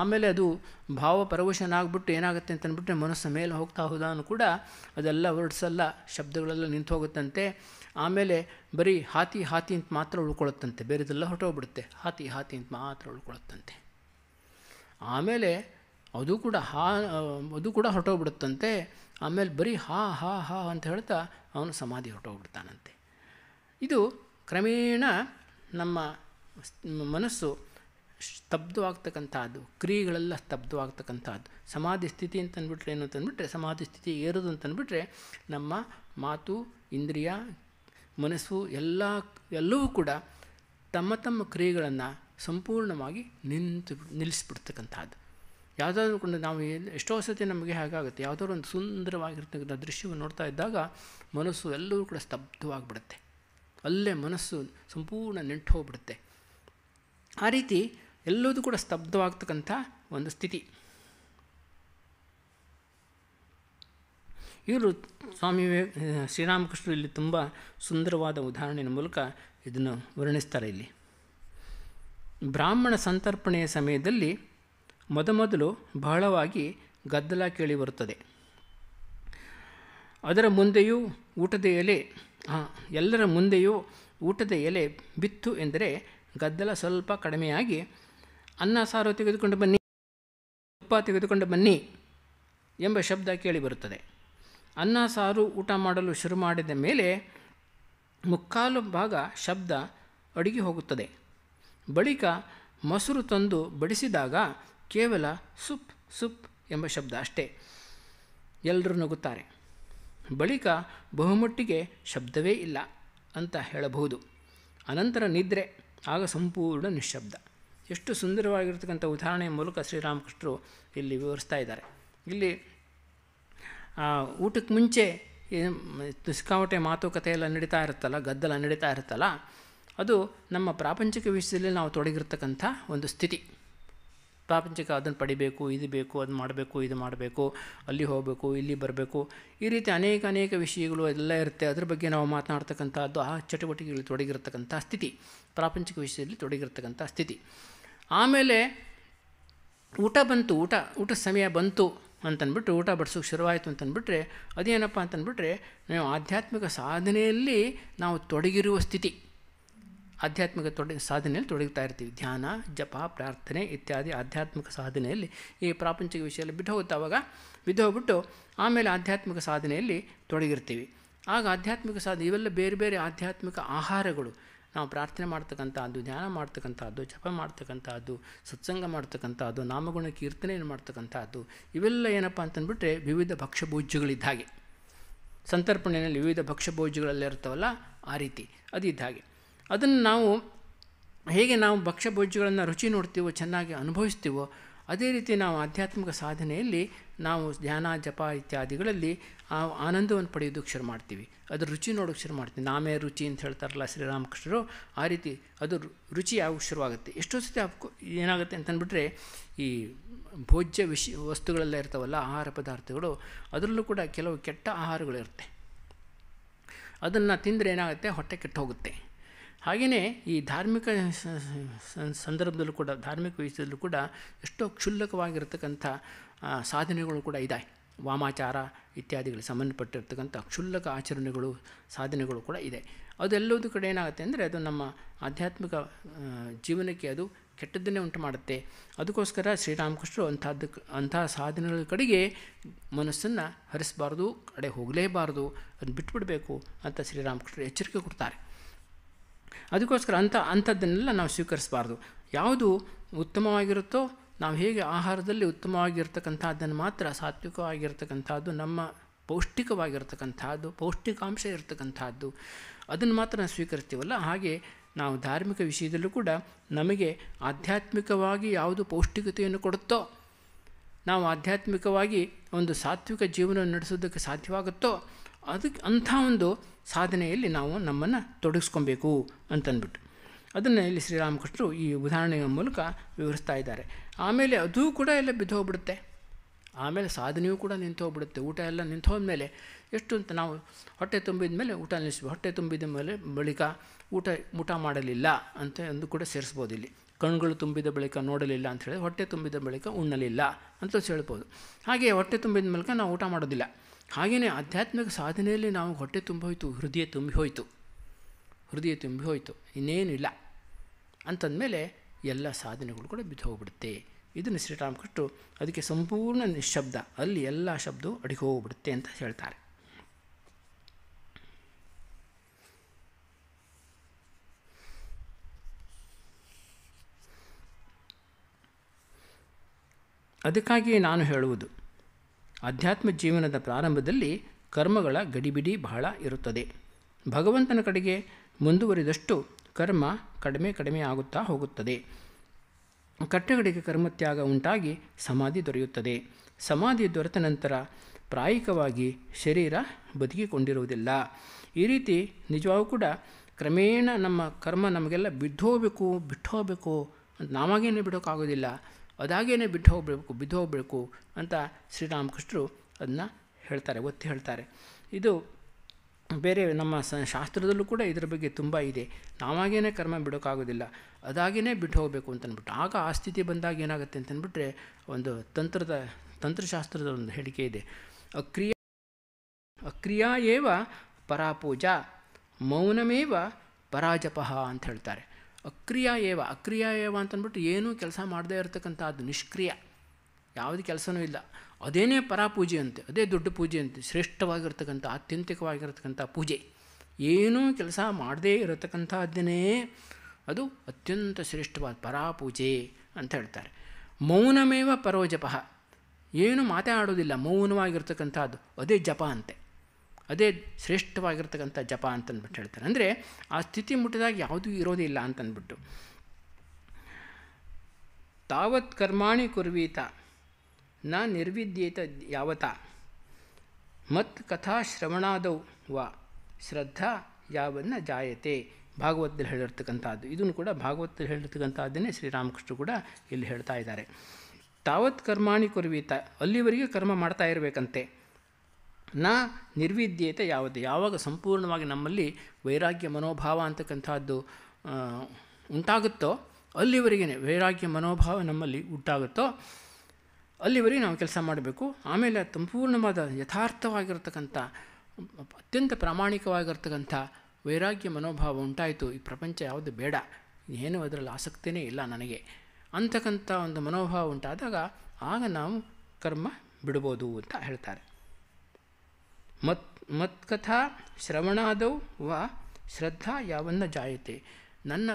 ಆಮೇಲೆ ಅದು ಭಾವ ಆಗಿಬಿಟ್ಟು ಏನಾಗುತ್ತೆ ಅಂತ ಮನಸ್ಸು ಮೇಲೆ ಹೋಗ್ತಾ ಹೋದಾನು ಕೂಡ ಅದೆಲ್ಲ ವರ್ಡ್ಸೆಲ್ಲ ಶಬ್ದಗಳೆಲ್ಲ ನಿಂತು ಹೋಗುತ್ತಂತೆ ಆಮೇಲೆ ಬರೀ ಹಾತಿ ಹಾತಿ ಅಂತ ಮಾತ್ರ ಉಳ್ಕೊಳ್ಳುತ್ತಂತೆ ಬೇರೆದೆಲ್ಲ ಹೊರಟೋಗ್ಬಿಡುತ್ತೆ ಹಾತಿ ಹಾತಿ ಅಂತ ಮಾತ್ರ ಉಳ್ಕೊಳ್ಳುತ್ತಂತೆ ಆಮೇಲೆ ಅದು ಕೂಡ ಹಾ ಅದು ಕೂಡ ಹೊರಟೋಗ್ಬಿಡುತ್ತಂತೆ ಆಮೇಲೆ ಬರೀ ಹಾ ಹಾ ಹಾ ಅಂತ ಹೇಳ್ತಾ ಅವನು ಸಮಾಧಿ ಹೊರಟೋಗ್ಬಿಡ್ತಾನಂತೆ ಇದು ಕ್ರಮೇಣ ನಮ್ಮ ಮನಸ್ಸು ಸ್ತಬ್ಧವಾಗ್ತಕ್ಕಂಥದ್ದು ಕ್ರಿಯೆಗಳೆಲ್ಲ ಸ್ತಬ್ಧವಾಗ್ತಕ್ಕಂಥದ್ದು ಸಮಾಧಿ ಸ್ಥಿತಿ ಅಂತ ಏನು ಅಂತಂದ್ಬಿಟ್ರೆ ಸಮಾಧಿ ಸ್ಥಿತಿ ಏರೋದು ಅಂತಂದ್ಬಿಟ್ರೆ ನಮ್ಮ ಮಾತು ಇಂದ್ರಿಯ ಮನಸ್ಸು ಎಲ್ಲ ಎಲ್ಲವೂ ಕೂಡ ತಮ್ಮ ತಮ್ಮ ಕ್ರಿಯೆಗಳನ್ನು ಸಂಪೂರ್ಣವಾಗಿ ನಿಂತು ನಿಲ್ಲಿಸ್ಬಿಡ್ತಕ್ಕಂಥದ್ದು ಯಾವುದಾದ್ರೂ ಕೂಡ ನಾವು ಎಷ್ಟೋ ಸತಿ ನಮಗೆ ಹಾಗಾಗುತ್ತೆ ಯಾವುದಾದ್ರು ಒಂದು ಸುಂದರವಾಗಿರ್ತಕ್ಕಂಥ ದೃಶ್ಯವನ್ನು ನೋಡ್ತಾ ಇದ್ದಾಗ ಮನಸ್ಸು ಎಲ್ಲರೂ ಕೂಡ ಸ್ತಬ್ಧವಾಗಿಬಿಡುತ್ತೆ ಅಲ್ಲೇ ಮನಸ್ಸು ಸಂಪೂರ್ಣ ನೆಂಟು ಹೋಗ್ಬಿಡುತ್ತೆ ಆ ರೀತಿ ಎಲ್ಲದೂ ಕೂಡ ಸ್ತಬ್ಧವಾಗ್ತಕ್ಕಂಥ ಒಂದು ಸ್ಥಿತಿ ಇವರು ಸ್ವಾಮಿ ಶ್ರೀರಾಮಕೃಷ್ಣ ಇಲ್ಲಿ ತುಂಬ ಸುಂದರವಾದ ಉದಾಹರಣೆಯ ಮೂಲಕ ಇದನ್ನು ವರ್ಣಿಸ್ತಾರೆ ಇಲ್ಲಿ ಬ್ರಾಹ್ಮಣ ಸಂತರ್ಪಣೆಯ ಸಮಯದಲ್ಲಿ ಮೊದಮೊದಲು ಬಹಳವಾಗಿ ಗದ್ದಲ ಕೇಳಿಬರುತ್ತದೆ ಅದರ ಮುಂದೆಯೂ ಊಟದ ಎಲೆ ಎಲ್ಲರ ಮುಂದೆಯೂ ಊಟದ ಎಲೆ ಬಿತ್ತು ಎಂದರೆ ಗದ್ದಲ ಸ್ವಲ್ಪ ಕಡಿಮೆಯಾಗಿ ಅನ್ನ ಸಾರು ತೆಗೆದುಕೊಂಡು ಬನ್ನಿ ತುಪ್ಪ ತೆಗೆದುಕೊಂಡು ಬನ್ನಿ ಎಂಬ ಶಬ್ದ ಕೇಳಿಬರುತ್ತದೆ ಅನ್ನ ಸಾರು ಊಟ ಮಾಡಲು ಶುರು ಮಾಡಿದ ಮೇಲೆ ಮುಕ್ಕಾಲು ಭಾಗ ಶಬ್ದ ಅಡುಗೆ ಹೋಗುತ್ತದೆ ಬಳಿಕ ಮೊಸರು ತಂದು ಬಡಿಸಿದಾಗ ಕೇವಲ ಸುಪ್ ಸುಪ್ ಎಂಬ ಶಬ್ದ ಅಷ್ಟೇ ಎಲ್ಲರೂ ನಗುತ್ತಾರೆ ಬಳಿಕ ಬಹುಮಟ್ಟಿಗೆ ಶಬ್ದವೇ ಇಲ್ಲ ಅಂತ ಹೇಳಬಹುದು ಅನಂತರ ನಿದ್ರೆ ಆಗ ಸಂಪೂರ್ಣ ನಿಶ್ಶಬ್ದ ಎಷ್ಟು ಸುಂದರವಾಗಿರ್ತಕ್ಕಂಥ ಉದಾಹರಣೆಯ ಮೂಲಕ ಶ್ರೀರಾಮಕೃಷ್ಣರು ಇಲ್ಲಿ ವಿವರಿಸ್ತಾ ಇದ್ದಾರೆ ಇಲ್ಲಿ ಊಟಕ್ಕೆ ಮುಂಚೆ ಸಿಕ್ಕಾಮಟೆ ಮಾತುಕತೆ ಎಲ್ಲ ನಡೀತಾ ಇರುತ್ತಲ್ಲ ಗದ್ದಲ ನಡೀತಾ ಇರುತ್ತಲ್ಲ ಅದು ನಮ್ಮ ಪ್ರಾಪಂಚಿಕ ವಿಷಯದಲ್ಲಿ ನಾವು ತೊಡಗಿರ್ತಕ್ಕಂಥ ಒಂದು ಸ್ಥಿತಿ ಪ್ರಾಪಂಚಿಕ ಅದನ್ನು ಪಡಿಬೇಕು ಇದು ಬೇಕು ಅದು ಮಾಡಬೇಕು ಇದು ಮಾಡಬೇಕು ಅಲ್ಲಿ ಹೋಗಬೇಕು ಇಲ್ಲಿ ಬರಬೇಕು ಈ ರೀತಿ ಅನೇಕ ಅನೇಕ ವಿಷಯಗಳು ಎಲ್ಲ ಇರುತ್ತೆ ಅದ್ರ ಬಗ್ಗೆ ನಾವು ಮಾತನಾಡ್ತಕ್ಕಂಥದ್ದು ಆ ಚಟುವಟಿಕೆಗಳಲ್ಲಿ ತೊಡಗಿರತಕ್ಕಂಥ ಸ್ಥಿತಿ ಪ್ರಾಪಂಚಿಕ ವಿಷಯದಲ್ಲಿ ತೊಡಗಿರತಕ್ಕಂಥ ಸ್ಥಿತಿ ಆಮೇಲೆ ಊಟ ಬಂತು ಊಟ ಊಟ ಸಮಯ ಬಂತು ಅಂತಂದ್ಬಿಟ್ಟು ಊಟ ಬಡಿಸೋಕೆ ಶುರುವಾಯಿತು ಅಂತಂದ್ಬಿಟ್ರೆ ಅದೇನಪ್ಪ ಅಂತಂದ್ಬಿಟ್ರೆ ನಾವು ಆಧ್ಯಾತ್ಮಿಕ ಸಾಧನೆಯಲ್ಲಿ ನಾವು ತೊಡಗಿರುವ ಸ್ಥಿತಿ ಆಧ್ಯಾತ್ಮಿಕ ತೊಡ ಸಾಧನೆಯಲ್ಲಿ ತೊಡಗುತ್ತಾ ಇರ್ತೀವಿ ಧ್ಯಾನ ಜಪ ಪ್ರಾರ್ಥನೆ ಇತ್ಯಾದಿ ಆಧ್ಯಾತ್ಮಿಕ ಸಾಧನೆಯಲ್ಲಿ ಈ ಪ್ರಾಪಂಚಿಕ ವಿಷಯದಲ್ಲಿ ಬಿಟ್ಟು ಹೋಗುತ್ತೆ ಆವಾಗ ಬಿದ್ದು ಹೋಗ್ಬಿಟ್ಟು ಆಮೇಲೆ ಆಧ್ಯಾತ್ಮಿಕ ಸಾಧನೆಯಲ್ಲಿ ತೊಡಗಿರ್ತೀವಿ ಆಗ ಆಧ್ಯಾತ್ಮಿಕ ಸಾಧನೆ ಇವೆಲ್ಲ ಬೇರೆ ಬೇರೆ ಆಧ್ಯಾತ್ಮಿಕ ಆಹಾರಗಳು ನಾವು ಪ್ರಾರ್ಥನೆ ಮಾಡ್ತಕ್ಕಂಥದ್ದು ಧ್ಯಾನ ಮಾಡ್ತಕ್ಕಂಥದ್ದು ಜಪ ಮಾಡ್ತಕ್ಕಂಥದ್ದು ಸತ್ಸಂಗ ಮಾಡ್ತಕ್ಕಂಥದ್ದು ನಾಮಗುಣ ಕೀರ್ತನೆಯನ್ನು ಮಾಡ್ತಕ್ಕಂಥದ್ದು ಇವೆಲ್ಲ ಏನಪ್ಪ ಅಂತಂದ್ಬಿಟ್ರೆ ವಿವಿಧ ಭಕ್ಷ್ಯಭೋಜ್ಯಗಳಿದ್ದ ಹಾಗೆ ಸಂತರ್ಪಣೆಯಲ್ಲಿ ವಿವಿಧ ಭಕ್ಷ್ಯಭೋಜ್ಯಗಳೆಲ್ಲ ಇರ್ತವಲ್ಲ ಆ ರೀತಿ ಅದು ಇದ್ದ ಹಾಗೆ ಅದನ್ನು ನಾವು ಹೇಗೆ ನಾವು ಭಕ್ಷ್ಯ ಭೋಜ್ಯಗಳನ್ನು ರುಚಿ ನೋಡ್ತೀವೋ ಚೆನ್ನಾಗಿ ಅನುಭವಿಸ್ತೀವೋ ಅದೇ ರೀತಿ ನಾವು ಆಧ್ಯಾತ್ಮಿಕ ಸಾಧನೆಯಲ್ಲಿ ನಾವು ಧ್ಯಾನ ಜಪ ಇತ್ಯಾದಿಗಳಲ್ಲಿ ಆ ಆನಂದವನ್ನು ಪಡೆಯೋದಕ್ಕೆ ಶುರು ಮಾಡ್ತೀವಿ ಅದು ರುಚಿ ನೋಡೋಕ್ಕೆ ಶುರು ಮಾಡ್ತೀವಿ ನಾಮೇ ರುಚಿ ಅಂತ ಹೇಳ್ತಾರಲ್ಲ ಶ್ರೀರಾಮಕೃಷ್ಣರು ಆ ರೀತಿ ಅದು ರುಚಿ ಆಗೋಕ್ಕೆ ಶುರುವಾಗುತ್ತೆ ಎಷ್ಟೋ ಸತಿ ಏನಾಗುತ್ತೆ ಅಂತಂದ್ಬಿಟ್ರೆ ಈ ಭೋಜ್ಯ ವಿಷ ವಸ್ತುಗಳೆಲ್ಲ ಇರ್ತಾವಲ್ಲ ಆಹಾರ ಪದಾರ್ಥಗಳು ಅದರಲ್ಲೂ ಕೂಡ ಕೆಲವು ಕೆಟ್ಟ ಆಹಾರಗಳಿರುತ್ತೆ ಅದನ್ನು ತಿಂದರೆ ಏನಾಗುತ್ತೆ ಹೊಟ್ಟೆ ಕೆಟ್ಟ ಹೋಗುತ್ತೆ ಹಾಗೆಯೇ ಈ ಧಾರ್ಮಿಕ ಸಂದರ್ಭದಲ್ಲೂ ಕೂಡ ಧಾರ್ಮಿಕ ವಿಷಯದಲ್ಲೂ ಕೂಡ ಎಷ್ಟೋ ಕ್ಷುಲ್ಲಕವಾಗಿರತಕ್ಕಂಥ ಸಾಧನೆಗಳು ಕೂಡ ಇದೆ ವಾಮಾಚಾರ ಇತ್ಯಾದಿಗಳಿಗೆ ಸಂಬಂಧಪಟ್ಟಿರ್ತಕ್ಕಂಥ ಕ್ಷುಲ್ಲಕ ಆಚರಣೆಗಳು ಸಾಧನೆಗಳು ಕೂಡ ಇದೆ ಅದೆಲ್ಲದ ಕಡೆ ಏನಾಗುತ್ತೆ ಅಂದರೆ ಅದು ನಮ್ಮ ಆಧ್ಯಾತ್ಮಿಕ ಜೀವನಕ್ಕೆ ಅದು ಕೆಟ್ಟದ್ದನ್ನೇ ಉಂಟು ಮಾಡುತ್ತೆ ಅದಕ್ಕೋಸ್ಕರ ಶ್ರೀರಾಮಕೃಷ್ಣರು ಅಂಥದ್ದು ಅಂಥ ಸಾಧನೆಗಳ ಕಡೆಗೆ ಮನಸ್ಸನ್ನು ಹರಿಸಬಾರ್ದು ಕಡೆ ಹೋಗಲೇಬಾರ್ದು ಅದನ್ನು ಬಿಟ್ಬಿಡಬೇಕು ಅಂತ ಶ್ರೀರಾಮಕೃಷ್ಣರು ಎಚ್ಚರಿಕೆ ಕೊಡ್ತಾರೆ ಅದಕ್ಕೋಸ್ಕರ ಅಂಥ ಅಂಥದ್ದನ್ನೆಲ್ಲ ನಾವು ಸ್ವೀಕರಿಸಬಾರ್ದು ಯಾವುದು ಉತ್ತಮವಾಗಿರುತ್ತೋ ನಾವು ಹೇಗೆ ಆಹಾರದಲ್ಲಿ ಉತ್ತಮವಾಗಿರ್ತಕ್ಕಂಥದ್ದನ್ನು ಮಾತ್ರ ಸಾತ್ವಿಕವಾಗಿರ್ತಕ್ಕಂಥದ್ದು ನಮ್ಮ ಪೌಷ್ಟಿಕವಾಗಿರ್ತಕ್ಕಂಥದ್ದು ಪೌಷ್ಟಿಕಾಂಶ ಇರತಕ್ಕಂಥದ್ದು ಅದನ್ನು ಮಾತ್ರ ನಾವು ಸ್ವೀಕರಿಸ್ತೀವಲ್ಲ ಹಾಗೆ ನಾವು ಧಾರ್ಮಿಕ ವಿಷಯದಲ್ಲೂ ಕೂಡ ನಮಗೆ ಆಧ್ಯಾತ್ಮಿಕವಾಗಿ ಯಾವುದು ಪೌಷ್ಟಿಕತೆಯನ್ನು ಕೊಡುತ್ತೋ ನಾವು ಆಧ್ಯಾತ್ಮಿಕವಾಗಿ ಒಂದು ಸಾತ್ವಿಕ ಜೀವನ ನಡೆಸೋದಕ್ಕೆ ಸಾಧ್ಯವಾಗುತ್ತೋ ಅದಕ್ಕೆ ಅಂಥ ಒಂದು ಸಾಧನೆಯಲ್ಲಿ ನಾವು ನಮ್ಮನ್ನು ತೊಡಗಿಸ್ಕೊಬೇಕು ಅಂತಂದ್ಬಿಟ್ಟು ಅದನ್ನು ಇಲ್ಲಿ ಶ್ರೀರಾಮಕೃಷ್ಣರು ಈ ಉದಾಹರಣೆಯ ಮೂಲಕ ವಿವರಿಸ್ತಾ ಇದ್ದಾರೆ ಆಮೇಲೆ ಅದೂ ಕೂಡ ಎಲ್ಲ ಬಿದ್ದು ಹೋಗ್ಬಿಡುತ್ತೆ ಆಮೇಲೆ ಸಾಧನೆಯೂ ಕೂಡ ನಿಂತು ಹೋಗ್ಬಿಡುತ್ತೆ ಊಟ ಎಲ್ಲ ನಿಂತು ಹೋದ್ಮೇಲೆ ಎಷ್ಟು ಅಂತ ನಾವು ಹೊಟ್ಟೆ ತುಂಬಿದ ಮೇಲೆ ಊಟ ನಿಲ್ಲಿಸ್ಬೋದು ಹೊಟ್ಟೆ ತುಂಬಿದ ಮೇಲೆ ಬಳಿಕ ಊಟ ಊಟ ಮಾಡಲಿಲ್ಲ ಅಂತ ಅಂದು ಕೂಡ ಸೇರಿಸ್ಬೋದು ಇಲ್ಲಿ ಕಣ್ಗಳು ತುಂಬಿದ ಬಳಿಕ ನೋಡಲಿಲ್ಲ ಅಂತ ಹೇಳಿದ್ರೆ ಹೊಟ್ಟೆ ತುಂಬಿದ ಬಳಿಕ ಉಣ್ಣಲಿಲ್ಲ ಅಂತ ಹೇಳ್ಬೋದು ಹಾಗೆ ಹೊಟ್ಟೆ ತುಂಬಿದ ಮೂಲಕ ನಾವು ಊಟ ಮಾಡೋದಿಲ್ಲ ಹಾಗೆಯೇ ಆಧ್ಯಾತ್ಮಿಕ ಸಾಧನೆಯಲ್ಲಿ ನಾವು ಹೊಟ್ಟೆ ತುಂಬಿ ಹೋಯಿತು ಹೃದಯ ತುಂಬಿ ಹೋಯಿತು ಹೃದಯ ತುಂಬಿ ಹೋಯಿತು ಇನ್ನೇನಿಲ್ಲ ಅಂತಂದಮೇಲೆ ಎಲ್ಲ ಸಾಧನೆಗಳು ಕೂಡ ಬಿದ್ದು ಹೋಗ್ಬಿಡುತ್ತೆ ಇದನ್ನು ಶ್ರೀರಾಮಕೃಷ್ಣರು ಅದಕ್ಕೆ ಸಂಪೂರ್ಣ ನಿಶಬ್ದ ಅಲ್ಲಿ ಎಲ್ಲ ಶಬ್ದವು ಅಡಿಗೆ ಹೋಗ್ಬಿಡುತ್ತೆ ಅಂತ ಹೇಳ್ತಾರೆ ಅದಕ್ಕಾಗಿಯೇ ನಾನು ಹೇಳುವುದು ಆಧ್ಯಾತ್ಮ ಜೀವನದ ಪ್ರಾರಂಭದಲ್ಲಿ ಕರ್ಮಗಳ ಗಡಿಬಿಡಿ ಬಹಳ ಇರುತ್ತದೆ ಭಗವಂತನ ಕಡೆಗೆ ಮುಂದುವರಿದಷ್ಟು ಕರ್ಮ ಕಡಿಮೆ ಕಡಿಮೆ ಆಗುತ್ತಾ ಹೋಗುತ್ತದೆ ಕರ್ಮ ಕರ್ಮತ್ಯಾಗ ಉಂಟಾಗಿ ಸಮಾಧಿ ದೊರೆಯುತ್ತದೆ ಸಮಾಧಿ ದೊರೆತ ನಂತರ ಪ್ರಾಯಿಕವಾಗಿ ಶರೀರ ಬದುಕಿಕೊಂಡಿರುವುದಿಲ್ಲ ಈ ರೀತಿ ನಿಜವಾಗೂ ಕೂಡ ಕ್ರಮೇಣ ನಮ್ಮ ಕರ್ಮ ನಮಗೆಲ್ಲ ಬಿದ್ದೋಗಬೇಕು ಬಿಟ್ಟೋಗಬೇಕು ಹೋಗಬೇಕು ಬಿಡೋಕ್ಕಾಗೋದಿಲ್ಲ ಅದಾಗೇನೆ ಬಿಟ್ಟು ಹೋಗಬೇಕು ಬಿದ್ದು ಹೋಗಬೇಕು ಅಂತ ಶ್ರೀರಾಮಕೃಷ್ಣರು ಅದನ್ನ ಹೇಳ್ತಾರೆ ಒತ್ತಿ ಹೇಳ್ತಾರೆ ಇದು ಬೇರೆ ನಮ್ಮ ಶಾಸ್ತ್ರದಲ್ಲೂ ಕೂಡ ಇದರ ಬಗ್ಗೆ ತುಂಬ ಇದೆ ನಾವಾಗೇನೆ ಕರ್ಮ ಬಿಡೋಕ್ಕಾಗೋದಿಲ್ಲ ಅದಾಗೇ ಬಿಟ್ಟು ಹೋಗಬೇಕು ಅಂತನ್ಬಿಟ್ಟು ಆಗ ಆ ಸ್ಥಿತಿ ಬಂದಾಗ ಏನಾಗುತ್ತೆ ಅಂತಂದ್ಬಿಟ್ರೆ ಒಂದು ತಂತ್ರದ ತಂತ್ರಶಾಸ್ತ್ರದ ಒಂದು ಹೇಳಿಕೆ ಇದೆ ಅಕ್ರಿಯ ಅಕ್ರಿಯಾ ಏವ ಪರಾಪೂಜಾ ಮೌನಮೇವ ಪರಾಜಪ ಅಂತ ಹೇಳ್ತಾರೆ ಅಕ್ರಿಯ ಏವ ಅಕ್ರಿಯ ಏವ ಅಂತಂದ್ಬಿಟ್ಟು ಏನೂ ಕೆಲಸ ಮಾಡದೇ ಇರತಕ್ಕಂಥದ್ದು ನಿಷ್ಕ್ರಿಯ ಯಾವುದೇ ಕೆಲಸನೂ ಇಲ್ಲ ಅದೇನೇ ಪರಾಪೂಜೆ ಅಂತೆ ಅದೇ ದೊಡ್ಡ ಪೂಜೆ ಅಂತೆ ಶ್ರೇಷ್ಠವಾಗಿರ್ತಕ್ಕಂಥ ಆತ್ಯಂತಿಕವಾಗಿರತಕ್ಕಂಥ ಪೂಜೆ ಏನೂ ಕೆಲಸ ಮಾಡದೇ ಇರತಕ್ಕಂಥದ್ದನ್ನೇ ಅದು ಅತ್ಯಂತ ಶ್ರೇಷ್ಠವಾದ ಪರಾಪೂಜೆ ಅಂತ ಹೇಳ್ತಾರೆ ಮೌನಮೇವ ಜಪ ಏನು ಮಾತಾಡೋದಿಲ್ಲ ಮೌನವಾಗಿರ್ತಕ್ಕಂಥದ್ದು ಅದೇ ಜಪ ಅಂತೆ ಅದೇ ಶ್ರೇಷ್ಠವಾಗಿರ್ತಕ್ಕಂಥ ಜಪ ಅಂತಂದ್ಬಿಟ್ಟು ಹೇಳ್ತಾರೆ ಅಂದರೆ ಆ ಸ್ಥಿತಿ ಮುಟ್ಟಿದಾಗ ಯಾವುದೂ ಇರೋದಿಲ್ಲ ಅಂತಂದ್ಬಿಟ್ಟು ತಾವತ್ ಕರ್ಮಾಣಿ ಕುರ್ವೀತ ನ ನಿರ್ವಿದ್ಯೇತ ಯಾವತ ಮತ್ ಕಥಾ ಶ್ರವಣಾದೌ ವ ಶ್ರದ್ಧಾ ಯಾವನ್ನ ಜಾಯತೆ ಭಾಗವತದಲ್ಲಿ ಹೇಳಿರ್ತಕ್ಕಂಥದ್ದು ಇದನ್ನು ಕೂಡ ಭಾಗವತದಲ್ಲಿ ಹೇಳಿರ್ತಕ್ಕಂಥದ್ದನ್ನೇ ಶ್ರೀರಾಮಕೃಷ್ಣ ಕೂಡ ಇಲ್ಲಿ ಹೇಳ್ತಾ ಇದ್ದಾರೆ ತಾವತ್ ಕರ್ಮಾಣಿ ಕುರ್ವೀತ ಅಲ್ಲಿವರೆಗೆ ಕರ್ಮ ಮಾಡ್ತಾ ಇರಬೇಕಂತೆ ನಾ ನಿರ್ವಿದ್ಯತೆ ಯಾವುದು ಯಾವಾಗ ಸಂಪೂರ್ಣವಾಗಿ ನಮ್ಮಲ್ಲಿ ವೈರಾಗ್ಯ ಮನೋಭಾವ ಅಂತಕ್ಕಂಥದ್ದು ಉಂಟಾಗುತ್ತೋ ಅಲ್ಲಿವರೆಗೇ ವೈರಾಗ್ಯ ಮನೋಭಾವ ನಮ್ಮಲ್ಲಿ ಉಂಟಾಗುತ್ತೋ ಅಲ್ಲಿವರೆಗೆ ನಾವು ಕೆಲಸ ಮಾಡಬೇಕು ಆಮೇಲೆ ಸಂಪೂರ್ಣವಾದ ಯಥಾರ್ಥವಾಗಿರ್ತಕ್ಕಂಥ ಅತ್ಯಂತ ಪ್ರಾಮಾಣಿಕವಾಗಿರ್ತಕ್ಕಂಥ ವೈರಾಗ್ಯ ಮನೋಭಾವ ಉಂಟಾಯಿತು ಈ ಪ್ರಪಂಚ ಯಾವುದು ಬೇಡ ಏನು ಅದರಲ್ಲಿ ಆಸಕ್ತಿಯೇ ಇಲ್ಲ ನನಗೆ ಅಂತಕ್ಕಂಥ ಒಂದು ಮನೋಭಾವ ಉಂಟಾದಾಗ ಆಗ ನಾವು ಕರ್ಮ ಬಿಡ್ಬೋದು ಅಂತ ಹೇಳ್ತಾರೆ ಮತ್ ಮತ್ಕಥಾ ಶ್ರವಣಾದೌ ವಾ ಶ್ರದ್ಧಾ ಯಾವನ್ನ ಜಾಯತೆ ನನ್ನ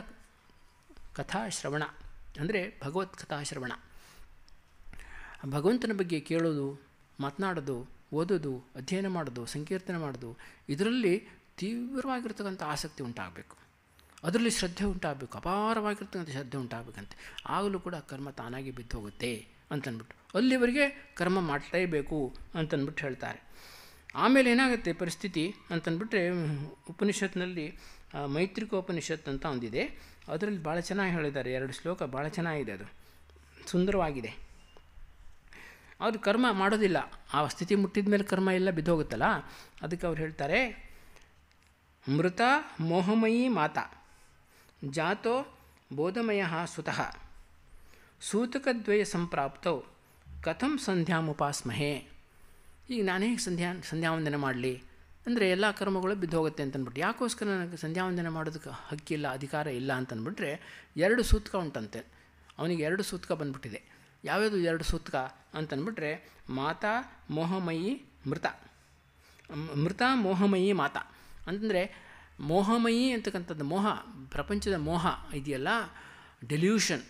ಕಥಾ ಶ್ರವಣ ಅಂದರೆ ಭಗವತ್ ಕಥಾ ಶ್ರವಣ ಭಗವಂತನ ಬಗ್ಗೆ ಕೇಳೋದು ಮಾತನಾಡೋದು ಓದೋದು ಅಧ್ಯಯನ ಮಾಡೋದು ಸಂಕೀರ್ತನೆ ಮಾಡೋದು ಇದರಲ್ಲಿ ತೀವ್ರವಾಗಿರ್ತಕ್ಕಂಥ ಆಸಕ್ತಿ ಉಂಟಾಗಬೇಕು ಅದರಲ್ಲಿ ಶ್ರದ್ಧೆ ಉಂಟಾಗಬೇಕು ಅಪಾರವಾಗಿರ್ತಕ್ಕಂಥ ಶ್ರದ್ಧೆ ಉಂಟಾಗಬೇಕಂತೆ ಆಗಲೂ ಕೂಡ ಕರ್ಮ ತಾನಾಗಿ ಬಿದ್ದೋಗುತ್ತೆ ಅಂತನ್ಬಿಟ್ಟು ಅಲ್ಲಿವರೆಗೆ ಕರ್ಮ ಮಾಡಲೇಬೇಕು ಅಂತನ್ಬಿಟ್ಟು ಹೇಳ್ತಾರೆ ಆಮೇಲೆ ಏನಾಗುತ್ತೆ ಪರಿಸ್ಥಿತಿ ಅಂತಂದ್ಬಿಟ್ರೆ ಉಪನಿಷತ್ನಲ್ಲಿ ಉಪನಿಷತ್ ಅಂತ ಒಂದಿದೆ ಅದರಲ್ಲಿ ಭಾಳ ಚೆನ್ನಾಗಿ ಹೇಳಿದ್ದಾರೆ ಎರಡು ಶ್ಲೋಕ ಭಾಳ ಚೆನ್ನಾಗಿದೆ ಅದು ಸುಂದರವಾಗಿದೆ ಅವರು ಕರ್ಮ ಮಾಡೋದಿಲ್ಲ ಆ ಸ್ಥಿತಿ ಮುಟ್ಟಿದ ಮೇಲೆ ಕರ್ಮ ಎಲ್ಲ ಬಿದ್ದೋಗುತ್ತಲ್ಲ ಅದಕ್ಕೆ ಅವ್ರು ಹೇಳ್ತಾರೆ ಮೃತ ಮೋಹಮಯಿ ಮಾತಾ ಜಾತೋ ಬೋಧಮಯ ಸುತಃ ಸೂತಕದ್ವಯ ಸಂಪ್ರಾಪ್ತೌ ಕಥಂ ಮುಪಾಸ್ಮಹೇ ಈಗ ನಾನು ಹೇಗೆ ಸಂಧ್ಯಾ ಸಂಧ್ಯಾವಂದನೆ ಮಾಡಲಿ ಅಂದರೆ ಎಲ್ಲ ಕರ್ಮಗಳು ಬಿದ್ದು ಹೋಗುತ್ತೆ ಅಂತಂದ್ಬಿಟ್ಟು ಯಾಕೋಸ್ಕರ ನನಗೆ ಸಂಧ್ಯಾವಂದನೆ ಮಾಡೋದಕ್ಕೆ ಹಕ್ಕಿಲ್ಲ ಅಧಿಕಾರ ಇಲ್ಲ ಅಂತಂದ್ಬಿಟ್ರೆ ಎರಡು ಸೂತ್ಕ ಉಂಟಂತೆ ಅವನಿಗೆ ಎರಡು ಸೂತ್ಕ ಬಂದ್ಬಿಟ್ಟಿದೆ ಯಾವ್ಯಾವುದು ಎರಡು ಸೂತ್ಕ ಅಂತಂದ್ಬಿಟ್ರೆ ಮಾತಾ ಮೋಹಮಯಿ ಮೃತ ಮೃತ ಮೋಹಮಯಿ ಮಾತಾ ಅಂತಂದರೆ ಮೋಹಮಯಿ ಅಂತಕ್ಕಂಥದ್ದು ಮೋಹ ಪ್ರಪಂಚದ ಮೋಹ ಇದೆಯಲ್ಲ ಡೆಲ್ಯೂಷನ್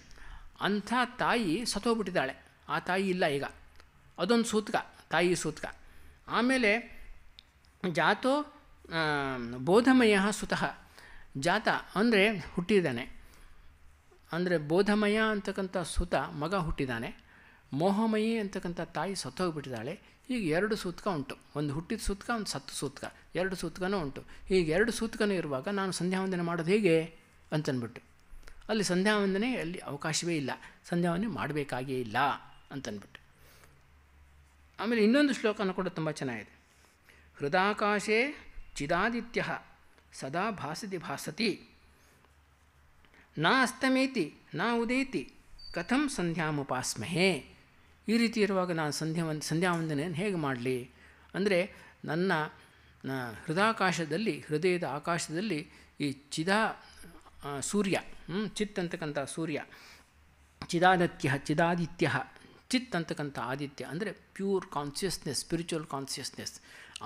ಅಂಥ ತಾಯಿ ಸತ್ತೋಗ್ಬಿಟ್ಟಿದ್ದಾಳೆ ಆ ತಾಯಿ ಇಲ್ಲ ಈಗ ಅದೊಂದು ಸೂತ್ಕ ತಾಯಿ ಸೂತ್ಕ ಆಮೇಲೆ ಜಾತೋ ಬೋಧಮಯ ಸುತಃ ಜಾತ ಅಂದರೆ ಹುಟ್ಟಿದ್ದಾನೆ ಅಂದರೆ ಬೋಧಮಯ ಅಂತಕ್ಕಂಥ ಸುತ ಮಗ ಹುಟ್ಟಿದ್ದಾನೆ ಮೋಹಮಯಿ ಅಂತಕ್ಕಂಥ ತಾಯಿ ಸತ್ತೋಗ್ಬಿಟ್ಟಿದ್ದಾಳೆ ಈಗ ಎರಡು ಸೂತ್ಕ ಉಂಟು ಒಂದು ಹುಟ್ಟಿದ ಸೂತ್ಕ ಒಂದು ಸತ್ತು ಸೂತ್ಕ ಎರಡು ಸೂತ್ಕನೂ ಉಂಟು ಈಗ ಎರಡು ಸೂತ್ಕನೂ ಇರುವಾಗ ನಾನು ಸಂಧ್ಯಾವಂದನೆ ಮಾಡೋದು ಹೇಗೆ ಅಂತನ್ಬಿಟ್ಟು ಅಲ್ಲಿ ಸಂಧ್ಯಾವಂದನೆ ಅಲ್ಲಿ ಅವಕಾಶವೇ ಇಲ್ಲ ಸಂಧ್ಯಾವಂದನೆ ಮಾಡಬೇಕಾಗೇ ಇಲ್ಲ ಅಂತನ್ಬಿಟ್ಟು ಆಮೇಲೆ ಇನ್ನೊಂದು ಶ್ಲೋಕನೂ ಕೂಡ ತುಂಬ ಚೆನ್ನಾಗಿದೆ ಹೃದಾಕಾಶೆ ಚಿದಾದಿತ್ಯ ಸದಾ ಭಾಸತಿ ಭಾಸತಿ ನಾ ಅಸ್ತಮೇತಿ ನಾ ಉದೇತಿ ಕಥಂ ಸಂಧ್ಯಾಮುಪಾಸ್ಮಹೇ ಈ ರೀತಿ ಇರುವಾಗ ನಾನು ಸಂಧ್ಯಾ ಸಂಧ್ಯಾ ಹೇಗೆ ಮಾಡಲಿ ಅಂದರೆ ನನ್ನ ಹೃದಾಕಾಶದಲ್ಲಿ ಹೃದಯದ ಆಕಾಶದಲ್ಲಿ ಈ ಚಿದಾ ಸೂರ್ಯ ಚಿತ್ ಅಂತಕ್ಕಂಥ ಸೂರ್ಯ ಚಿದಾದತ್ಯ ಚಿದಾದಿತ್ಯ ಚಿತ್ ಅಂತಕ್ಕಂಥ ಆದಿತ್ಯ ಅಂದರೆ ಪ್ಯೂರ್ ಕಾನ್ಸಿಯಸ್ನೆಸ್ ಸ್ಪಿರಿಚುವಲ್ ಕಾನ್ಸಿಯಸ್ನೆಸ್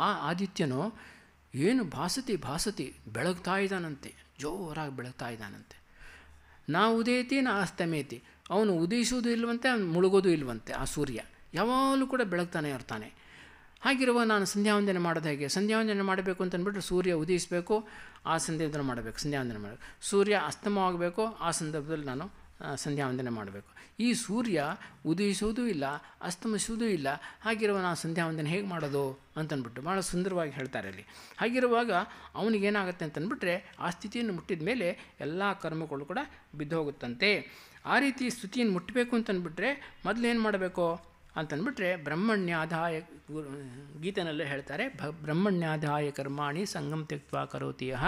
ಆ ಆದಿತ್ಯನೋ ಏನು ಭಾಸತಿ ಭಾಸತಿ ಬೆಳಗ್ತಾ ಇದ್ದಾನಂತೆ ಜೋರಾಗಿ ಬೆಳಗ್ತಾ ಇದ್ದಾನಂತೆ ನಾ ಉದಯತಿ ನಾ ಅಸ್ತಮೇತಿ ಅವನು ಉದಯಿಸೋದು ಇಲ್ಲವಂತೆ ಅವನು ಮುಳುಗೋದು ಇಲ್ವಂತೆ ಆ ಸೂರ್ಯ ಯಾವಾಗಲೂ ಕೂಡ ಬೆಳಗ್ತಾನೆ ಇರ್ತಾನೆ ಹಾಗಿರುವ ನಾನು ಸಂಧ್ಯಾವಂದನೆ ಮಾಡೋದು ಹೇಗೆ ಸಂಧ್ಯಾವಂದನೆ ಮಾಡಬೇಕು ಅಂತಂದ್ಬಿಟ್ಟು ಸೂರ್ಯ ಉದಯಿಸಬೇಕು ಆ ಸಂದರ್ಭದಲ್ಲಿ ಮಾಡಬೇಕು ಸಂಧ್ಯಾವಂದನೆ ಮಾಡಬೇಕು ಸೂರ್ಯ ಅಸ್ತಮವಾಗಬೇಕು ಆ ಸಂದರ್ಭದಲ್ಲಿ ನಾನು ಸಂಧ್ಯಾವಂದನೆ ಮಾಡಬೇಕು ಈ ಸೂರ್ಯ ಉದಯಿಸೋದೂ ಇಲ್ಲ ಅಸ್ತಮಿಸುವುದೂ ಇಲ್ಲ ಹಾಗಿರುವ ನಾವು ಸಂಧ್ಯಾ ವಂದನೆ ಹೇಗೆ ಮಾಡೋದು ಅಂತನ್ಬಿಟ್ಟು ಭಾಳ ಸುಂದರವಾಗಿ ಹೇಳ್ತಾರೆ ಅಲ್ಲಿ ಹಾಗಿರುವಾಗ ಅವನಿಗೇನಾಗುತ್ತೆ ಅಂತಂದ್ಬಿಟ್ರೆ ಆ ಸ್ಥಿತಿಯನ್ನು ಮುಟ್ಟಿದ ಮೇಲೆ ಎಲ್ಲ ಕರ್ಮಗಳು ಕೂಡ ಹೋಗುತ್ತಂತೆ ಆ ರೀತಿ ಸ್ತುತಿಯನ್ನು ಮುಟ್ಟಬೇಕು ಅಂತಂದ್ಬಿಟ್ರೆ ಮೊದಲೇನು ಮಾಡಬೇಕು ಅಂತಂದ್ಬಿಟ್ರೆ ಬ್ರಹ್ಮಣ್ಯಾದಾಯ ಗುರು ಗೀತನಲ್ಲೇ ಹೇಳ್ತಾರೆ ಭ ಬ್ರಹ್ಮಣ್ಯಾದಾಯ ಕರ್ಮಾಣಿ ಸಂಗಮ್ ತ್ಯಕ್ವಾ ಕರೋತಿಯ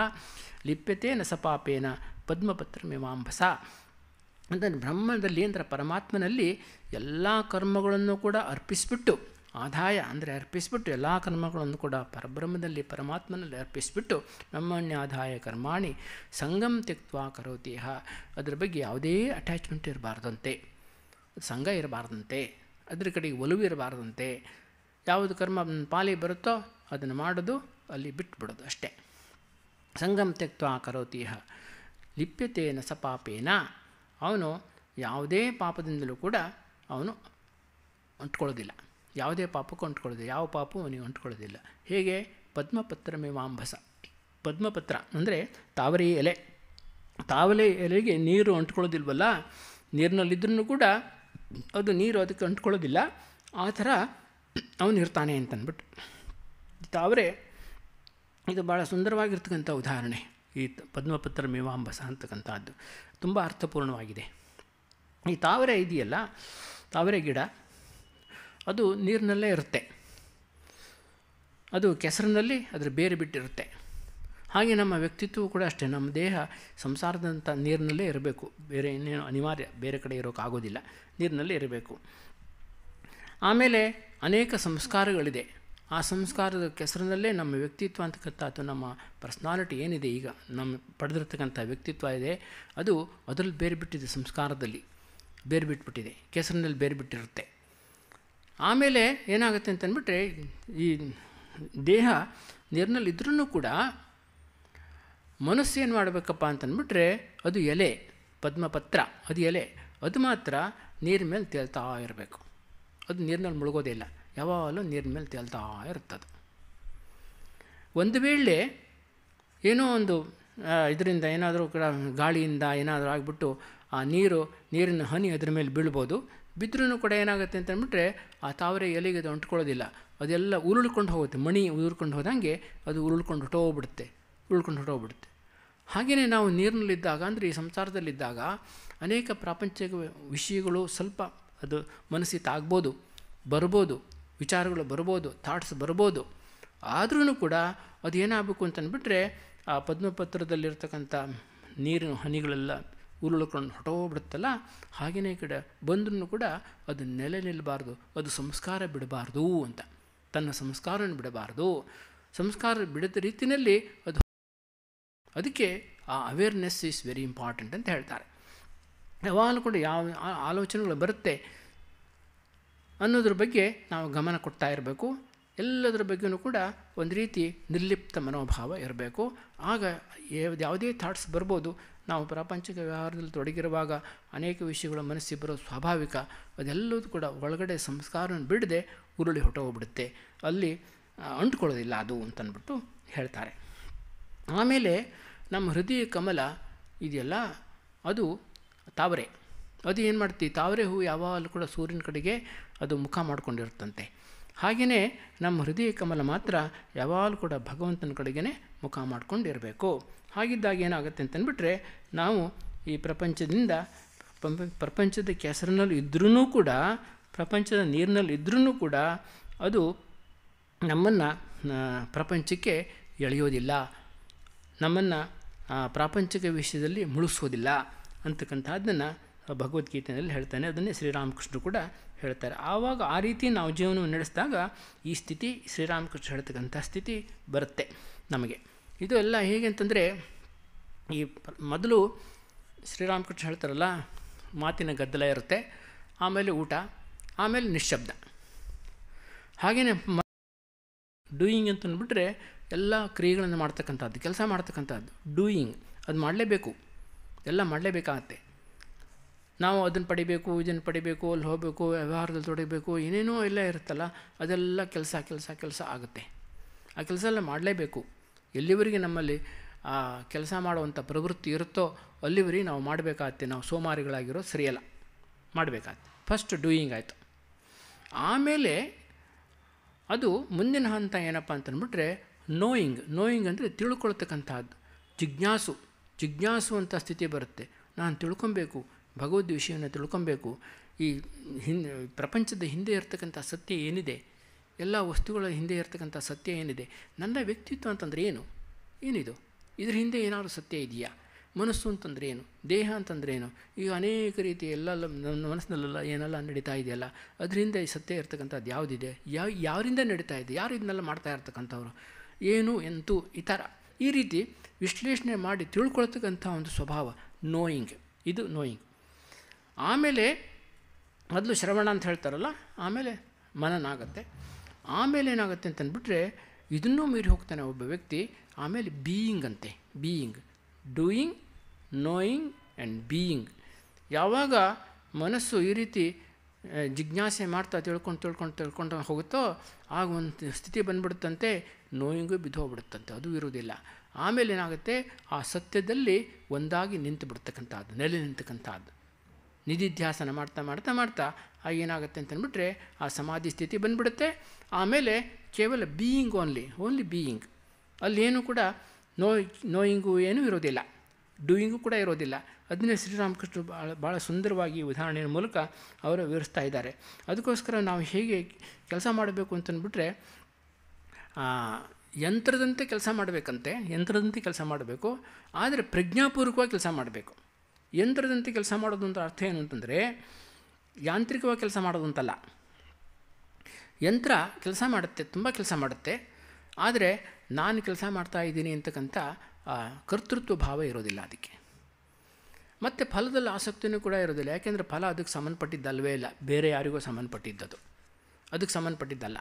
ಲಿಪ್ಯತೆ ನಸಪಾಪೇನ ಪದ್ಮಪತ್ರ ಮೀಮಾಂಭಸ ಅಂದರೆ ಬ್ರಹ್ಮದಲ್ಲಿ ಅಂದರೆ ಪರಮಾತ್ಮನಲ್ಲಿ ಎಲ್ಲ ಕರ್ಮಗಳನ್ನು ಕೂಡ ಅರ್ಪಿಸಿಬಿಟ್ಟು ಆದಾಯ ಅಂದರೆ ಅರ್ಪಿಸಿಬಿಟ್ಟು ಎಲ್ಲ ಕರ್ಮಗಳನ್ನು ಕೂಡ ಪರಬ್ರಹ್ಮದಲ್ಲಿ ಪರಮಾತ್ಮನಲ್ಲಿ ಅರ್ಪಿಸಿಬಿಟ್ಟು ಬ್ರಹ್ಮಣ್ಯ ಆದಾಯ ಕರ್ಮಾಣಿ ಸಂಗಮ್ ತೆಕ್ವಾ ಕರೋತಿಹ ಅದರ ಬಗ್ಗೆ ಯಾವುದೇ ಅಟ್ಯಾಚ್ಮೆಂಟ್ ಇರಬಾರ್ದಂತೆ ಸಂಘ ಇರಬಾರ್ದಂತೆ ಅದ್ರ ಕಡೆಗೆ ಒಲವು ಇರಬಾರ್ದಂತೆ ಯಾವುದು ಕರ್ಮ ಪಾಲಿ ಬರುತ್ತೋ ಅದನ್ನು ಮಾಡೋದು ಅಲ್ಲಿ ಬಿಟ್ಬಿಡೋದು ಅಷ್ಟೇ ಸಂಗಮ್ ತೆಕ್ವಾ ಕರೋತಿಹ ಲಿಪ್ಯತೇನ ಸಪಾಪೇನ ಅವನು ಯಾವುದೇ ಪಾಪದಿಂದಲೂ ಕೂಡ ಅವನು ಅಂಟ್ಕೊಳ್ಳೋದಿಲ್ಲ ಯಾವುದೇ ಪಾಪಕ್ಕೂ ಅಂಟ್ಕೊಳ್ಳೋದಿಲ್ಲ ಯಾವ ಪಾಪವು ಅವನಿಗೆ ಅಂಟ್ಕೊಳ್ಳೋದಿಲ್ಲ ಹೇಗೆ ಪದ್ಮಪತ್ರ ಮೇವಾಂಭಸ ಪದ್ಮಪತ್ರ ಅಂದರೆ ತಾವರಿ ಎಲೆ ತಾವಲೆ ಎಲೆಗೆ ನೀರು ಅಂಟ್ಕೊಳ್ಳೋದಿಲ್ವಲ್ಲ ನೀರಿನಲ್ಲಿದ್ದರೂ ಕೂಡ ಅದು ನೀರು ಅದಕ್ಕೆ ಅಂಟ್ಕೊಳ್ಳೋದಿಲ್ಲ ಆ ಥರ ಅವನಿರ್ತಾನೆ ಇರ್ತಾನೆ ಅಂತನ್ಬಿಟ್ಟು ತಾವರೆ ಇದು ಭಾಳ ಸುಂದರವಾಗಿರ್ತಕ್ಕಂಥ ಉದಾಹರಣೆ ಈ ಪದ್ಮಪತ್ರ ಮೀಮಾಂಬಸ ಅಂತಕ್ಕಂಥದ್ದು ತುಂಬ ಅರ್ಥಪೂರ್ಣವಾಗಿದೆ ಈ ತಾವರೆ ಇದೆಯಲ್ಲ ತಾವರೆ ಗಿಡ ಅದು ನೀರಿನಲ್ಲೇ ಇರುತ್ತೆ ಅದು ಕೆಸರಿನಲ್ಲಿ ಅದರ ಬೇರೆ ಬಿಟ್ಟಿರುತ್ತೆ ಹಾಗೆ ನಮ್ಮ ವ್ಯಕ್ತಿತ್ವ ಕೂಡ ಅಷ್ಟೇ ನಮ್ಮ ದೇಹ ಸಂಸಾರದಂಥ ನೀರಿನಲ್ಲೇ ಇರಬೇಕು ಬೇರೆ ಇನ್ನೇನು ಅನಿವಾರ್ಯ ಬೇರೆ ಕಡೆ ಇರೋಕ್ಕಾಗೋದಿಲ್ಲ ನೀರಿನಲ್ಲೇ ಇರಬೇಕು ಆಮೇಲೆ ಅನೇಕ ಸಂಸ್ಕಾರಗಳಿದೆ ಆ ಸಂಸ್ಕಾರದ ಕೆಸರಿನಲ್ಲೇ ನಮ್ಮ ವ್ಯಕ್ತಿತ್ವ ಅಥವಾ ನಮ್ಮ ಪರ್ಸ್ನಾಲಿಟಿ ಏನಿದೆ ಈಗ ನಮ್ಮ ಪಡೆದಿರ್ತಕ್ಕಂಥ ವ್ಯಕ್ತಿತ್ವ ಇದೆ ಅದು ಅದರಲ್ಲಿ ಬೇರೆ ಬಿಟ್ಟಿದೆ ಸಂಸ್ಕಾರದಲ್ಲಿ ಬೇರೆ ಬಿಟ್ಬಿಟ್ಟಿದೆ ಕೆಸರಿನಲ್ಲಿ ಬೇರೆ ಬಿಟ್ಟಿರುತ್ತೆ ಆಮೇಲೆ ಏನಾಗುತ್ತೆ ಅಂತಂದ್ಬಿಟ್ರೆ ಈ ದೇಹ ನೀರಿನಲ್ಲಿ ಇದ್ರೂ ಕೂಡ ಮನಸ್ಸು ಏನು ಮಾಡಬೇಕಪ್ಪ ಅಂತಂದ್ಬಿಟ್ರೆ ಅದು ಎಲೆ ಪದ್ಮಪತ್ರ ಅದು ಎಲೆ ಅದು ಮಾತ್ರ ನೀರ್ ಮೇಲೆ ತೇಲ್ತಾ ಇರಬೇಕು ಅದು ನೀರಿನಲ್ಲಿ ಮುಳುಗೋದೇ ಇಲ್ಲ ಯಾವಾಗಲೂ ನೀರಿನ ಮೇಲೆ ತೇಲ್ತಾ ಇರ್ತದೆ ಒಂದು ವೇಳೆ ಏನೋ ಒಂದು ಇದರಿಂದ ಏನಾದರೂ ಕೂಡ ಗಾಳಿಯಿಂದ ಏನಾದರೂ ಆಗಿಬಿಟ್ಟು ಆ ನೀರು ನೀರಿನ ಹನಿ ಅದ್ರ ಮೇಲೆ ಬೀಳ್ಬೋದು ಬಿದ್ದರೂ ಕೂಡ ಏನಾಗುತ್ತೆ ಅಂತಂದ್ಬಿಟ್ರೆ ಆ ತಾವರೆ ಎಲೆಗೆ ಅದು ಅಂಟ್ಕೊಳ್ಳೋದಿಲ್ಲ ಅದೆಲ್ಲ ಉರುಳ್ಕೊಂಡು ಹೋಗುತ್ತೆ ಮಣಿ ಉರುಳ್ಕೊಂಡು ಹೋದಂಗೆ ಅದು ಉರುಳ್ಕೊಂಡು ಹೊಟ್ಟೋಗ್ಬಿಡುತ್ತೆ ಉರುಳ್ಕೊಂಡು ಹೊಟ್ಟೋಗ್ಬಿಡುತ್ತೆ ಹಾಗೆಯೇ ನಾವು ನೀರಿನಲ್ಲಿದ್ದಾಗ ಅಂದರೆ ಈ ಸಂಸಾರದಲ್ಲಿದ್ದಾಗ ಅನೇಕ ಪ್ರಾಪಂಚಿಕ ವಿಷಯಗಳು ಸ್ವಲ್ಪ ಅದು ಮನಸ್ಸಿಗೆ ತಾಗ್ಬೋದು ಬರ್ಬೋದು ವಿಚಾರಗಳು ಬರ್ಬೋದು ಥಾಟ್ಸ್ ಬರ್ಬೋದು ಆದ್ರೂ ಕೂಡ ಅದು ಏನಾಗಬೇಕು ಅಂತಂದ್ಬಿಟ್ರೆ ಆ ಪದ್ಮಪತ್ರದಲ್ಲಿರ್ತಕ್ಕಂಥ ನೀರಿನ ಹನಿಗಳೆಲ್ಲ ಉರುಳ್ಕೊಂಡು ಹೊಟ್ಟೋಗ್ಬಿಡುತ್ತಲ್ಲ ಹಾಗೆಯೇ ಕಡೆ ಬಂದ್ರೂ ಕೂಡ ಅದು ನೆಲೆ ನಿಲ್ಲಬಾರ್ದು ಅದು ಸಂಸ್ಕಾರ ಬಿಡಬಾರ್ದು ಅಂತ ತನ್ನ ಸಂಸ್ಕಾರವನ್ನು ಬಿಡಬಾರ್ದು ಸಂಸ್ಕಾರ ಬಿಡದ ರೀತಿಯಲ್ಲಿ ಅದು ಅದಕ್ಕೆ ಆ ಅವೇರ್ನೆಸ್ ಈಸ್ ವೆರಿ ಇಂಪಾರ್ಟೆಂಟ್ ಅಂತ ಹೇಳ್ತಾರೆ ಯಾವಾಗಲೂ ಕೂಡ ಯಾವ ಆಲೋಚನೆಗಳು ಬರುತ್ತೆ ಅನ್ನೋದ್ರ ಬಗ್ಗೆ ನಾವು ಗಮನ ಕೊಡ್ತಾ ಇರಬೇಕು ಎಲ್ಲದರ ಬಗ್ಗೆಯೂ ಕೂಡ ಒಂದು ರೀತಿ ನಿರ್ಲಿಪ್ತ ಮನೋಭಾವ ಇರಬೇಕು ಆಗ ಯಾವುದೇ ಥಾಟ್ಸ್ ಬರ್ಬೋದು ನಾವು ಪ್ರಾಪಂಚಿಕ ವ್ಯವಹಾರದಲ್ಲಿ ತೊಡಗಿರುವಾಗ ಅನೇಕ ವಿಷಯಗಳ ಮನಸ್ಸಿಗೆ ಬರೋ ಸ್ವಾಭಾವಿಕ ಅದೆಲ್ಲದೂ ಕೂಡ ಒಳಗಡೆ ಸಂಸ್ಕಾರವನ್ನು ಬಿಡದೆ ಉರುಳಿ ಹೊಟ್ಟೋಗ್ಬಿಡುತ್ತೆ ಅಲ್ಲಿ ಅಂಟ್ಕೊಳ್ಳೋದಿಲ್ಲ ಅದು ಅಂತನ್ಬಿಟ್ಟು ಹೇಳ್ತಾರೆ ಆಮೇಲೆ ನಮ್ಮ ಹೃದಯ ಕಮಲ ಇದೆಯಲ್ಲ ಅದು ತಾವರೆ ಅದು ಏನು ಮಾಡ್ತಿ ತಾವರೆ ಹೂವು ಯಾವಾಗಲೂ ಕೂಡ ಸೂರ್ಯನ ಕಡೆಗೆ ಅದು ಮುಖ ಮಾಡಿಕೊಂಡಿರುತ್ತಂತೆ ಹಾಗೆಯೇ ನಮ್ಮ ಹೃದಯ ಕಮಲ ಮಾತ್ರ ಯಾವಾಗಲೂ ಕೂಡ ಭಗವಂತನ ಕಡೆಗೇ ಮುಖ ಮಾಡಿಕೊಂಡಿರಬೇಕು ಹಾಗಿದ್ದಾಗ ಏನಾಗುತ್ತೆ ಅಂತಂದ್ಬಿಟ್ರೆ ನಾವು ಈ ಪ್ರಪಂಚದಿಂದ ಪ್ರಪಂಚದ ಕೆಸರಿನಲ್ಲಿ ಇದ್ರೂ ಕೂಡ ಪ್ರಪಂಚದ ನೀರಿನಲ್ಲಿ ಇದ್ರೂ ಕೂಡ ಅದು ನಮ್ಮನ್ನು ಪ್ರಪಂಚಕ್ಕೆ ಎಳೆಯೋದಿಲ್ಲ ನಮ್ಮನ್ನು ಪ್ರಾಪಂಚಿಕ ವಿಷಯದಲ್ಲಿ ಮುಳುಗಿಸೋದಿಲ್ಲ ಅಂತಕ್ಕಂಥದ್ದನ್ನು ಭಗವದ್ಗೀತೆಯಲ್ಲಿ ಹೇಳ್ತಾನೆ ಅದನ್ನೇ ಶ್ರೀರಾಮಕೃಷ್ಣರು ಕೂಡ ಹೇಳ್ತಾರೆ ಆವಾಗ ಆ ರೀತಿ ನಾವು ಜೀವನವನ್ನು ನಡೆಸಿದಾಗ ಈ ಸ್ಥಿತಿ ಶ್ರೀರಾಮಕೃಷ್ಣ ಹೇಳ್ತಕ್ಕಂಥ ಸ್ಥಿತಿ ಬರುತ್ತೆ ನಮಗೆ ಇದು ಎಲ್ಲ ಹೇಗೆ ಅಂತಂದರೆ ಈ ಮೊದಲು ಶ್ರೀರಾಮಕೃಷ್ಣ ಹೇಳ್ತಾರಲ್ಲ ಮಾತಿನ ಗದ್ದಲ ಇರುತ್ತೆ ಆಮೇಲೆ ಊಟ ಆಮೇಲೆ ನಿಶ್ಶಬ್ದ ಹಾಗೆಯೇ ಡೂಯಿಂಗ್ ಅಂತ ಅಂದ್ಬಿಟ್ರೆ ಎಲ್ಲ ಕ್ರಿಯೆಗಳನ್ನು ಮಾಡ್ತಕ್ಕಂಥದ್ದು ಕೆಲಸ ಮಾಡ್ತಕ್ಕಂಥದ್ದು ಡೂಯಿಂಗ್ ಅದು ಮಾಡಲೇಬೇಕು ಎಲ್ಲ ಮಾಡಲೇಬೇಕಾಗತ್ತೆ ನಾವು ಅದನ್ನು ಪಡಿಬೇಕು ಇದನ್ನು ಪಡಿಬೇಕು ಅಲ್ಲಿ ಹೋಗಬೇಕು ವ್ಯವಹಾರದಲ್ಲಿ ತೊಡಗಬೇಕು ಏನೇನೋ ಎಲ್ಲ ಇರುತ್ತಲ್ಲ ಅದೆಲ್ಲ ಕೆಲಸ ಕೆಲಸ ಕೆಲಸ ಆಗುತ್ತೆ ಆ ಕೆಲಸ ಎಲ್ಲ ಮಾಡಲೇಬೇಕು ಎಲ್ಲಿವರೆಗೆ ನಮ್ಮಲ್ಲಿ ಆ ಕೆಲಸ ಮಾಡುವಂಥ ಪ್ರವೃತ್ತಿ ಇರುತ್ತೋ ಅಲ್ಲಿವರೆಗೆ ನಾವು ಮಾಡಬೇಕಾಗತ್ತೆ ನಾವು ಸೋಮಾರಿಗಳಾಗಿರೋ ಸರಿಯಲ್ಲ ಮಾಡಬೇಕಾಗತ್ತೆ ಫಸ್ಟ್ ಡೂಯಿಂಗ್ ಆಯಿತು ಆಮೇಲೆ ಅದು ಮುಂದಿನ ಹಂತ ಏನಪ್ಪ ಅಂತಂದ್ಬಿಟ್ರೆ ನೋಯಿಂಗ್ ನೋಯಿಂಗ್ ಅಂದರೆ ತಿಳ್ಕೊಳ್ತಕ್ಕಂಥದ್ದು ಜಿಜ್ಞಾಸು ಜಿಜ್ಞಾಸು ಅಂತ ಸ್ಥಿತಿ ಬರುತ್ತೆ ನಾನು ತಿಳ್ಕೊಬೇಕು ಭಗವದ್ ವಿಷಯವನ್ನು ತಿಳ್ಕೊಬೇಕು ಈ ಹಿಂದೆ ಪ್ರಪಂಚದ ಹಿಂದೆ ಇರತಕ್ಕಂಥ ಸತ್ಯ ಏನಿದೆ ಎಲ್ಲ ವಸ್ತುಗಳ ಹಿಂದೆ ಇರತಕ್ಕಂಥ ಸತ್ಯ ಏನಿದೆ ನನ್ನ ವ್ಯಕ್ತಿತ್ವ ಅಂತಂದರೆ ಏನು ಏನಿದು ಇದ್ರ ಹಿಂದೆ ಏನಾದರೂ ಸತ್ಯ ಇದೆಯಾ ಮನಸ್ಸು ಅಂತಂದರೆ ಏನು ದೇಹ ಅಂತಂದ್ರೆ ಏನು ಈಗ ಅನೇಕ ರೀತಿ ಎಲ್ಲ ನನ್ನ ಮನಸ್ಸಿನಲ್ಲೆಲ್ಲ ಏನೆಲ್ಲ ನಡೀತಾ ಇದೆಯಲ್ಲ ಅದರಿಂದ ಈ ಸತ್ಯ ಇರ್ತಕ್ಕಂಥದ್ದು ಯಾವುದಿದೆ ಯಾವ ಯಾರಿಂದ ನಡೀತಾ ಇದೆ ಯಾರು ಇದನ್ನೆಲ್ಲ ಮಾಡ್ತಾ ಇರ್ತಕ್ಕಂಥವ್ರು ಏನು ಎಂತೂ ಈ ಥರ ಈ ರೀತಿ ವಿಶ್ಲೇಷಣೆ ಮಾಡಿ ತಿಳ್ಕೊಳ್ತಕ್ಕಂಥ ಒಂದು ಸ್ವಭಾವ ನೋಯಿಂಗ್ ಇದು ನೋಯಿಂಗ್ ಆಮೇಲೆ ಮೊದಲು ಶ್ರವಣ ಅಂತ ಹೇಳ್ತಾರಲ್ಲ ಆಮೇಲೆ ಮನನ ಆಗುತ್ತೆ ಆಮೇಲೆ ಏನಾಗುತ್ತೆ ಅಂತಂದ್ಬಿಟ್ರೆ ಇದನ್ನೂ ಮೀರಿ ಹೋಗ್ತಾನೆ ಒಬ್ಬ ವ್ಯಕ್ತಿ ಆಮೇಲೆ ಬೀಯಿಂಗ್ ಅಂತೆ being doing knowing and being ಯಾವಾಗ ಮನಸ್ಸು ಈ ರೀತಿ ಜಿಜ್ಞಾಸೆ ಮಾಡ್ತಾ ತಿಳ್ಕೊಂಡು ತಿಳ್ಕೊಂಡು ತಿಳ್ಕೊಂಡು ಹೋಗುತ್ತೋ ಆಗ ಒಂದು ಸ್ಥಿತಿ ಬಂದ್ಬಿಡುತ್ತಂತೆ ನೋಯಿಂಗು ಬಿದ್ದು ಹೋಗ್ಬಿಡುತ್ತಂತೆ ಅದು ಇರುವುದಿಲ್ಲ ಆಮೇಲೆ ಏನಾಗುತ್ತೆ ಆ ಸತ್ಯದಲ್ಲಿ ಒಂದಾಗಿ ನಿಂತು ಬಿಡ್ತಕ್ಕಂಥದ್ದು ನೆಲೆ ನಿಂತಕ್ಕಂಥದ್ದು ನಿಧಿಧ್ಯಾಸನ ಮಾಡ್ತಾ ಮಾಡ್ತಾ ಮಾಡ್ತಾ ಏನಾಗುತ್ತೆ ಅಂತಂದ್ಬಿಟ್ರೆ ಆ ಸಮಾಧಿ ಸ್ಥಿತಿ ಬಂದ್ಬಿಡುತ್ತೆ ಆಮೇಲೆ ಕೇವಲ ಬೀಯಿಂಗ್ ಓನ್ಲಿ ಓನ್ಲಿ ಬೀಯಿಂಗ್ ಏನು ಕೂಡ ನೋ ನೋಯಿಂಗು ಏನೂ ಇರೋದಿಲ್ಲ ಡೂಯಿಂಗು ಕೂಡ ಇರೋದಿಲ್ಲ ಅದನ್ನೇ ಶ್ರೀರಾಮಕೃಷ್ಣ ಭಾಳ ಭಾಳ ಸುಂದರವಾಗಿ ಉದಾಹರಣೆಯ ಮೂಲಕ ಅವರು ವಿವರಿಸ್ತಾ ಇದ್ದಾರೆ ಅದಕ್ಕೋಸ್ಕರ ನಾವು ಹೇಗೆ ಕೆಲಸ ಮಾಡಬೇಕು ಅಂತಂದ್ಬಿಟ್ರೆ ಯಂತ್ರದಂತೆ ಕೆಲಸ ಮಾಡಬೇಕಂತೆ ಯಂತ್ರದಂತೆ ಕೆಲಸ ಮಾಡಬೇಕು ಆದರೆ ಪ್ರಜ್ಞಾಪೂರ್ವಕವಾಗಿ ಕೆಲಸ ಮಾಡಬೇಕು ಯಂತ್ರದಂತೆ ಕೆಲಸ ಮಾಡೋದು ಅಂತ ಅರ್ಥ ಏನು ಅಂತಂದರೆ ಯಾಂತ್ರಿಕವಾಗಿ ಕೆಲಸ ಮಾಡೋದು ಅಂತಲ್ಲ ಯಂತ್ರ ಕೆಲಸ ಮಾಡುತ್ತೆ ತುಂಬ ಕೆಲಸ ಮಾಡುತ್ತೆ ಆದರೆ ನಾನು ಕೆಲಸ ಮಾಡ್ತಾ ಇದ್ದೀನಿ ಅಂತಕ್ಕಂಥ ಕರ್ತೃತ್ವ ಭಾವ ಇರೋದಿಲ್ಲ ಅದಕ್ಕೆ ಮತ್ತು ಫಲದಲ್ಲಿ ಆಸಕ್ತಿನೂ ಕೂಡ ಇರೋದಿಲ್ಲ ಯಾಕೆಂದರೆ ಫಲ ಅದಕ್ಕೆ ಸಂಬಂಧಪಟ್ಟಿದ್ದಲ್ವೇ ಇಲ್ಲ ಬೇರೆ ಯಾರಿಗೂ ಸಂಬಂಧಪಟ್ಟಿದ್ದದು ಅದಕ್ಕೆ ಸಂಬಂಧಪಟ್ಟಿದ್ದಲ್ಲ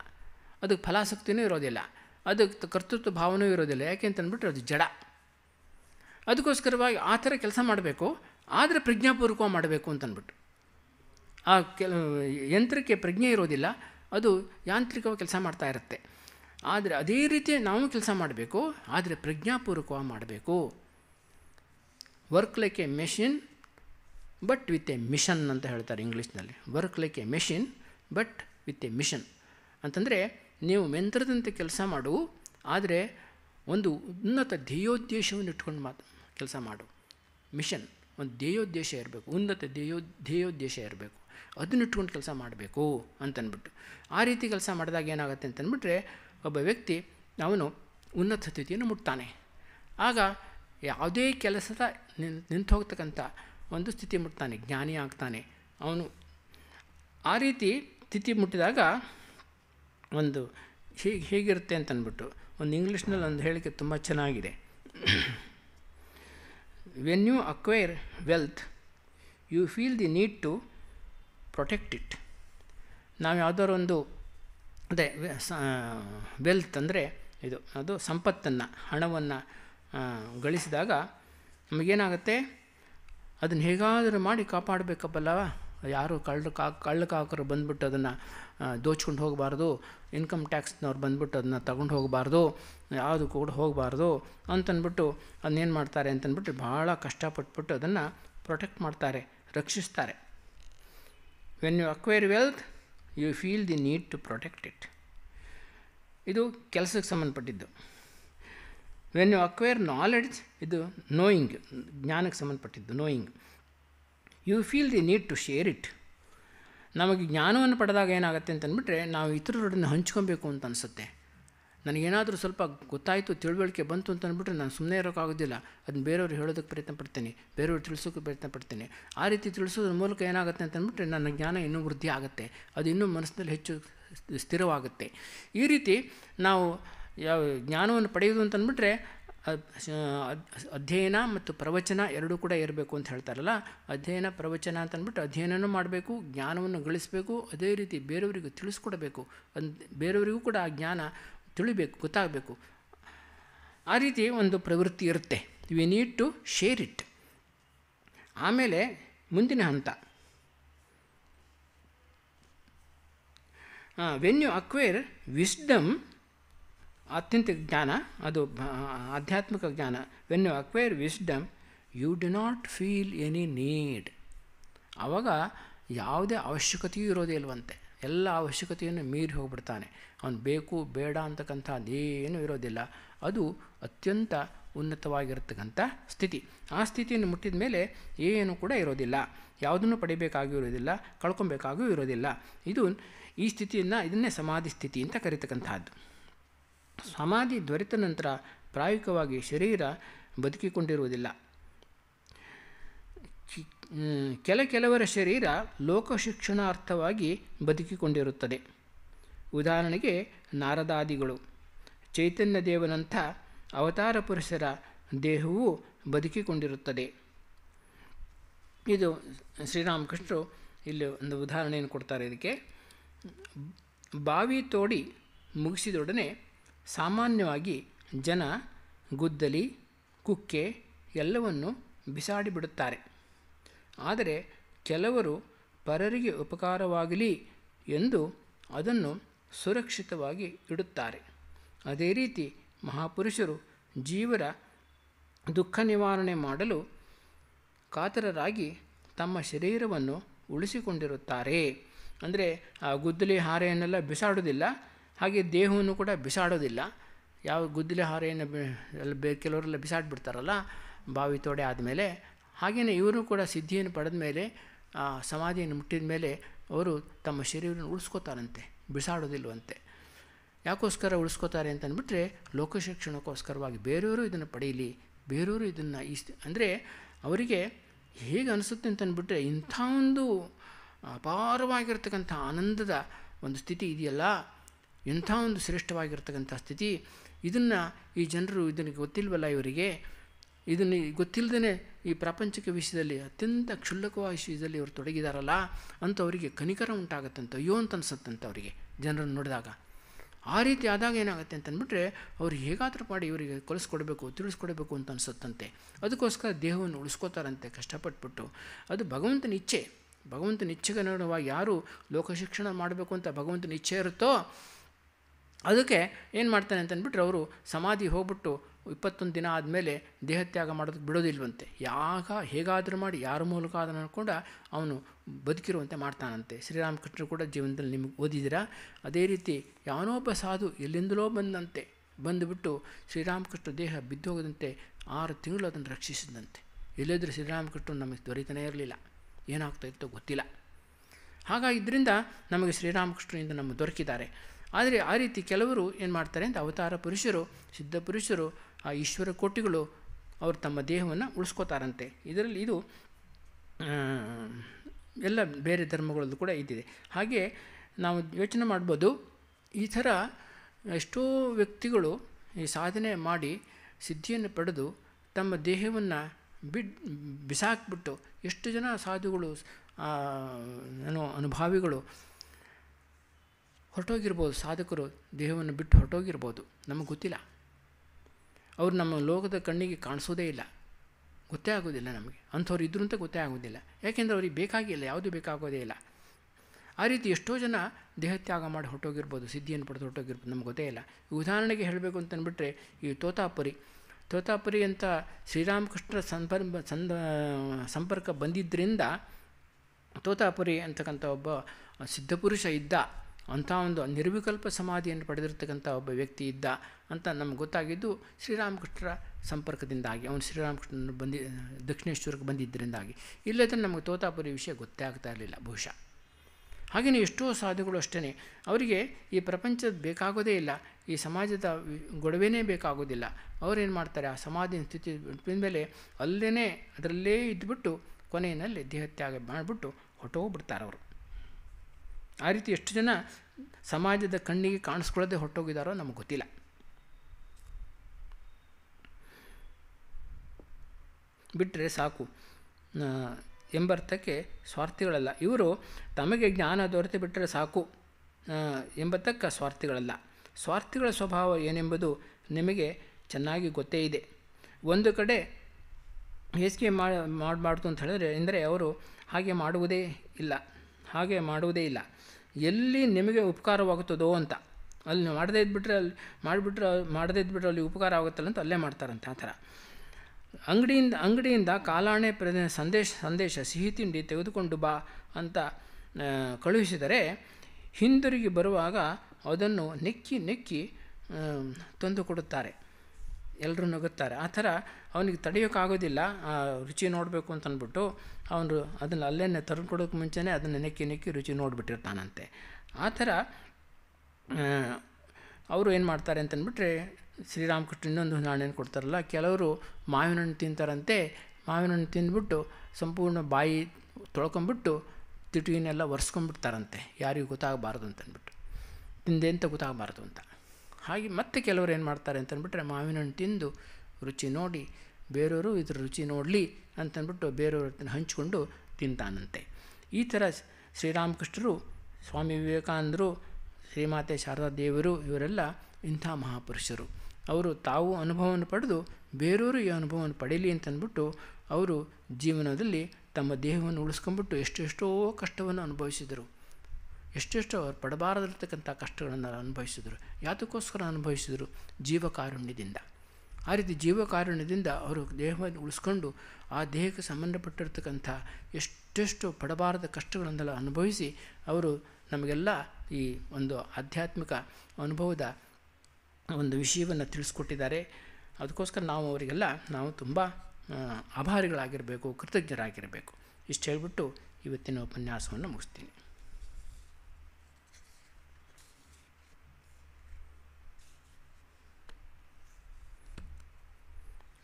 ಅದಕ್ಕೆ ಫಲಾಸಕ್ತಿನೂ ಇರೋದಿಲ್ಲ ಅದಕ್ಕೆ ಕರ್ತೃತ್ವ ಭಾವನೂ ಇರೋದಿಲ್ಲ ಯಾಕೆ ಅಂತಂದ್ಬಿಟ್ರೆ ಅದು ಜಡ ಅದಕ್ಕೋಸ್ಕರವಾಗಿ ಆ ಥರ ಕೆಲಸ ಮಾಡಬೇಕು ಆದರೆ ಪ್ರಜ್ಞಾಪೂರ್ವಕ ಮಾಡಬೇಕು ಅಂತನ್ಬಿಟ್ಟು ಆ ಕೆಲ ಯಂತ್ರಕ್ಕೆ ಪ್ರಜ್ಞೆ ಇರೋದಿಲ್ಲ ಅದು ಯಾಂತ್ರಿಕವಾಗಿ ಕೆಲಸ ಮಾಡ್ತಾ ಇರುತ್ತೆ ಆದರೆ ಅದೇ ರೀತಿ ನಾವು ಕೆಲಸ ಮಾಡಬೇಕು ಆದರೆ ಪ್ರಜ್ಞಾಪೂರ್ವಕವಾಗಿ ಮಾಡಬೇಕು work like a machine but with a mission ಅಂತ ಹೇಳ್ತಾರೆ ಇಂಗ್ಲೀಷ್ನಲ್ಲಿ work like a machine but with a mission ಅಂತಂದರೆ ನೀವು ಯಂತ್ರದಂತೆ ಕೆಲಸ ಮಾಡು ಆದರೆ ಒಂದು ಉನ್ನತ ಧ್ಯೇಯೋದ್ದೇಶವನ್ನು ಇಟ್ಕೊಂಡು ಮಾತು ಕೆಲಸ ಮಾಡು ಮಿಷನ್ ಒಂದು ಧ್ಯೇಯೋದ್ದೇಶ ಇರಬೇಕು ಉನ್ನತ ಧ್ಯೇಯೋ ಧ್ಯೇಯೋದ್ದೇಶ ಇರಬೇಕು ಅದನ್ನಿಟ್ಕೊಂಡು ಕೆಲಸ ಮಾಡಬೇಕು ಅಂತನ್ಬಿಟ್ಟು ಆ ರೀತಿ ಕೆಲಸ ಮಾಡಿದಾಗ ಏನಾಗುತ್ತೆ ಅಂತಂದ್ಬಿಟ್ರೆ ಒಬ್ಬ ವ್ಯಕ್ತಿ ಅವನು ಉನ್ನತ ಸ್ಥಿತಿಯನ್ನು ಮುಟ್ತಾನೆ ಆಗ ಯಾವುದೇ ಕೆಲಸದ ನಿಂತು ಹೋಗ್ತಕ್ಕಂಥ ಒಂದು ಸ್ಥಿತಿ ಮುಟ್ತಾನೆ ಜ್ಞಾನಿ ಆಗ್ತಾನೆ ಅವನು ಆ ರೀತಿ ಸ್ಥಿತಿ ಮುಟ್ಟಿದಾಗ ಒಂದು ಹೀಗೆ ಹೇಗಿರುತ್ತೆ ಅಂತನ್ಬಿಟ್ಟು ಒಂದು ಇಂಗ್ಲೀಷ್ನಲ್ಲಿ ಒಂದು ಹೇಳಿಕೆ ತುಂಬ ಚೆನ್ನಾಗಿದೆ when you acquire wealth you feel the need to protect it ನಾವು ಯಾವುದಾದ್ರು ಒಂದು ಅದೇ ವೆಲ್ತ್ ಅಂದರೆ ಇದು ಅದು ಸಂಪತ್ತನ್ನು ಹಣವನ್ನು ಗಳಿಸಿದಾಗ ನಮಗೇನಾಗುತ್ತೆ ಅದನ್ನು ಹೇಗಾದರೂ ಮಾಡಿ ಕಾಪಾಡಬೇಕಪ್ಪಲ್ಲವಾ ಯಾರು ಕಳ್ಳ ಕಾ ಕಳ್ಳ ಕಾಕರು ಬಂದ್ಬಿಟ್ಟು ಅದನ್ನು ದೋಚ್ಕೊಂಡು ಹೋಗಬಾರ್ದು ಇನ್ಕಮ್ ಟ್ಯಾಕ್ಸ್ನವ್ರು ಬಂದ್ಬಿಟ್ಟು ಅದನ್ನು ತಗೊಂಡು ಹೋಗಬಾರ್ದು ಯಾವುದು ಕೂಡ ಹೋಗಬಾರ್ದು ಅಂತಂದ್ಬಿಟ್ಟು ಅದನ್ನೇನು ಮಾಡ್ತಾರೆ ಅಂತಂದ್ಬಿಟ್ಟು ಭಾಳ ಕಷ್ಟಪಟ್ಬಿಟ್ಟು ಅದನ್ನು ಪ್ರೊಟೆಕ್ಟ್ ಮಾಡ್ತಾರೆ ರಕ್ಷಿಸ್ತಾರೆ when you acquire wealth you feel the need to protect it ಇದು ಕೆಲಸಕ್ಕೆ ಸಂಬಂಧಪಟ್ಟಿದ್ದು ವೆನ್ ಯು ಅಕ್ವೈರ್ ನಾಲೆಡ್ಜ್ ಇದು ನೋಯಿಂಗ್ ಜ್ಞಾನಕ್ಕೆ ಸಂಬಂಧಪಟ್ಟಿದ್ದು knowing you feel the need to share it ನಮಗೆ ಜ್ಞಾನವನ್ನು ಪಡೆದಾಗ ಏನಾಗುತ್ತೆ ಅಂತಂದ್ಬಿಟ್ರೆ ನಾವು ಇತರರೊಡನೆ ಹಂಚ್ಕೊಬೇಕು ಅಂತ ಅನಿಸುತ್ತೆ ನನಗೇನಾದರೂ ಸ್ವಲ್ಪ ಗೊತ್ತಾಯಿತು ತಿಳುವಳಿಕೆ ಬಂತು ಅಂತಂದ್ಬಿಟ್ರೆ ನಾನು ಸುಮ್ಮನೆ ಇರೋಕ್ಕಾಗೋದಿಲ್ಲ ಅದನ್ನ ಬೇರೆಯವ್ರು ಹೇಳೋದಕ್ಕೆ ಪ್ರಯತ್ನ ಪಡ್ತೀನಿ ಬೇರೆಯವ್ರು ತಿಳಿಸೋಕೆ ಪ್ರಯತ್ನ ಪಡ್ತೀನಿ ಆ ರೀತಿ ತಿಳಿಸೋದ್ರ ಮೂಲಕ ಏನಾಗುತ್ತೆ ಅಂತಂದ್ಬಿಟ್ರೆ ನನ್ನ ಜ್ಞಾನ ಇನ್ನೂ ವೃದ್ಧಿ ಆಗುತ್ತೆ ಅದು ಇನ್ನೂ ಮನಸ್ಸಿನಲ್ಲಿ ಹೆಚ್ಚು ಸ್ಥಿರವಾಗುತ್ತೆ ಈ ರೀತಿ ನಾವು ಯಾವ ಜ್ಞಾನವನ್ನು ಪಡೆಯೋದು ಅಂತಂದ್ಬಿಟ್ರೆ ಅಧ್ಯಯನ ಮತ್ತು ಪ್ರವಚನ ಎರಡೂ ಕೂಡ ಇರಬೇಕು ಅಂತ ಹೇಳ್ತಾರಲ್ಲ ಅಧ್ಯಯನ ಪ್ರವಚನ ಅಂತ ಅಂದ್ಬಿಟ್ಟು ಅಧ್ಯಯನನೂ ಮಾಡಬೇಕು ಜ್ಞಾನವನ್ನು ಗಳಿಸಬೇಕು ಅದೇ ರೀತಿ ಬೇರೆಯವರಿಗೂ ತಿಳಿಸ್ಕೊಡಬೇಕು ಅನ್ ಬೇರೆಯವರಿಗೂ ಕೂಡ ಆ ಜ್ಞಾನ ತಿಳಿಬೇಕು ಗೊತ್ತಾಗಬೇಕು ಆ ರೀತಿ ಒಂದು ಪ್ರವೃತ್ತಿ ಇರುತ್ತೆ we need to share it ಆಮೇಲೆ ಮುಂದಿನ ಹಂತ ವೆನ್ ಯು ಅಕ್ವೇರ್ ವಿಸ್ಡಮ್ ಅತ್ಯಂತ ಜ್ಞಾನ ಅದು ಆಧ್ಯಾತ್ಮಿಕ ಜ್ಞಾನ when you acquire wisdom you do not feel any need ಆವಾಗ ಯಾವುದೇ ಅವಶ್ಯಕತೆಯೂ ಇರೋದೇ ಇಲ್ವಂತೆ ಎಲ್ಲ ಅವಶ್ಯಕತೆಯನ್ನು ಮೀರಿ ಹೋಗ್ಬಿಡ್ತಾನೆ ಅವನು ಬೇಕು ಬೇಡ ಏನು ಇರೋದಿಲ್ಲ ಅದು ಅತ್ಯಂತ ಉನ್ನತವಾಗಿರತಕ್ಕಂಥ ಸ್ಥಿತಿ ಆ ಸ್ಥಿತಿಯನ್ನು ಮುಟ್ಟಿದ ಮೇಲೆ ಏನು ಕೂಡ ಇರೋದಿಲ್ಲ ಯಾವುದನ್ನು ಪಡಿಬೇಕಾಗೂ ಇರೋದಿಲ್ಲ ಕಳ್ಕೊಬೇಕಾಗೂ ಇರೋದಿಲ್ಲ ಇದು ಈ ಸ್ಥಿತಿಯನ್ನು ಇದನ್ನೇ ಸಮಾಧಿ ಸ್ಥಿತಿ ಅಂತ ಕರೀತಕ್ಕಂಥದ್ದು ಸಮಾಧಿ ದೊರೆತ ನಂತರ ಪ್ರಾಯೋಗಿಕವಾಗಿ ಶರೀರ ಬದುಕಿಕೊಂಡಿರುವುದಿಲ್ಲ ಕೆಲ ಕೆಲವರ ಶರೀರ ಲೋಕಶಿಕ್ಷಣಾರ್ಥವಾಗಿ ಬದುಕಿಕೊಂಡಿರುತ್ತದೆ ಉದಾಹರಣೆಗೆ ನಾರದಾದಿಗಳು ಚೈತನ್ಯ ದೇವನಂಥ ಅವತಾರ ಪುರುಷರ ದೇಹವು ಬದುಕಿಕೊಂಡಿರುತ್ತದೆ ಇದು ಶ್ರೀರಾಮಕೃಷ್ಣರು ಇಲ್ಲಿ ಒಂದು ಉದಾಹರಣೆಯನ್ನು ಕೊಡ್ತಾರೆ ಇದಕ್ಕೆ ಬಾವಿ ತೋಡಿ ಮುಗಿಸಿದೊಡನೆ ಸಾಮಾನ್ಯವಾಗಿ ಜನ ಗುದ್ದಲಿ ಕುಕ್ಕೆ ಎಲ್ಲವನ್ನು ಬಿಸಾಡಿಬಿಡುತ್ತಾರೆ ಆದರೆ ಕೆಲವರು ಪರರಿಗೆ ಉಪಕಾರವಾಗಲಿ ಎಂದು ಅದನ್ನು ಸುರಕ್ಷಿತವಾಗಿ ಇಡುತ್ತಾರೆ ಅದೇ ರೀತಿ ಮಹಾಪುರುಷರು ಜೀವರ ದುಃಖ ನಿವಾರಣೆ ಮಾಡಲು ಕಾತರರಾಗಿ ತಮ್ಮ ಶರೀರವನ್ನು ಉಳಿಸಿಕೊಂಡಿರುತ್ತಾರೆ ಅಂದರೆ ಆ ಗುದ್ದಲಿ ಹಾರೆಯನ್ನೆಲ್ಲ ಬಿಸಾಡುವುದಿಲ್ಲ ಹಾಗೆ ದೇಹವನ್ನು ಕೂಡ ಬಿಸಾಡೋದಿಲ್ಲ ಯಾವ ಗುದ್ದಲೆ ಹಾರೆಯನ್ನು ಎಲ್ಲ ಕೆಲವರೆಲ್ಲ ಬಿಸಾಡ್ಬಿಡ್ತಾರಲ್ಲ ಬಾವಿ ತೋಡೆ ಆದಮೇಲೆ ಹಾಗೆಯೇ ಇವರು ಕೂಡ ಸಿದ್ಧಿಯನ್ನು ಪಡೆದ ಮೇಲೆ ಸಮಾಧಿಯನ್ನು ಮುಟ್ಟಿದ ಮೇಲೆ ಅವರು ತಮ್ಮ ಶರೀರವನ್ನು ಉಳಿಸ್ಕೋತಾರಂತೆ ಬಿಸಾಡೋದಿಲ್ವಂತೆ ಯಾಕೋಸ್ಕರ ಉಳಿಸ್ಕೋತಾರೆ ಅಂತಂದ್ಬಿಟ್ರೆ ಲೋಕ ಶಿಕ್ಷಣಕ್ಕೋಸ್ಕರವಾಗಿ ಬೇರೆಯವರು ಇದನ್ನು ಪಡೆಯಲಿ ಬೇರೆಯವರು ಇದನ್ನು ಈ ಅಂದರೆ ಅವರಿಗೆ ಹೇಗೆ ಅನಿಸುತ್ತೆ ಅಂತ ಇಂಥ ಒಂದು ಅಪಾರವಾಗಿರ್ತಕ್ಕಂಥ ಆನಂದದ ಒಂದು ಸ್ಥಿತಿ ಇದೆಯಲ್ಲ ಎಂಥ ಒಂದು ಶ್ರೇಷ್ಠವಾಗಿರ್ತಕ್ಕಂಥ ಸ್ಥಿತಿ ಇದನ್ನು ಈ ಜನರು ಇದನ್ನು ಗೊತ್ತಿಲ್ವಲ್ಲ ಇವರಿಗೆ ಇದನ್ನು ಗೊತ್ತಿಲ್ಲದೇ ಈ ಪ್ರಾಪಂಚಿಕ ವಿಷಯದಲ್ಲಿ ಅತ್ಯಂತ ಕ್ಷುಲ್ಲಕವಾದ ವಿಷಯದಲ್ಲಿ ಇವರು ತೊಡಗಿದಾರಲ್ಲ ಅಂತ ಅವರಿಗೆ ಕನಿಕರ ಉಂಟಾಗತ್ತಂತ ಅಯ್ಯೋ ಅಂತ ಅನ್ಸುತ್ತಂತೆ ಅವರಿಗೆ ಜನರನ್ನು ನೋಡಿದಾಗ ಆ ರೀತಿ ಆದಾಗ ಏನಾಗುತ್ತೆ ಅಂತಂದ್ಬಿಟ್ರೆ ಅವ್ರು ಹೇಗಾದರೂ ಮಾಡಿ ಇವರಿಗೆ ಕಲಿಸ್ಕೊಡ್ಬೇಕು ತಿಳಿಸ್ಕೊಡ್ಬೇಕು ಅಂತ ಅನಿಸುತ್ತಂತೆ ಅದಕ್ಕೋಸ್ಕರ ದೇಹವನ್ನು ಉಳಿಸ್ಕೋತಾರಂತೆ ಕಷ್ಟಪಟ್ಟುಬಿಟ್ಟು ಅದು ಭಗವಂತನ ಇಚ್ಛೆ ಭಗವಂತನ ಇಚ್ಛೆಗೆ ಯಾರು ಯಾರು ಲೋಕಶಿಕ್ಷಣ ಮಾಡಬೇಕು ಅಂತ ಭಗವಂತನ ಇಚ್ಛೆ ಇರುತ್ತೋ ಅದಕ್ಕೆ ಏನು ಮಾಡ್ತಾನೆ ಅಂತಂದ್ಬಿಟ್ರೆ ಅವರು ಸಮಾಧಿ ಹೋಗ್ಬಿಟ್ಟು ಇಪ್ಪತ್ತೊಂದು ದಿನ ಆದಮೇಲೆ ದೇಹತ್ಯಾಗ ಮಾಡೋದು ಬಿಡೋದಿಲ್ವಂತೆ ಯಾಗ ಹೇಗಾದರೂ ಮಾಡಿ ಯಾರ ಮೂಲಕ ಅದನ್ನು ಅನ್ಕೊಂಡು ಅವನು ಬದುಕಿರುವಂತೆ ಮಾಡ್ತಾನಂತೆ ಶ್ರೀರಾಮಕೃಷ್ಣರು ಕೂಡ ಜೀವನದಲ್ಲಿ ನಿಮಗೆ ಓದಿದ್ದೀರಾ ಅದೇ ರೀತಿ ಯಾವನೋ ಒಬ್ಬ ಸಾಧು ಎಲ್ಲಿಂದಲೋ ಬಂದಂತೆ ಬಂದುಬಿಟ್ಟು ಶ್ರೀರಾಮಕೃಷ್ಣ ದೇಹ ಬಿದ್ದೋಗದಂತೆ ಆರು ತಿಂಗಳು ಅದನ್ನು ರಕ್ಷಿಸಿದಂತೆ ಇಲ್ಲದ್ರೆ ಶ್ರೀರಾಮಕೃಷ್ಣ ನಮಗೆ ದೊರೀತಾನೇ ಇರಲಿಲ್ಲ ಏನಾಗ್ತಾ ಇತ್ತೋ ಗೊತ್ತಿಲ್ಲ ಹಾಗಾಗಿ ಇದರಿಂದ ನಮಗೆ ಶ್ರೀರಾಮಕೃಷ್ಣನಿಂದ ನಮ್ಮ ದೊರಕಿದ್ದಾರೆ ಆದರೆ ಆ ರೀತಿ ಕೆಲವರು ಏನು ಮಾಡ್ತಾರೆ ಅಂತ ಅವತಾರ ಪುರುಷರು ಸಿದ್ಧ ಪುರುಷರು ಆ ಈಶ್ವರ ಕೋಟಿಗಳು ಅವರು ತಮ್ಮ ದೇಹವನ್ನು ಉಳಿಸ್ಕೋತಾರಂತೆ ಇದರಲ್ಲಿ ಇದು ಎಲ್ಲ ಬೇರೆ ಧರ್ಮಗಳಲ್ಲೂ ಕೂಡ ಇದ್ದಿದೆ ಹಾಗೆ ನಾವು ಯೋಚನೆ ಮಾಡ್ಬೋದು ಈ ಥರ ಎಷ್ಟೋ ವ್ಯಕ್ತಿಗಳು ಈ ಸಾಧನೆ ಮಾಡಿ ಸಿದ್ಧಿಯನ್ನು ಪಡೆದು ತಮ್ಮ ದೇಹವನ್ನು ಬಿಡ್ ಬಿಸಾಕ್ಬಿಟ್ಟು ಎಷ್ಟು ಜನ ಸಾಧುಗಳು ಏನು ಅನುಭಾವಿಗಳು ಹೊರಟೋಗಿರ್ಬೋದು ಸಾಧಕರು ದೇಹವನ್ನು ಬಿಟ್ಟು ಹೊರಟೋಗಿರ್ಬೋದು ನಮಗೆ ಗೊತ್ತಿಲ್ಲ ಅವರು ನಮ್ಮ ಲೋಕದ ಕಣ್ಣಿಗೆ ಕಾಣಿಸೋದೇ ಇಲ್ಲ ಗೊತ್ತೇ ಆಗೋದಿಲ್ಲ ನಮಗೆ ಅಂಥವ್ರು ಇದ್ರು ಅಂತ ಗೊತ್ತೇ ಆಗೋದಿಲ್ಲ ಯಾಕೆಂದರೆ ಅವ್ರಿಗೆ ಬೇಕಾಗಿಲ್ಲ ಯಾವುದು ಬೇಕಾಗೋದೇ ಇಲ್ಲ ಆ ರೀತಿ ಎಷ್ಟೋ ಜನ ದೇಹತ್ಯಾಗ ಮಾಡಿ ಹೊರಟೋಗಿರ್ಬೋದು ಸಿದ್ಧಿಯನ್ನು ಪಡೆದು ಹೊರಟೋಗಿರ್ಬೋದು ನಮ್ಗೆ ಗೊತ್ತೇ ಇಲ್ಲ ಉದಾಹರಣೆಗೆ ಹೇಳಬೇಕು ಅಂತಂದ್ಬಿಟ್ರೆ ಈ ತೋತಾಪುರಿ ತೋತಾಪುರಿ ಅಂತ ಶ್ರೀರಾಮಕೃಷ್ಣರ ಸಂಪರ್ ಸಂದ ಸಂಪರ್ಕ ಬಂದಿದ್ದರಿಂದ ತೋತಾಪುರಿ ಅಂತಕ್ಕಂಥ ಒಬ್ಬ ಸಿದ್ಧಪುರುಷ ಇದ್ದ ಅಂಥ ಒಂದು ನಿರ್ವಿಕಲ್ಪ ಸಮಾಧಿಯನ್ನು ಪಡೆದಿರ್ತಕ್ಕಂಥ ಒಬ್ಬ ವ್ಯಕ್ತಿ ಇದ್ದ ಅಂತ ನಮ್ಗೆ ಗೊತ್ತಾಗಿದ್ದು ಶ್ರೀರಾಮಕೃಷ್ಣರ ಸಂಪರ್ಕದಿಂದಾಗಿ ಅವನು ಶ್ರೀರಾಮಕೃಷ್ಣನ ಬಂದಿ ದಕ್ಷಿಣೇಶ್ವರಕ್ಕೆ ಬಂದಿದ್ದರಿಂದಾಗಿ ಇಲ್ಲದ್ರೆ ನಮಗೆ ತೋತಾಪುರಿ ವಿಷಯ ಗೊತ್ತೇ ಆಗ್ತಾ ಇರಲಿಲ್ಲ ಬಹುಶಃ ಹಾಗೆಯೇ ಎಷ್ಟೋ ಸಾಧುಗಳು ಅಷ್ಟೇ ಅವರಿಗೆ ಈ ಪ್ರಪಂಚದ ಬೇಕಾಗೋದೇ ಇಲ್ಲ ಈ ಸಮಾಜದ ಗೊಡವೆನೇ ಬೇಕಾಗೋದಿಲ್ಲ ಅವರೇನು ಮಾಡ್ತಾರೆ ಆ ಸಮಾಧಿ ಸ್ಥಿತಿ ಮೇಲೆ ಅಲ್ಲೇ ಅದರಲ್ಲೇ ಇದ್ದುಬಿಟ್ಟು ಕೊನೆಯಲ್ಲಿ ದೇಹತ್ಯಾಗ ಮಾಡಿಬಿಟ್ಟು ಹೊಟ್ಟೋಗ್ಬಿಡ್ತಾರೆ ಅವರು ಆ ರೀತಿ ಎಷ್ಟು ಜನ ಸಮಾಜದ ಕಣ್ಣಿಗೆ ಕಾಣಿಸ್ಕೊಳ್ಳೋದೇ ಹೊರಟೋಗಿದ್ದಾರೋ ನಮಗೆ ಗೊತ್ತಿಲ್ಲ ಬಿಟ್ಟರೆ ಸಾಕು ಎಂಬರ್ಥಕ್ಕೆ ಸ್ವಾರ್ಥಿಗಳಲ್ಲ ಇವರು ತಮಗೆ ಜ್ಞಾನ ದೊರೆತು ಬಿಟ್ಟರೆ ಸಾಕು ಎಂಬತಕ್ಕ ಸ್ವಾರ್ಥಿಗಳಲ್ಲ ಸ್ವಾರ್ಥಿಗಳ ಸ್ವಭಾವ ಏನೆಂಬುದು ನಿಮಗೆ ಚೆನ್ನಾಗಿ ಗೊತ್ತೇ ಇದೆ ಒಂದು ಕಡೆ ಹೇಸಿಗೆ ಮಾಡಬಾರ್ದು ಅಂತ ಹೇಳಿದ್ರೆ ಎಂದರೆ ಅವರು ಹಾಗೆ ಮಾಡುವುದೇ ಇಲ್ಲ ಹಾಗೆ ಮಾಡುವುದೇ ಇಲ್ಲ ಎಲ್ಲಿ ನಿಮಗೆ ಉಪಕಾರವಾಗುತ್ತದೋ ಅಂತ ಅಲ್ಲಿ ನೀವು ಮಾಡದೇ ಇದ್ಬಿಟ್ರೆ ಅಲ್ಲಿ ಮಾಡಿಬಿಟ್ರೆ ಮಾಡದೇ ಇದ್ಬಿಟ್ರೆ ಅಲ್ಲಿ ಉಪಕಾರ ಆಗುತ್ತಲ್ಲ ಅಂತ ಅಲ್ಲೇ ಮಾಡ್ತಾರಂತೆ ಆ ಥರ ಅಂಗಡಿಯಿಂದ ಅಂಗಡಿಯಿಂದ ಕಾಲಾಣೆ ಪ್ರ ಸಂದೇಶ ಸಂದೇಶ ಸಿಹಿ ತಿಂಡಿ ತೆಗೆದುಕೊಂಡು ಬಾ ಅಂತ ಕಳುಹಿಸಿದರೆ ಹಿಂದಿರುಗಿ ಬರುವಾಗ ಅದನ್ನು ನೆಕ್ಕಿ ನೆಕ್ಕಿ ಕೊಡುತ್ತಾರೆ ಎಲ್ಲರೂ ನುಗ್ಗುತ್ತಾರೆ ಆ ಥರ ಅವನಿಗೆ ತಡೆಯೋಕ್ಕಾಗೋದಿಲ್ಲ ರುಚಿ ನೋಡಬೇಕು ಅಂತ ಅಂದ್ಬಿಟ್ಟು ಅವನು ಅದನ್ನು ಅಲ್ಲೇ ತರದು ಮುಂಚೆನೇ ಅದನ್ನು ನೆಕ್ಕಿ ನೆಕ್ಕಿ ರುಚಿ ನೋಡಿಬಿಟ್ಟಿರ್ತಾನಂತೆ ಆ ಥರ ಅವರು ಏನು ಮಾಡ್ತಾರೆ ಅಂತಂದ್ಬಿಟ್ರೆ ಶ್ರೀರಾಮಕೃಷ್ಣ ಇನ್ನೊಂದು ನಾಣೆಯನ್ನು ಕೊಡ್ತಾರಲ್ಲ ಕೆಲವರು ಮಾವಿನ ಹಣ್ಣು ತಿಂತಾರಂತೆ ಮಾವಿನ ಹಣ್ಣು ತಿಂದ್ಬಿಟ್ಟು ಸಂಪೂರ್ಣ ಬಾಯಿ ತೊಳ್ಕೊಂಬಿಟ್ಟು ತಿಟುವಿನೆಲ್ಲ ಒರೆಸ್ಕೊಂಬಿಡ್ತಾರಂತೆ ಯಾರಿಗೂ ಗೊತ್ತಾಗಬಾರ್ದು ಅಂತಂದ್ಬಿಟ್ಟು ತಿಂದೆ ಅಂತ ಗೊತ್ತಾಗಬಾರ್ದು ಅಂತ ಹಾಗೆ ಮತ್ತೆ ಕೆಲವರು ಏನು ಮಾಡ್ತಾರೆ ಅಂತಂದ್ಬಿಟ್ರೆ ಮಾವಿನ ಹಣ್ಣು ತಿಂದು ರುಚಿ ನೋಡಿ ಬೇರೆಯವರು ಇದ್ರ ರುಚಿ ನೋಡಲಿ ಅಂತಂದ್ಬಿಟ್ಟು ಬೇರೆಯವ್ರ ಹಂಚಿಕೊಂಡು ತಿಂತಾನಂತೆ ಈ ಥರ ಶ್ರೀರಾಮಕೃಷ್ಣರು ಸ್ವಾಮಿ ವಿವೇಕಾನಂದರು ಶ್ರೀಮಾತೆ ಶಾರದಾ ದೇವರು ಇವರೆಲ್ಲ ಇಂಥ ಮಹಾಪುರುಷರು ಅವರು ತಾವು ಅನುಭವವನ್ನು ಪಡೆದು ಬೇರೆಯವರು ಈ ಅನುಭವವನ್ನು ಪಡೀಲಿ ಅಂತಂದ್ಬಿಟ್ಟು ಅವರು ಜೀವನದಲ್ಲಿ ತಮ್ಮ ದೇಹವನ್ನು ಉಳಿಸ್ಕೊಂಡ್ಬಿಟ್ಟು ಎಷ್ಟೆಷ್ಟೋ ಕಷ್ಟವನ್ನು ಅನುಭವಿಸಿದರು ಎಷ್ಟೆಷ್ಟು ಅವರು ಪಡಬಾರದಿರ್ತಕ್ಕಂಥ ಕಷ್ಟಗಳನ್ನು ಅನುಭವಿಸಿದರು ಯಾತಕ್ಕೋಸ್ಕರ ಅನುಭವಿಸಿದರು ಜೀವಕಾರುಣ್ಯದಿಂದ ಆ ರೀತಿ ಜೀವಕಾರುಣ್ಯದಿಂದ ಅವರು ದೇಹವನ್ನು ಉಳಿಸ್ಕೊಂಡು ಆ ದೇಹಕ್ಕೆ ಸಂಬಂಧಪಟ್ಟಿರ್ತಕ್ಕಂಥ ಎಷ್ಟೆಷ್ಟು ಪಡಬಾರದ ಕಷ್ಟಗಳನ್ನೆಲ್ಲ ಅನುಭವಿಸಿ ಅವರು ನಮಗೆಲ್ಲ ಈ ಒಂದು ಆಧ್ಯಾತ್ಮಿಕ ಅನುಭವದ ಒಂದು ವಿಷಯವನ್ನು ತಿಳಿಸ್ಕೊಟ್ಟಿದ್ದಾರೆ ಅದಕ್ಕೋಸ್ಕರ ನಾವು ಅವರಿಗೆಲ್ಲ ನಾವು ತುಂಬ ಆಭಾರಿಗಳಾಗಿರಬೇಕು ಕೃತಜ್ಞರಾಗಿರಬೇಕು ಇಷ್ಟು ಹೇಳಿಬಿಟ್ಟು ಇವತ್ತಿನ ಉಪನ್ಯಾಸವನ್ನು ಮುಗಿಸ್ತೀನಿ